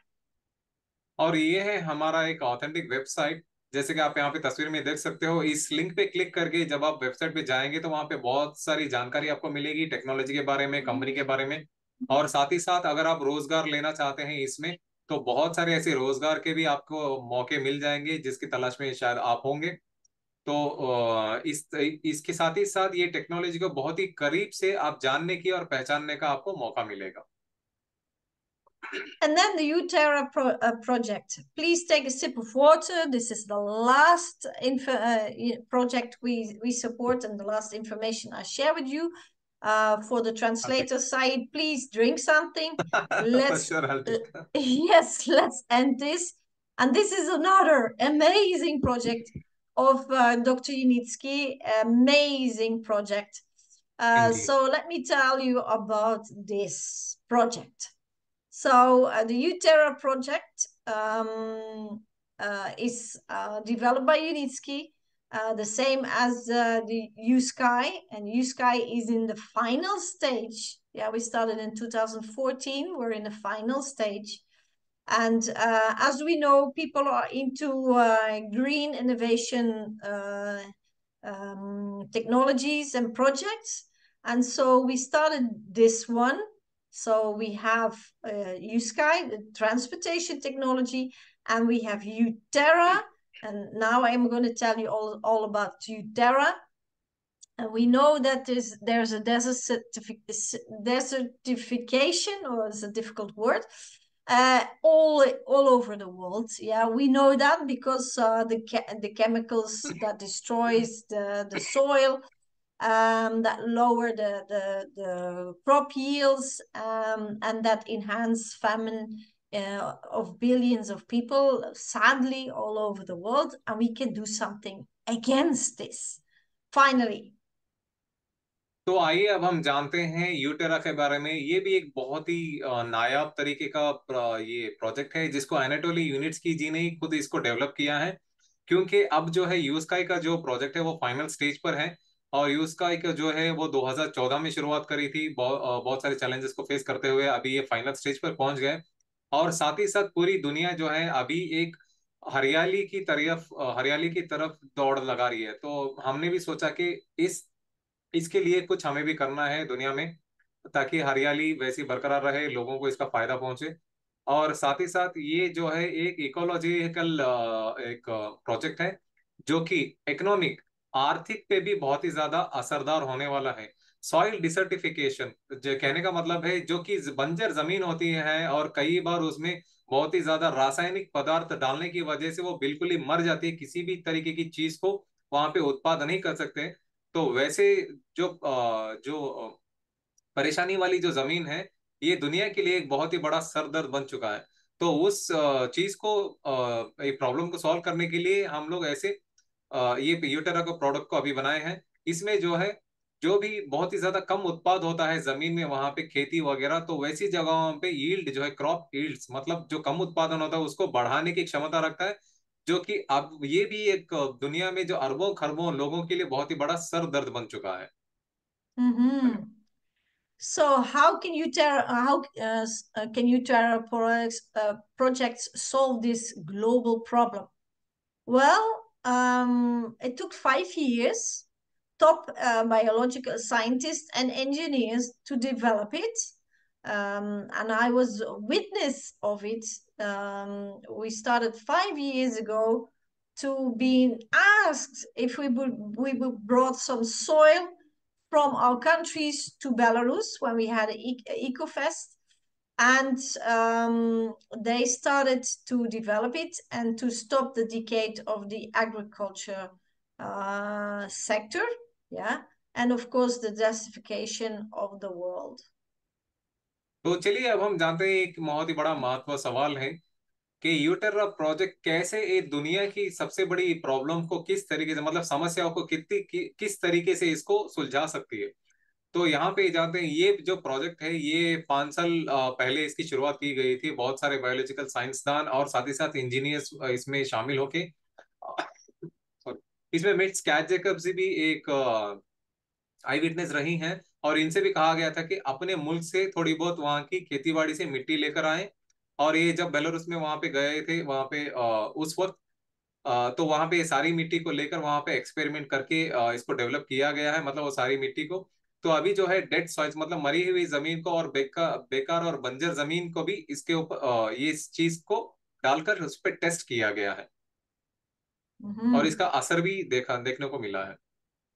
और ये है हमारा एक authentic website जैसे कि आप यहाँ पे तस्वीर में देख सकते हो इस लिंक पे क्लिक करके जब आप वेबसाइट पे जाएंगे तो वहाँ पे बहुत सारी जानकारी आपको मिलेगी टेक्नोलॉजी के बारे में कंपनी के बारे में और साथ ही साथ अगर आप रोजगार लेना चाहते हैं इसमें तो बहुत सारे ऐसे रोजगार के भी आपको मौके मिल जाएंगे जिसकी तलाश में शायद आप होंगे तो इस इसके साथ ही साथ ये टेक्नोलॉजी को बहुत ही करीब से आप जानने की और पहचानने का आपको मौका मिलेगा And then the Utera pro, uh, project. Please take a sip of water. This is the last info, uh, project we, we support and the last information I share with you. uh, for the translator side, please drink something. [LAUGHS] let's, sure uh, [LAUGHS] yes, let's end this. And this is another amazing project of uh, Dr. Yunitsky, amazing project. Uh, so let me tell you about this project. So uh, the Uterra project um, uh, is uh, developed by Yunitsky uh, the same as uh, the USky, and USky is in the final stage. Yeah, we started in 2014. We're in the final stage, and uh, as we know, people are into uh, green innovation uh, um, technologies and projects, and so we started this one. So we have USky, the transportation technology, and we have UTerra and now I'm going to tell you all, all about Uterra. And we know that there's, there's a desertification, or it's a difficult word, uh, all all over the world. Yeah, we know that because uh, the the chemicals that destroys the the soil, um, that lower the the, the crop yields, um, and that enhance famine uh, of billions of people, sadly, all over the world, and we can do something against this. Finally. तो आइए अब हम जानते हैं यूटेरा के बारे में ये भी एक बहुत ही नायाब तरीके का ये प्रोजेक्ट है जिसको एनेटोली यूनिट्स की जी ने खुद इसको डेवलप किया है क्योंकि अब जो है यूस्काई का जो प्रोजेक्ट है वो फाइनल स्टेज पर है और यूस्काई का जो है वो 2014 में शुरुआत करी थी बहुत सारे चैलेंजेस को फेस करते हुए अभी ये फाइनल स्टेज पर पहुंच गए और साथ ही साथ पूरी दुनिया जो है अभी एक हरियाली की तरफ हरियाली की तरफ दौड़ लगा रही है तो हमने भी सोचा कि इस इसके लिए कुछ हमें भी करना है दुनिया में ताकि हरियाली वैसी बरकरार रहे लोगों को इसका फायदा पहुंचे और साथ ही साथ ये जो है एक इकोलॉजिकल एक प्रोजेक्ट है जो कि इकोनॉमिक आर्थिक पे भी बहुत ही ज्यादा असरदार होने वाला है सॉइल डिसर्टिफिकेशन कहने का मतलब है जो कि बंजर जमीन होती है और कई बार उसमें बहुत ही ज्यादा रासायनिक पदार्थ डालने की वजह से वो बिल्कुल ही मर जाती है किसी भी तरीके की चीज को वहां पे उत्पाद नहीं कर सकते तो वैसे जो जो परेशानी वाली जो जमीन है ये दुनिया के लिए एक बहुत ही बड़ा सरदर्द बन चुका है तो उस चीज को प्रॉब्लम को सॉल्व करने के लिए हम लोग ऐसे ये यूटेरा को प्रोडक्ट को अभी बनाए हैं इसमें जो है जो भी बहुत ही ज्यादा कम उत्पाद होता है जमीन में वहां पे खेती वगैरह तो वैसी जगहों पे यील्ड जो है क्रॉप यील्ड्स मतलब जो कम उत्पादन होता है उसको बढ़ाने की क्षमता रखता है जो कि अब ये भी एक दुनिया में जो अरबों खरबों लोगों के लिए बहुत ही बड़ा सर दर्द बन चुका है So how can you tell how uh, can you tell projects uh, projects solve this global problem? Well, um, it took five years top uh, biological scientists and engineers to develop it. Um, and I was witness of it. Um, we started five years ago to being asked if we would, we would brought some soil from our countries to Belarus when we had EcoFest. And um, they started to develop it and to stop the decay of the agriculture uh, sector. yeah and of course the justification of the world तो चलिए अब हम जानते हैं एक बहुत ही बड़ा महत्व सवाल है कि यूटेरा प्रोजेक्ट कैसे एक दुनिया की सबसे बड़ी प्रॉब्लम को किस तरीके से मतलब समस्याओं को कितनी कि, किस तरीके से इसको सुलझा सकती है तो यहाँ पे जानते हैं ये जो प्रोजेक्ट है ये पांच साल पहले इसकी शुरुआत की गई थी बहुत सारे बायोलॉजिकल साइंसदान और साथ ही साथ इंजीनियर्स इसमें शामिल होके इसमें मिट्स कैट जेकब्स भी एक आई विटनेस रही हैं और इनसे भी कहा गया था कि अपने मुल्क से थोड़ी बहुत वहाँ की खेती से मिट्टी लेकर आए और ये जब बेलारूस में वहाँ पे गए थे वहाँ पे उस वक्त तो वहाँ पे सारी मिट्टी को लेकर वहाँ पे एक्सपेरिमेंट करके इसको डेवलप किया गया है मतलब वो सारी मिट्टी को तो अभी जो है डेड सॉइल्स मतलब मरी हुई जमीन को और बेकार बेकार और बंजर जमीन को भी इसके ऊपर ये इस चीज को डालकर उस पर टेस्ट किया गया है hmm और इसका असर भी देखा देखने को मिला है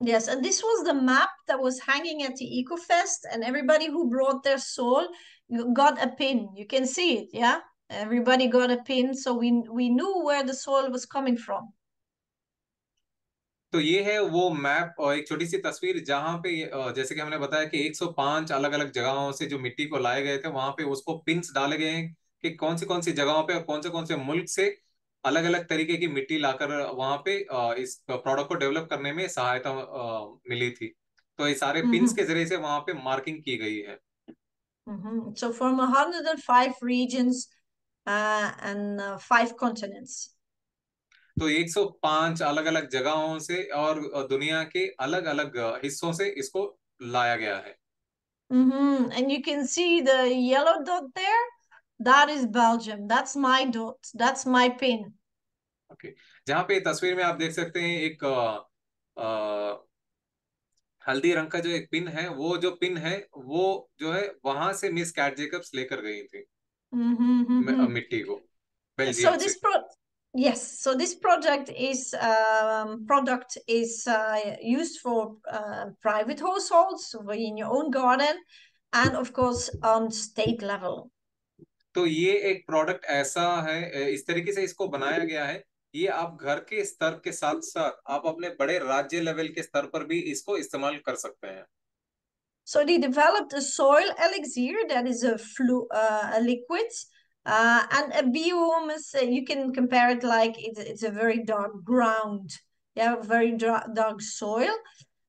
Yes, and this was the map that was hanging at the EcoFest, and everybody who brought their soul got a pin. You can see it, yeah. Everybody got a pin, so we we knew where the soul was coming from. तो ये है वो map और एक छोटी सी तस्वीर जहाँ पे जैसे कि हमने बताया कि 105 अलग अलग जगहों से जो मिट्टी को लाए गए थे वहां पे उसको पिंस डाले गए हैं कि कौन सी कौन सी जगहों पे और कौन से कौन से मुल्क से अलग अलग तरीके की मिट्टी लाकर वहां पे इस प्रोडक्ट को डेवलप करने में सहायता मिली थी तो ये सारे हम्म, पिंस हम्म। के जरिए से वहां पे मार्किंग की गई है so from 105 regions uh, and uh, तो 105 अलग अलग जगहों से और दुनिया के अलग अलग हिस्सों से इसको लाया गया है. And you can see the yellow dot there that is Belgium. That's my dot. That's my pin. Okay. जहाँ पे तस्वीर में आप देख सकते हैं एक आ, आ, हल्दी रंग का जो एक pin है वो जो pin है वो जो है वहां से Miss कैट Jacobs लेकर गई थी mm -hmm. मिट्टी को Belgium so this pro Yes, so this project is um, product is uh, used for uh, private households in your own garden, and of course on state level. तो ये एक product ऐसा है इस तरीके से इसको बनाया गया है ये आप घर के स्तर के साथ साथ आप अपने बड़े राज्य लेवल के स्तर पर भी इसको इस्तेमाल कर सकते हैं So they developed a soil elixir that is a, flu, uh, a liquid uh, and a biohumus. Uh, you can compare it like it's, it's a very dark ground, yeah, very dark soil.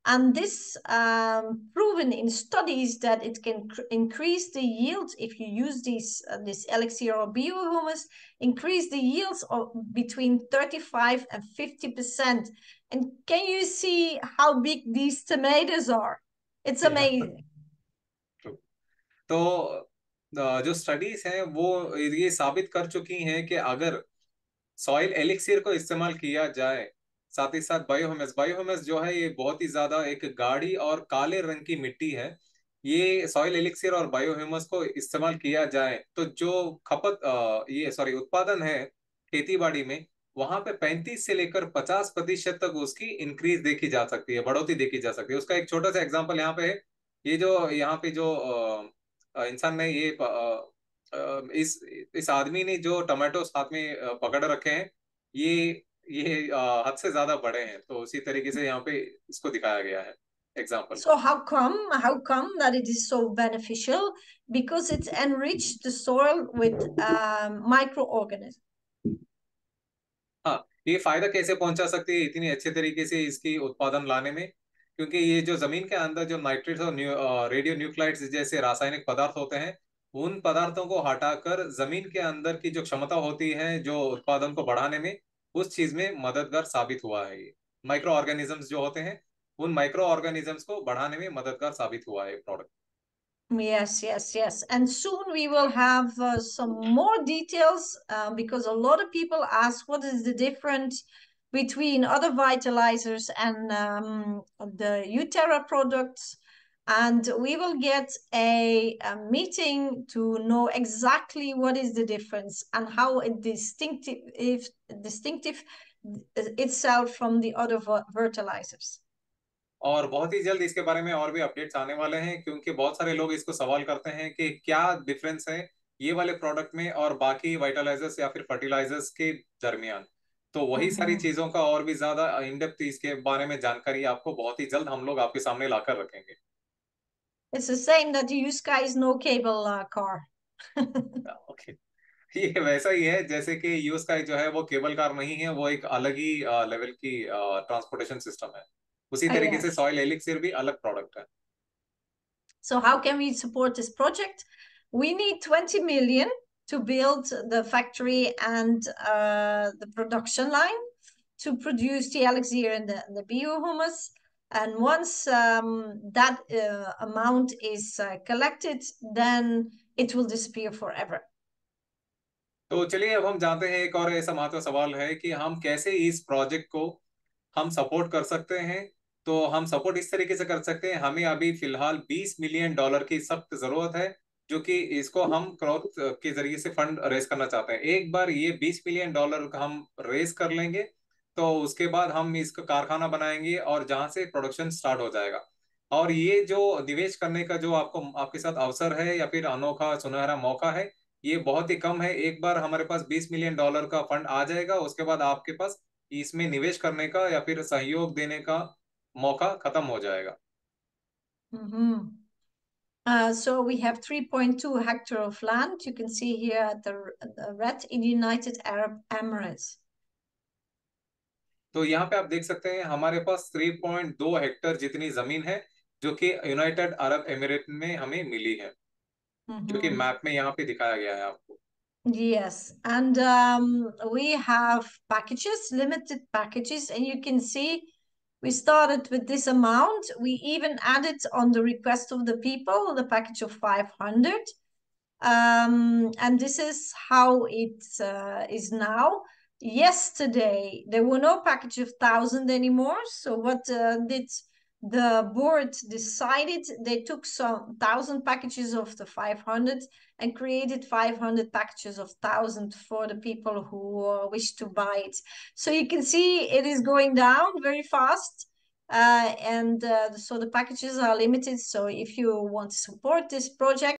And this um, proven in studies that it can increase the yield if you use these uh, this elixir or biohumus, increase the yields of between 35 and 50 percent. And can you see how big these tomatoes are? It's amazing. True. [LAUGHS] तो uh, जो studies हैं वो ये साबित कर चुकी हैं कि अगर सॉइल एलिक्सियर को इस्तेमाल किया जाए साथ ही साथ बायोहोमेस बायोहोमेस जो है ये बहुत ही ज्यादा एक गाढ़ी और काले रंग की मिट्टी है ये सॉइल एलिक्सियर और बायोहेमस को इस्तेमाल किया जाए तो जो खपत ये सॉरी उत्पादन है खेती बाड़ी में वहां पे 35 से लेकर 50 प्रतिशत तक उसकी इंक्रीज देखी जा सकती है बढ़ोतरी देखी जा सकती है उसका एक छोटा सा एग्जाम्पल यहाँ पे है ये जो यहाँ पे जो इंसान ने ये इस इस आदमी ने जो टमाटो साथ में पकड़ रखे हैं ये ये हद से ज्यादा बड़े हैं तो उसी तरीके से यहाँ पे इसको दिखाया गया है example. So how come how come that it is so beneficial? Because it's enriched the soil with um, microorganisms. हाँ ये फायदा कैसे पहुंचा सकती है इतनी अच्छे तरीके से इसकी उत्पादन लाने में क्योंकि ये जो जमीन के अंदर जो नाइट्रेट और न्यू, रेडियो न्यूक्लाइड्स जैसे रासायनिक पदार्थ होते हैं उन पदार्थों को हटाकर जमीन के अंदर की जो क्षमता होती है जो उत्पादन को बढ़ाने में उस चीज में मददगार साबित हुआ है ये माइक्रो ऑर्गेनिजम्स जो होते हैं उन माइक्रो ऑर्गेनिजम्स को बढ़ाने में मददगार साबित हुआ है product Yes, yes, yes. And soon we will have uh, some more details uh, because a lot of people ask what is the difference between other vitalizers and um, the Utera products. and we will get a, a, meeting to know exactly what is the difference and how it distinctive if distinctive itself from the other fertilizers. और बहुत ही जल्द इसके बारे में और भी updates आने वाले हैं क्योंकि बहुत सारे लोग इसको सवाल करते हैं कि क्या डिफरेंस है ये वाले प्रोडक्ट में और बाकी वाइटलाइजर्स या फिर फर्टिलाइजर्स के दरमियान तो वही सारी चीजों का और भी ज्यादा इन डेप्थ इसके बारे में जानकारी आपको बहुत ही जल्द हम लोग आपके सामने लाकर रखेंगे it's the same that the use is no cable uh, car. [LAUGHS] Ah, okay. [LAUGHS] ये वैसा ही है जैसे कि यूएस का जो है वो केबल कार नहीं है वो एक अलग ही लेवल uh, की ट्रांसपोर्टेशन uh, सिस्टम है उसी तरीके से सॉइल एलिक्सिर भी अलग प्रोडक्ट है So how can we support this project? We need 20 million to build the factory and uh, the production line to produce the elixir and the biohumus. And once um, that uh, amount is uh, collected, then it will disappear forever. तो चलिए अब हम जानते हैं एक और ऐसा महत्व सवाल है कि हम कैसे इस प्रोजेक्ट को हम सपोर्ट कर सकते हैं तो हम सपोर्ट इस तरीके से कर सकते हैं हमें अभी फिलहाल 20 मिलियन डॉलर की सख्त जरूरत है जो कि इसको हम क्रॉथ uh, के जरिए से फंड रेस करना चाहते हैं एक बार ये 20 मिलियन डॉलर हम रेस कर लेंगे तो उसके बाद हम इसका कारखाना बनाएंगे और जहां से प्रोडक्शन स्टार्ट हो जाएगा और ये जो निवेश करने का जो आपको आपके साथ अवसर है या फिर अनोखा सुनहरा मौका है ये बहुत ही कम है एक बार हमारे पास 20 मिलियन डॉलर का फंड आ जाएगा उसके बाद आपके पास इसमें निवेश करने का या फिर सहयोग देने का मौका खत्म हो जाएगा mm-hmm. Uh, so 3.2 hectare of land. You can see here at the, the red in the United तो यहाँ पे आप देख सकते हैं हमारे पास 3.2 हेक्टर जितनी जमीन है जो कि यूनाइटेड अरब एमिरेट में हमें मिली है जो कि मैप में यहाँ पे दिखाया गया है आपको Yes, and um, we have packages, limited packages, and you can see we started with this amount. We even added on the request of the people the package of 500. Um, and this is how it uh, is now. yesterday there were no package of 1000 anymore so what uh, did the board decided they took some 1000 packages of the 500 and created 500 packages of 1000 for the people who uh, wish to buy it so you can see it is going down very fast uh, and uh, so the packages are limited so if you want to support this project